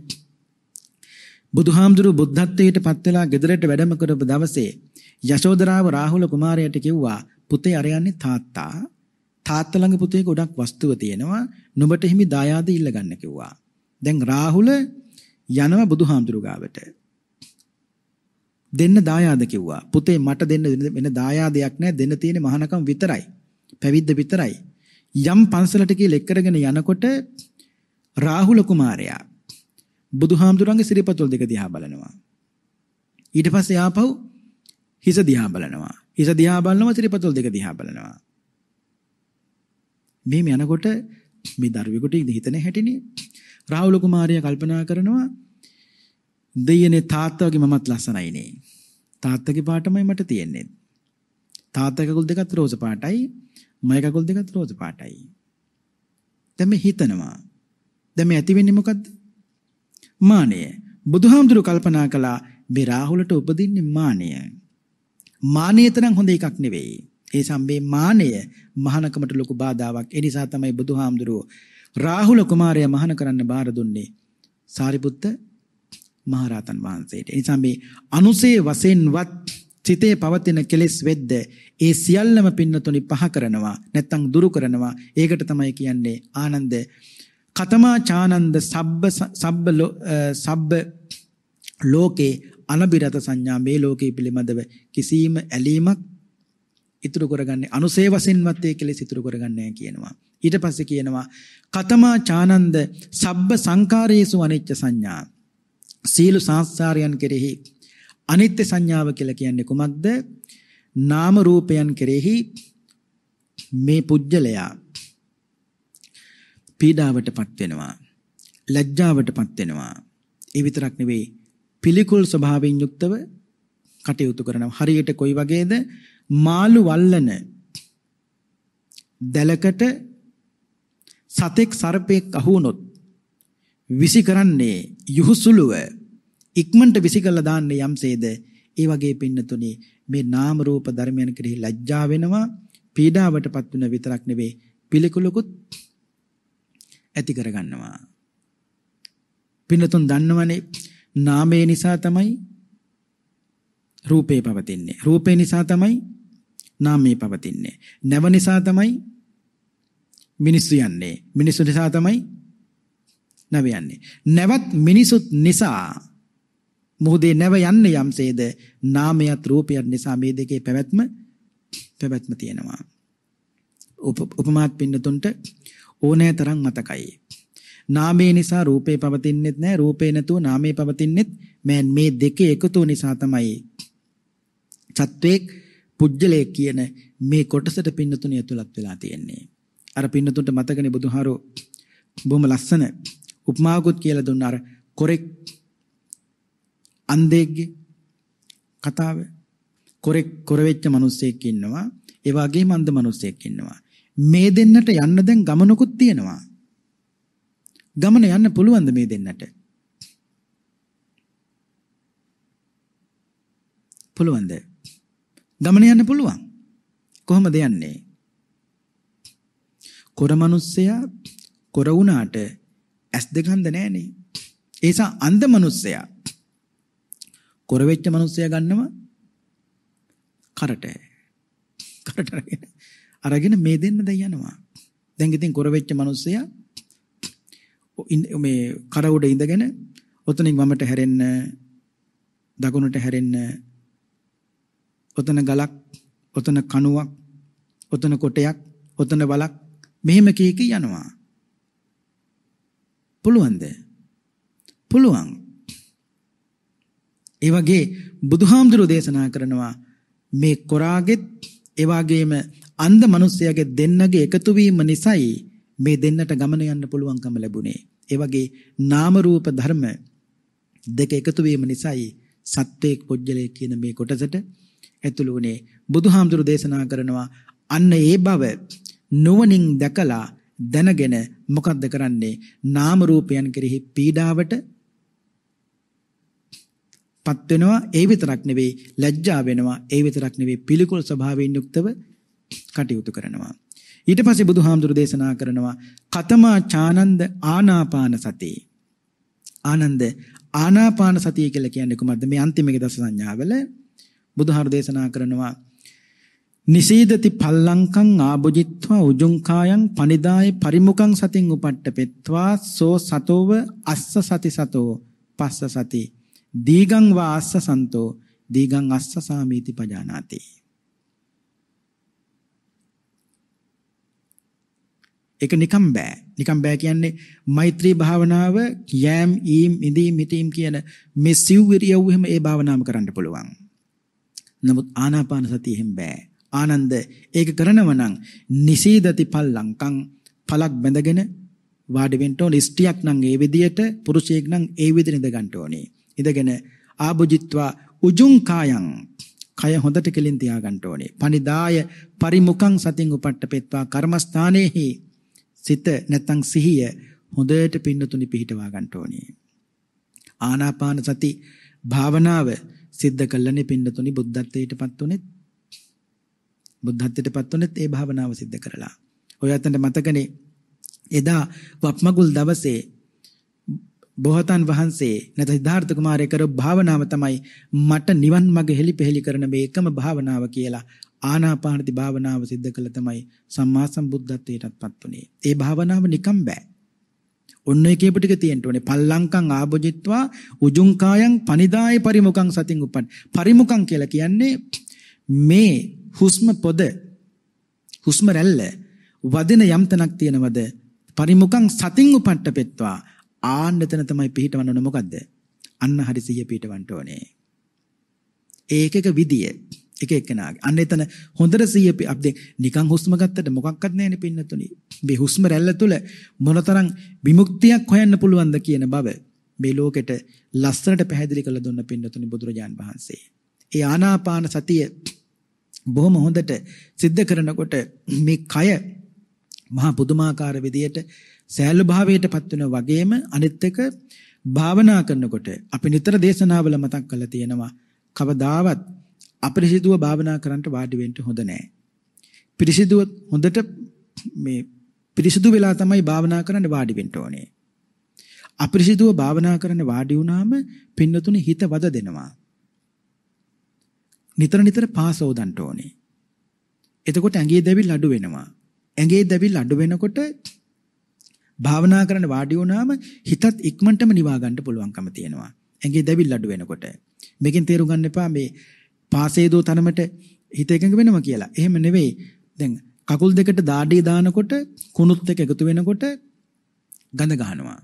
බුදුහාමුදුරු බුද්ධත්වයට පත් වෙලා ගෙදරට වැඩම කරපු දවසේ යශෝදරාව රාහුල කුමාරයාට කිව්වා පුතේ අර යන්නේ තාත්තා තාත්තා ළඟ පුතේ ගොඩක් වස්තුව තියෙනවා නුඹට හිමි දායාද ඉල්ලගන්න කිව්වා. දැන් රාහුල යනවා බුදුහාමුදුරු ගාවට. දෙන්න දායාද කිව්වා. පුතේ මට දෙන්න වෙන දායාදයක් නැහැ. දෙන්න තියෙන මහානකම් විතරයි. පැවිද්ද විතරයි. යම් පන්සලට කියලා එක්කරගෙන යනකොට රාහුල කුමාරයා බුදුහාමුදුරන්ගේ සිරිපතුල් දෙක දිහා බලනවා. ඊට පස්සේ ආපහු හිස දිහා බලනවා. හිස දිහා බලනවා සිරිපතුල් දෙක දිහා බලනවා. මේ යනකොට මේ දරුවෙකුට හිතන හැටිනේ රාහුල කුමාරයා කල්පනා කරනවා දෙයනේ තාත්තගේ මමත් ලස්සනයිනේ. තාත්තගේ පාටමයි මට තියෙන්නේ. තාත්තගේ කකුල් දෙකත් රෝස පාටයි, මගේ කකුල් දෙකත් රෝස පාටයි. දැන් මේ හිතනවා. දැන් මේ ඇති වෙන්නේ මොකද්ද? මානය. බුදුහාමුදුරු කල්පනා කළා මේ රාහුලට උපදින්නේ මානය. මානය තරම් හොඳ එකක් නෙවෙයි. ඒ සම්බේ මානය මහානකමට ලොකු බාධාවක්. ඒ නිසා තමයි බුදුහාමුදුරුව රාහුල කුමාරයා මහාන කරන්න බාර දුන්නේ. සාරිපුත්ත මහරහතන් වහන්සේට. එනිසා මේ අනුසේ වශයෙන්වත් සිතේ පවතින කෙලෙස් වෙද්ද ඒ සියල්ලම පින්නතුනි පහ කරනවා නැත්තම් දුරු කරනවා. ඒකට තමයි කියන්නේ ආනන්ද කතමා චානන්ද සබ්බ සබ්බ සබ්බ ලෝකේ අනබිරත සංඥා මේ ලෝකයේ පිළිබඳව කිසියම් ඇලීමක් ඉතුරු කරගන්නේ අනුසේ වශයෙන්වත් ඒ කෙලෙස් ඉතුරු කරගන්නේ කියනවා. ඊට පස්සේ කියනවා කතමා චානන්ද සබ්බ සංකාරයේසු අනිච්ච සංඥා සීල සංස්කාරයන් කෙරෙහි අනිත්‍ය සංඥාව කියලා කියන්නේ කුමක්ද? නාම රූපයන් කෙරෙහි මේ පුජ්‍යලයා පීඩාවටපත් වෙනවා. ලැජ්ජාවටපත් වෙනවා. ඒ විතරක් නෙවෙයි පිළිකුල් ස්වභාවයෙන් යුක්තව කටයුතු කරනවා. හරියට කොයි වගේද? මාළු වල්ලන දැලකට සතෙක් සර්පෙක් අහු වුණොත් විසි කරන්නේ යහුසුලුව ඉක්මනට විසිකලා දාන්නේ යම්සේද ඒ වගේ පින්නතුනේ මේ නාම රූප ධර්මයන් කෙරෙහි ලැජ්ජා වෙනවා පීඩාවටපත් වෙන විතරක් නෙවෙයි පිළිකුලකුත් ඇති කරගන්නවා පින්නතුන් දන්නවනේ නාමය නිසා තමයි රූපේ පවතින්නේ රූපේ නිසා තමයි නාමය පවතින්නේ නැව නිසා තමයි මිනිස්සු යන්නේ මිනිස්සු නිසා තමයි නැව යන්නේ. නැවත් මිනිසුත් නිසා මොහොතේ නැව යන්නේ යම්සේද නාමයත් රූපයත් නිසා මේ දෙකේ පැවැත්ම පැවැත්ම තියෙනවා. උපමාත් පින්නතුන්ට ඕනෑ තරම් මතකයි. නාමේ නිසා රූපේ පවතින්නේත් නැහැ රූපේ නැතුව නාමේ පවතින්නේත් මෑන් මේ දෙකේ එකතු නිසා තමයි චත්වේක් පුජ්‍යලේ කියන මේ කොටසට පින්නතුණ ඇතුළත් වෙලා තියෙන්නේ. අර පින්නතුන්ට මතකනේ බුදුහාරෝ බොහොම ලස්සන උපමාවකුත් කියලා දුන්න අර කොරෙක් අන්දේක්ගේ කතාව කොරෙක් කොර වෙච්ච මිනිස්සෙක් ඉන්නවා ඒ වගේම අන්ධ මිනිස්සෙක් ඉන්නවා මේ දෙන්නට යන්න දැන් ගමනකුත් තියෙනවා ගමන යන්න පුළුවන්ද මේ දෙන්නට පුළුවන්ද ගමන යන්න පුළුවන් කොහොමද යන්නේ කොර මිනිස්සයා කොර වුණාට ඇස් දෙක හන්ද නැහනේ. ඒ නිසා අන්ධ මිනිස්සයා කොරවෙච්ච මිනිස්සයා ගන්නම කරට. කරට අරගෙන අරගෙන මේ දෙන්න දැන් යනවා. දැන් ඉතින් කොරවෙච්ච මිනිස්සයා මේ කර උඩ ඉඳගෙන ඔතනින් වමට හැරෙන්න දකුණට හැරෙන්න ඔතන ගලක් ඔතන කණුවක් ඔතන කොටයක් ඔතන බලක් මෙහෙම කීක යනවා පුළුවන්ද? පුළුවන්. ඒ වගේ බුදුහාමුදුරෝ දේශනා කරනවා මේ කොරාගෙත් ඒ වගේම අන්ධ මිනිසයාගේ දෙන්නගේ එකතු වීම නිසායි මේ දෙන්නට ගමන යන්න පුළුවන්කම ලැබුණේ. ඒ වගේ නාම රූප ධර්ම දෙක එකතු වීම නිසායි සත්වේක් පොජ්ජලයේ කියන මේ කොටසට ඇතුළු වුණේ බුදුහාමුදුරු දේශනා කරනවා අන්න ඒ බව නුවණින් දැකලා දැනගෙන මොකද්ද කරන්නේ? නාම රූපයන් කෙරෙහි පීඩාවට පත් වෙනවා ඒ විතරක් නෙවෙයි ලැජ්ජා වෙනවා ඒ විතරක් නෙවෙයි පිළිකුල් ස්වභාවයෙන් යුක්තව කටයුතු කරනවා ඊට පස්සේ බුදුහාමුදුරු දේශනා කරනවා කතමා චානන්ද ආනාපාන සතිය ආනන්ද ආනාපාන සතිය කියලා කියන්නේ කොහොමද මේ අන්තිම එක දස සංඥාවල බුදුහාමුදුරු දේශනා කරනවා නිසීදති පල්ලංකං ආභුජිත්වා උජුංකායන් පනිදාය පරිමුඛං සතින් උපට්ඨපෙත්වා සෝ සතෝව අස්ස සති සතෝ පස්ස සති දීගං වා අස්ස සන්තෝ දීගං අස්ස සාමීති පජානාති ඒක නිකම් බෑ නිකම් බෑ කියන්නේ මෛත්‍රී භාවනාව යෑම් ඊම් ඉඳීම් හිටීම් කියන මේ සිව් විරියව් එහෙම ඒ භාවනාවම කරන්න පුළුවන් නමුත් ආනාපාන සතිය එහෙම බෑ ආනන්ද ඒක කරනව නම් නිසීදති පල්ලංකම් පලක් බැඳගෙන වාඩි වෙන්න ඕනේ ස්ත්‍රියක් නම් ඒ විදියට පුරුෂයෙක් නම් ඒ විදිහට ඉඳ ගන්න ඕනේ ඉඳගෙන ආභුජිත්වා උජුං කායං කය හොඳට කෙලින් තියා ගන්න ඕනේ පනිදාය පරිමුඛං සතින් උපට්ඨපෙත්වා කර්මස්ථානේහි සිත නැත්තං සිහිය හොඳට පින්නතුනි පිහිටවා ගන්න ඕනේ ආනාපාන සති භාවනාව සිද්ධ කළනේ පින්නතුනි බුද්ධත්වයටපත් උනේ බුද්ධත්වයටපත් වුණෙත් ඒ භාවනාව සිද්ධ කරලා. ඔය අතන්ට මතකනේ එදා වප්මගුල් දවසේ බොහතන් වහන්සේ නැත සිද්ධාර්ථ කුමාරය කර භාවනාව තමයි මට නිවන් මඟ හෙලිපෙහෙලි කරන මේ එකම භාවනාව කියලා ආනාපානති භාවනාව සිද්ධ කළ තමයි සම්මා සම්බුද්ධත්වයටත්පත් උනේ. ඒ භාවනාව නිකම් බෑ. ඔන්න ඒ කියපු ටික තියෙන්න ඕනේ. පල්ලංකං ආභොජිත්වා උජුං කායං පනිදාය පරිමුඛං සතින් උපන්. පරිමුඛං කියලා කියන්නේ මේ හුස්ම පොද හුස්ම රැල්ල වදින යම්තනක් තියෙනවද පරිමුඛං සතින් උපට්ඨපෙත්වා ආන්න එතන තමයි පිහිටවන්න ඕනේ මොකද්ද අන්න හරි සිහිය පිහිටවන්න ඕනේ ඒක එක විදිය එක එකනාගේ අන්න එතන හොඳට සිහිය අපි නිකන් හුස්ම ගත්තට මොකක්වත් නැහැනේ පින්නතුනි මේ හුස්ම රැල්ල තුල මොනතරම් විමුක්තියක් හොයන්න පුළුවන්ද කියන බව මේ ලෝකෙට ලස්සනට පැහැදිලි කරලා දුන්න පින්නතුනි බුදුරජාන් වහන්සේ ඒ ආනාපාන සතිය බොහොම හොඳට සිද්ධ කරනකොට මේ කය මහා පුදුමාකාර විදියට සෑහළු භාවයටපත් වෙන වගේම අනිත් එක භාවනා කරනකොට අපි නිතර දේශනාවල මතක් කරලා තියෙනවා කවදාවත් අපිරිසිදුව භාවනා කරන්නට වාඩි වෙන්න හොඳ නැහැ. පිරිසිදුව හොඳට මේ පිරිසිදු වෙලා තමයි භාවනා කරන්න වාඩි වෙන්න ඕනේ. අපිරිසිදුව භාවනා කරන්න වාඩි වුණාම පින්නතුනේ හිත වද දෙනවා. නිතර නිතර පාසෝදන්ට ඕනේ. එතකොට ඇඟේ දැවිල් අඩු වෙනවා. ඇඟේ දැවිල් අඩු වෙනකොට භාවනා කරන්න වාඩි වුණාම හිතත් ඉක්මනටම නිවා ගන්න පුළුවන්කම තියෙනවා. ඇඟේ දැවිල් අඩු වෙනකොට. මේකෙන් තේරුම් ගන්න එපා මේ පාසේ දෝ තනමට හිත එකඟ වෙනවා කියලා. එහෙම නෙවෙයි. දැන් කකුල් දෙකට දාඩිය දානකොට කුණුත් එක එකතු වෙනකොට ගඳ ගන්නවා.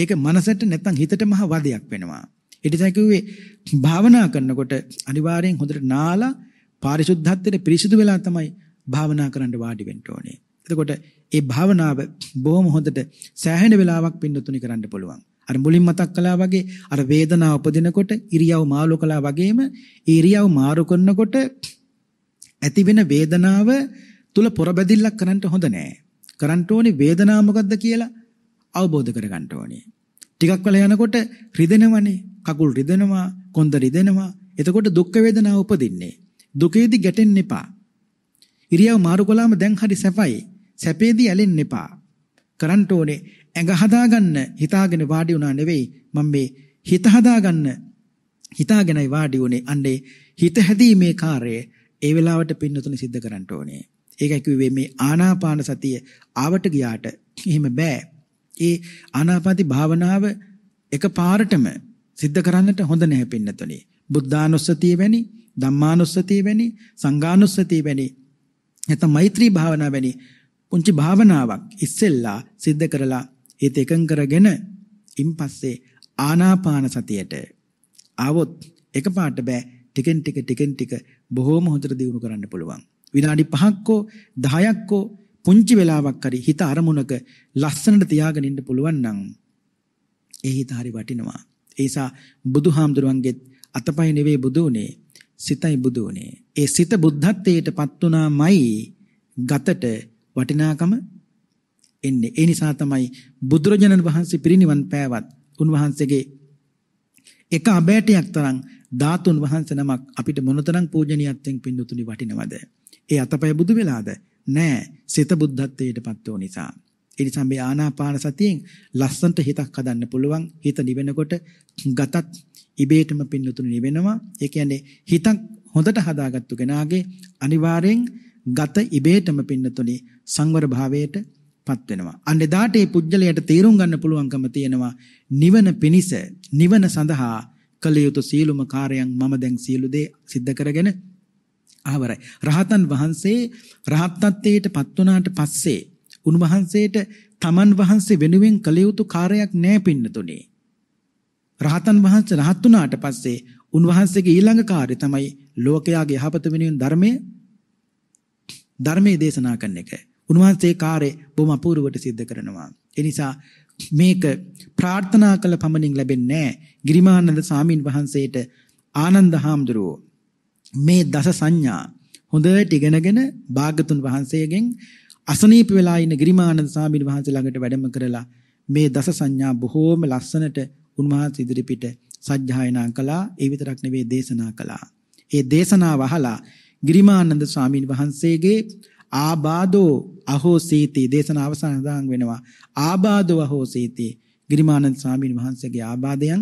ඒක මනසට නැත්තම් හිතට මහ වදයක් වෙනවා. ඒ නිසා කිව්වේ භාවනා කරනකොට අනිවාර්යෙන් හොඳට නාලා පාරිශුද්ධත්වයට පිරිසිදු වෙලා තමයි භාවනා කරන්න වාඩි වෙන්න ඕනේ. එතකොට ඒ භාවනාව බොහොම හොඳට සෑහෙන වෙලාවක් පින්නතුනි කරන්න පුළුවන්. අර මුලින් මතක් කළා වගේ අර වේදනාව උපදිනකොට ඉරියව් මාරු කළා වගේම ඉරියව් මාරු කරනකොට ඇති වෙන වේදනාව තුල පොරබැදිල්ලක් කරන්න හොඳ නෑ. කරන්න ඕනේ වේදනාව මොකද්ද කියලා අවබෝධ කරගන්න ඕනේ. ටිකක් වෙලා යනකොට රිදෙනවනේ. කකුල් රිදෙනවා, කොන්ද රිදෙනවා. එතකොට දුක් වේදනාව උපදින්නේ. දුකේදී ගැටෙන්න එපා. ඉරියව් මාරු කළාම දැන් හරි සැපයි. සැපේදී ඇලෙන්න එපා. කරන්න ඕනේ ඇඟ හදාගන්න හිතාගෙන වාඩි වුණා නෙවෙයි මම මේ හිත හදාගන්න හිතාගෙනයි වාඩි වුණේ අන්නේ හිත හැදීමේ කාර්යය ඒ වෙලාවට පින්නතුනි සිද්ධ කරන්න ඕනේ. ඒකයි කිව්වේ මේ ආනාපාන සතිය ආවට ගියාට එහෙම බෑ. ඒ ආනාපානති භාවනාව එකපාරටම සිද්ධ කරන්නට හොඳ නැහැ පින්නතුනි. බුද්ධානුස්සතිය වැනි, ධම්මානුස්සතිය වැනි, සංඝානුස්සතිය වැනි නැත්නම් මෛත්‍රී භාවනා වැනි පුංචි භාවනාවක් ඉස්සෙල්ලා සිද්ධ කරලා ඒත් එකඟ කරගෙන ඉන් පස්සේ ආනාපාන සතියට ආවොත් එකපාරට බෑ ටිකෙන් ටික ටිකෙන් ටික බොහෝම හොඳට දියුණු කරන්න පුළුවන්. විනාඩි 5ක් හෝ 10ක් හෝ පුංචි වෙලාවක් හරි හිත අරමුණක ලස්සනට තියාගෙන ඉන්න පුළුවන් නම් ඒ හිත හරි වටිනවා. ඒ නිසා බුදුහාමුදුරුවන්ගෙත් අතපය නෙවෙයි බුදු උනේ සිතයි බුදු උනේ. ඒ සිත බුද්ධත්වයටපත් උනාමයි ගතට වටිනාකම එන්නේ. ඒ නිසා තමයි බුදුරජාණන් වහන්සේ පිරිනිවන් පෑවත් උන්වහන්සේගේ එක අබෑටයක් තරම් ධාතුන් වහන්සේ නමක් අපිට මොනතරම් පූජනීයත්වයෙන් පින්නතුනි වටිනවද? ඒ අතපය බුදු වෙලාද? නෑ. සිත බුද්ධත්වයටපත් වූ නිසා. ඒ නිසා මේ ආනාපාන සතියෙන් ලස්සන්ට හිතක් හදන්න පුළුවන්. හිත නිවෙනකොට ගතත් ඉබේටම පින්නතුණු නිවෙනවා. ඒ කියන්නේ හිතක් හොඳට හදාගත්තු කෙනාගේ අනිවාර්යෙන් ගත ඉබේටම පින්නතුණි සංවර භාවයට පත් වෙනවා. අන්න එදාට මේ පුජ්‍යලයට තේරුම් ගන්න පුළුවන්කම තියෙනවා. නිවන පිණිස නිවන සඳහා කළ යුතු සියලුම කාර්යයන් මම දැන් සියලු දේ සිද්ධ කරගෙන ආවරයි. රහතන් වහන්සේ රහත්ත්වයට පත් වුණාට පස්සේ උන්වහන්සේට තමන් වහන්සේ වෙනුවෙන් කළ යුතු කාර්යයක් නැහැ පින්නතුනේ. රහතන් වහන්සේ රහත් වුණාට පස්සේ උන්වහන්සේගේ ඊළඟ කාර්යය තමයි ලෝකයාගේ යහපත වෙනුවෙන් ධර්මයේ ධර්මයේ දේශනා කරන එක. උන්වහන්සේ කාර්යය බොහොම අපූර්වවට සිද්ධ කරනවා. ඒ නිසා මේක ප්‍රාර්ථනා කළ පමණින් ලැබෙන්නේ නැහැ. ගිරිමානන්ද සාමීන් වහන්සේට ආනන්ද හාමුදුරුවෝ මේ දස සංඥා හොඳට ඉගෙනගෙන භාගතුන් වහන්සේගෙන් අසනීප වෙලා ඉන්න ගිරිමානන්ද සාමීන් වහන්සේ ළඟට වැඩම කරලා මේ දස සංඥා බොහෝම ලස්සනට උන්වහන්සේ ඉදිරිපිට සජ්ජායනා කළා. ඒ විතරක් නෙවෙයි දේශනා කළා. ඒ දේශනාව අහලා ගිරිමානන්ද ස්වාමීන් වහන්සේගේ ආබාධෝ අහෝසීති දේශන අවසන් දාන් වෙනවා. ආබාධෝ අහෝසීති ගිරිමානන්ද ස්වාමීන් වහන්සේගේ ආබාධයන්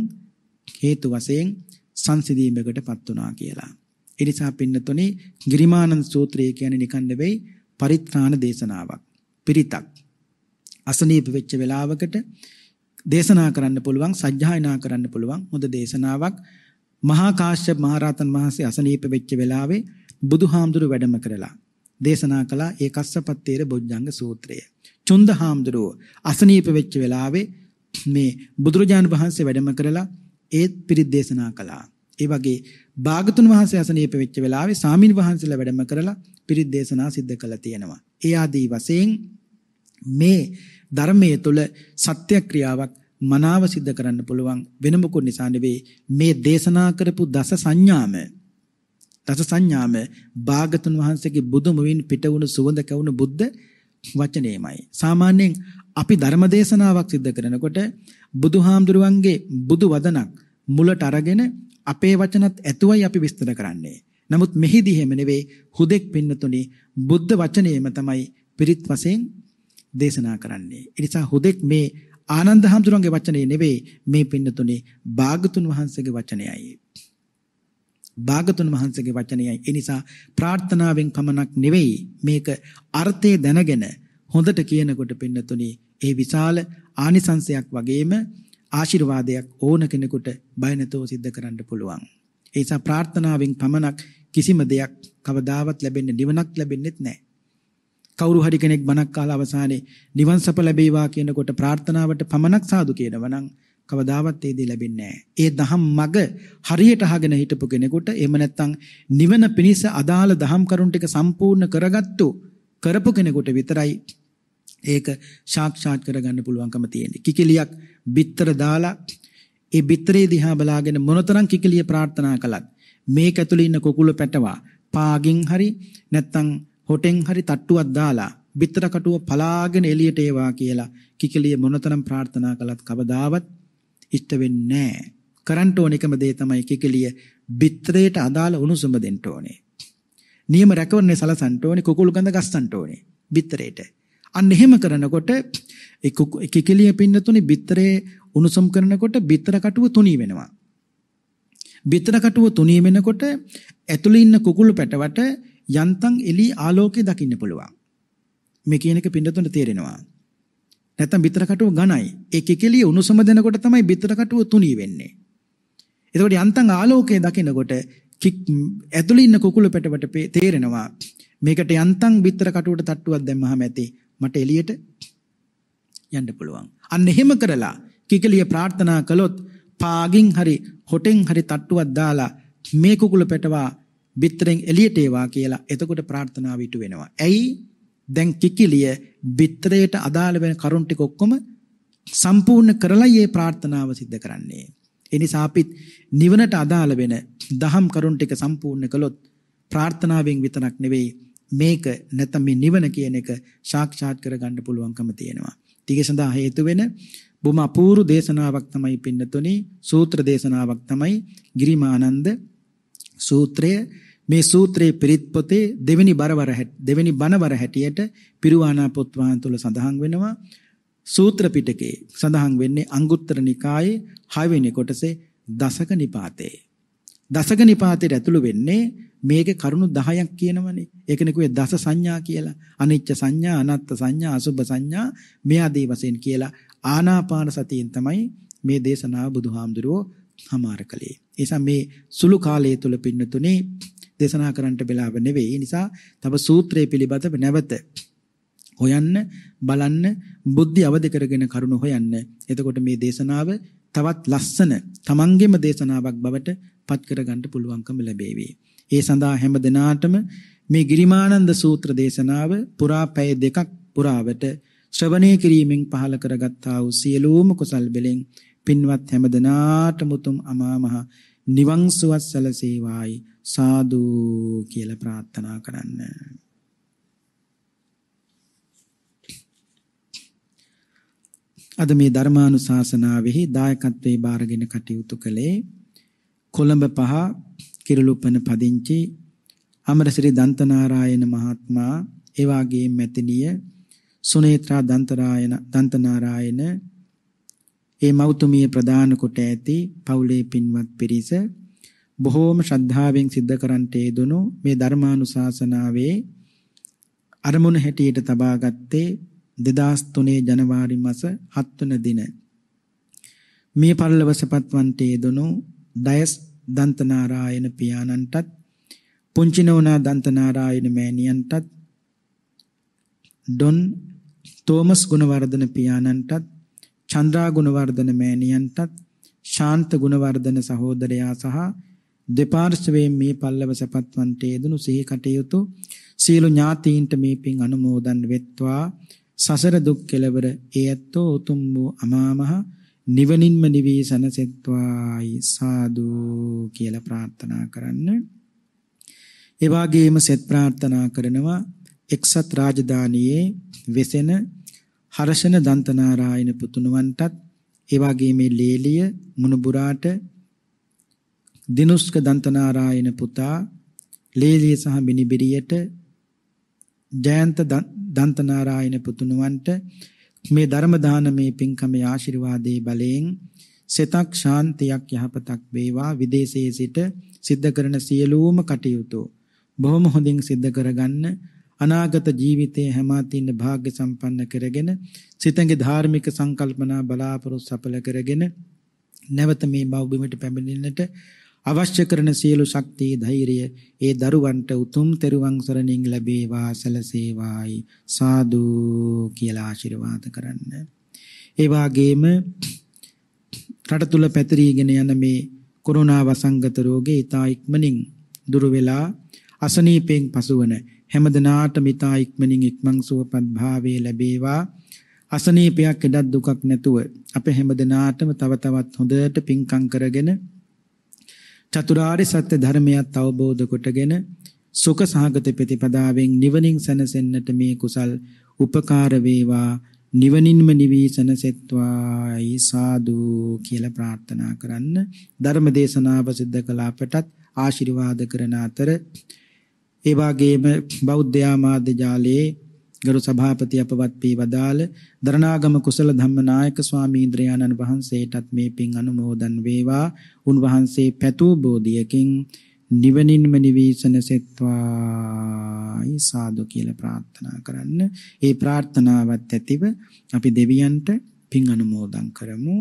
හේතු වශයෙන් සංසිඳීමකටපත් වුණා කියලා. ඒ නිසා පින්නතුනේ ගිරිමානන්ද සූත්‍රය කියන්නේ නිකන් නෙවෙයි පරිත්‍රාණ දේශනාවක්. පිරිතක්. අසනීප වෙච්ච වෙලාවකට දේශනා කරන්න පුළුවන් සජ්ජායනා කරන්න පුළුවන් හොඳ දේශනාවක් මහා කාශ්‍යප මහරහතන් වහන්සේ අසනීප වෙච්ච වෙලාවේ බුදුහාමුදුරු වැඩම කරලා දේශනා කළා ඒ කස්සපත්තේර බොජ්ජංග සූත්‍රය. චුන්ද හාමුදුරුව අසනීප වෙච්ච වෙලාවේ මේ බුදුරජාණන් වහන්සේ වැඩම කරලා ඒත් පිරිත් දේශනා කළා. ඒ වගේ භාගතුන් වහන්සේ අසනීප වෙච්ච වෙලාවේ සාමින් වහන්සේලා වැඩම කරලා පිරිත් දේශනා සිද්ධ කළා තියෙනවා. ඒ ආදී වශයෙන් මේ ධර්මයේ තුල සත්‍ය ක්‍රියාවක් මනාව සිද්ධ කරන්න පුළුවන් වෙන මොකුත් නිසා නෙවෙයි මේ දේශනා කරපු දස සංඥාම දස සංඥාම භාගතුන් වහන්සේගේ බුදුමුවින් පිට වුණු සුවඳ කැවුණු බුද්ධ වචනේමයි. සාමාන්‍යයෙන් අපි ධර්ම දේශනාවක් සිද්ධ කරනකොට බුදුහාමුදුරුවන්ගේ බුදු වදනක් මුලට අරගෙන අපේ වචනත් ඇතුවයි අපි විස්තර කරන්නේ. නමුත් මෙහිදී හැම නෙවෙයි හුදෙක් පින්නතුනි බුද්ධ වචනයම තමයි පිරිත් වශයෙන් දේශනා කරන්නේ. ඒ නිසා හුදෙක් මේ ආනන්ද හැඳුනගේ වචනේ නෙවෙයි මේ පින්නතුනි බාගතුන් වහන්සේගේ වචනයයි. බාගතුන් වහන්සේගේ වචනයයි. ඒ නිසා ප්‍රාර්ථනාවෙන් පමණක් නෙවෙයි මේක අර්ථය දැනගෙන හොඳට කියනකොට පින්නතුනි ඒ විශාල ආනිසංසයක් වගේම ආශිර්වාදයක් ඕන කෙනෙකුට බය නැතුව සිද්ධ කරන්න පුළුවන්. ඒ නිසා ප්‍රාර්ථනාවෙන් පමණක් කිසිම දෙයක් කවදාවත් ලැබෙන්නේ නිවනක් ලැබෙන්නේත් නැහැ. කවුරු හරි කෙනෙක් බණක් කාලා අවසානයේ නිවන් සප ලැබේවා කියනකොට ප්‍රාර්ථනාවට පමණක් සාදු කියනවා නම් කවදාවත් ඒ දේ ලැබෙන්නේ නැහැ. ඒ දහම් මග හරියට අහගෙන හිටපු කෙනෙකුට එහෙම නැත්නම් නිවන පිණිස අදාළ දහම් කරුණු ටික සම්පූර්ණ කරගත්තු කරපු කෙනෙකුට විතරයි ඒක සාක්ෂාත් කරගන්න පුළුවන්කම තියෙන්නේ. කිකිලියක් බිත්තර දාලා ඒ බිත්තරේ දිහා බලාගෙන මොනතරම් කිකිලිය ප්‍රාර්ථනා කළත් මේක ඇතුළේ ඉන්න කොකුල පැටවා පාගින් හරි නැත්තම් හොටෙන් හරි තට්ටුවක් දාලා බිත්තර කටුව පලාගෙන එළියට ඒවා කියලා කිකිලිය මොනතරම් ප්‍රාර්ථනා කළත් කවදාවත් ඉෂ්ට වෙන්නේ නැහැ. කරන්න ඕන එකම දේ තමයි කිකිලිය බිත්තරයට අදාළ උණුසුම දෙන්න ඕනේ. නියම රැකවරණය සලසන්න ඕනේ කුකුළු ගඳ ගස්සන්න ඕනේ බිත්තරේට. අන්න එහෙම කරනකොට එක කෙලිය පින්නතුනේ බිත්තරේ උණුසුම් කරනකොට බිත්තර කටුව තුනී වෙනවා. බිත්තර කටුව තුනී වෙනකොට ඇතුළේ ඉන්න කුකුළු පැටවට යන්තම් එළි ආලෝකය දකින්න පුළුවන්. මේ කියන එක පින්නතුන්ට තේරෙනවා. නැත්තම් බිත්තර කටුව ඝනයි. ඒ කෙකෙලිය උණුසුම දෙනකොට තමයි බිත්තර කටුව තුනී වෙන්නේ. එතකොට යන්තම් ආලෝකය දකිනකොට ඇතුළේ ඉන්න කුකුළු පැටවට තේරෙනවා මේකට යන්තම් බිත්තර කටුවට තට්ටුවක් දැම්මහම ඇති මට එළියට යන්න පුළුවන්. අන්න එහෙම කරලා කිකලිය ප්‍රාර්ථනා කළොත් පාගින් හරි හොටෙන් හරි තට්ටුවක් දාලා මේ කුකුල පැටවා බිත්තරෙන් එළියට ඒවා කියලා එතකොට ප්‍රාර්ථනාව ඉටු වෙනවා. ඇයි? දැන් කිකිලිය බිත්තරයට අදාළ වෙන කරුණ ටික ඔක්කොම සම්පූර්ණ කරලා මේ ප්‍රාර්ථනාව සිද්ධ කරන්නේ. ඒ නිසා අපිත් නිවනට අදාළ වෙන දහම් කරුණ ටික සම්පූර්ණ කළොත් ප්‍රාර්ථනාවෙන් විතරක් නෙවෙයි මේක නැත්නම් මේ නිවන කියන එක සාක්ෂාත් කරගන්න පුළුවන්කම තියෙනවා. ඊට සඳහා හේතු වෙන බොහොම අපූර්ව දේශනාවක් තමයි පින්නතුනි සූත්‍ර දේශනාවක් තමයි ගිරිමානන්ද සූත්‍රය මේ සූත්‍රයේ පිරිත් පොතේ දෙවෙනි බරවර දෙවෙනි බණවර හැටියට පිරුවානා පොත් වහන්තුල සඳහන් වෙනවා සූත්‍ර පිටකේ සඳහන් වෙන්නේ අංගුත්තර නිකායේ 6 වෙනි කොටසේ දසක නිපාතේ දසක නිපාතයට ඇතුළු වෙන්නේ මේකේ කරුණු 10ක් කියනවනේ. ඒකනේ කිව්වේ දස සංඥා කියලා. අනිච්ච සංඥා, අනත්ත් සංඥා, අසුභ සංඥා මේ ආදී වශයෙන් කියලා ආනාපාන සතියෙන් තමයි මේ දේශනාව බුදුහාමුදුරුවෝ හමාර කළේ. ඒසා මේ සුළු කාලය තුල පින්නතුනේ දේශනා කරන්නට වෙලාව නෙවෙයි. ඒ නිසා තව සූත්‍රයේ පිළිබඳව නැවත හොයන්න බලන්න බුද්ධි අවදි කරගෙන කරුණු හොයන්න. එතකොට මේ දේශනාව තවත් ලස්සන තමන්ගේම දේශනාවක් බවට පත් කරගන්න පුළුවන්කම ලැබේවි. ඒ සඳහා හැම දිනාටම මේ ගිරිමානන්ද සූත්‍ර දේශනාව පුරා පැය දෙකක් පුරාවට ශ්‍රවණය කිරීමෙන් පහල කරගත්තා වූ සියලුම කුසල් බෙලෙන් පින්වත් හැම දිනාටම උතුම් අමා මහ නිවන් සුව සැලසේවායි සාදු කියලා ප්‍රාර්ථනා කරන්න. අද මේ ධර්මානුශාසනාවෙහි දායකත්වයේ බාරගෙන කටයුතු කළේ කොළඹ පහ කිරුළුපන පදිංචි අමරසිරි දන්තනාරායන මහත්මයා ඒ වගේම මෙතනිය සුනේත්‍රා දන්තරායන දන්තනාරායන ඒ මෞතුමිය ප්‍රදාන කොට ඇති පවුලේ පින්වත් පිරිස බොහෝම ශ්‍රද්ධාවෙන් සිද්ධ කරන්ට යෙදුණු මේ ධර්මානුශාසනාවේ අරමුණ හැටියට තබා ගත්තේ 2003 ජනවාරි මාස 7 වන දින මේ පරිලවසපත් වන්ට යෙදුණු ඩයස් දන්තනාරායන පියාණන්ටත් පුංචි නෝනා දන්තනාරායන මෑණියන්ටත් ඩොන් තෝමස් ගුණවර්ධන පියාණන්ටත් චන්ද්‍රා ගුණවර්ධන මෑණියන්ටත් ශාන්ත ගුණවර්ධන සහෝදරයා සහ දෙපාර්ශ්වයෙන් මේ පල්ලව සපත්වන්ට යෙදුණු සිහි කටයුතු සියලු ඥාතීන්ට මේ පින් අනුමෝදන් වෙත්වා සසර දුක් කෙලවර ඒ ඇත්තෝ උතුම් වූ අමාමහා නිවනින්ම නිවී සනසෙත්වායි සාදු කියලා ප්‍රාර්ථනා කරන්න. ඒ වගේම සෙත් ප්‍රාර්ථනා කරනවා එක්සත් රාජධානියේ වෙසෙන හර්ෂණ දන්තනාරායන පුතුණවන්ටත් ඒ වගේම ලේලිය මුණුබුරාට දිනුස්ක දන්තනාරායන පුතා ලේලිය සහ මිනිබිරියට ජයන්ත දන්තනාරායන පුතුණවන්ට මේ ධර්ම දානමේ පින්කමේ ආශිර්වාදයේ බලයෙන් සිතක් ශාන්තියක් යහපතක් වේවා විදේශයේ සිට සිද්ධ කරන සියලුම කටයුතු බොහොම හොඳින් සිද්ධ කරගන්න අනාගත ජීවිතයේ හැම අතින් භාග්‍ය සම්පන්න කරගෙන සිතගේ ධාර්මික සංකල්පනා බලාපොරොත්තු සඵල කරගෙන නැවත මේ බව බිමට පැමිණෙන්නට අවශ්‍ය කරන සියලු ශක්තිය ධෛර්යය ඒ දරුවන්ට උතුම් තෙරුවන් සරණින් ලැබේවා සලසේවායි සාදු කියලා ආශිර්වාද කරන්න. ඒ වාගේම රට තුල පැතිරීගෙන යන මේ කොරෝනා වසංගත රෝගේ ඊතා ඉක්මනින් දුරු වෙලා අසනීපයෙන් පසුවන හැමදෙනාටම ඊතා ඉක්මනින් ඉක්මන් සුවපත් භාවයේ ලැබේවා අසනීපයක් එදත් දුකක් නැතුව අප හැමදෙනාටම තව තවත් හොඳට පිංකම් කරගෙන චතුරාර්ය සත්‍ය ධර්මයත් අවබෝධ කොටගෙන සුඛ සහගත ප්‍රතිපදාවෙන් නිවනින් සැනසෙන්නට මේ කුසල් උපකාර වේවා නිවනින්ම නිවී සැනසෙත්වායි සාදු කියලා ප්‍රාර්ථනා කරන්න ධර්ම දේශනාව සිද්ධ කළ අපටත් ආශිර්වාද කරන අතර ඒ වගේම බෞද්ධ ආමාද්‍ය ජාලයේ ගරු සභාපති අපවත් පී වදාළ දරණාගම කුසල ධම්මනායක ස්වාමීන්ද්‍රයාණන් වහන්සේටත් මේ පින් අනුමෝදන් වේවා. උන්වහන්සේ පැතූ බෝධියකින් නිවනින්ම නිවිසනසෙත්වායි සාදු කියලා ප්‍රාර්ථනා කරන්න. ඒ ප්‍රාර්ථනාවත් ඇතිව අපි දෙවියන්ට පින් අනුමෝදන් කරමු.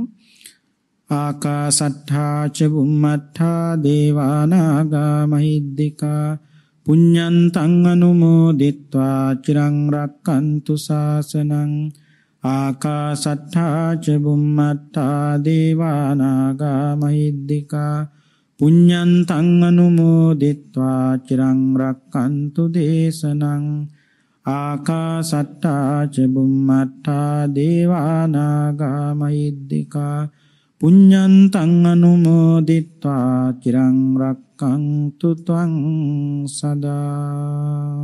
ආකාසට්ඨා ච බුම්මට්ඨා දේවානාගා මහිද්దికා පුඤ්ඤන්තං අනුමෝදිත්වා චිරං රක්칸තු ශාසනං ආකාසට්ඨා ච බුම්මත්තා දේවානාගා මහිද්దికා පුඤ්ඤන්තං අනුමෝදිත්වා චිරං රක්칸තු දේශනං ආකාසට්ඨා ච බුම්මත්තා දේවානාගා මහිද්దికා පුඤ්ඤන්තං අනුමෝදිත්වා චිරං රක්ඛන්තු ත්වං සදා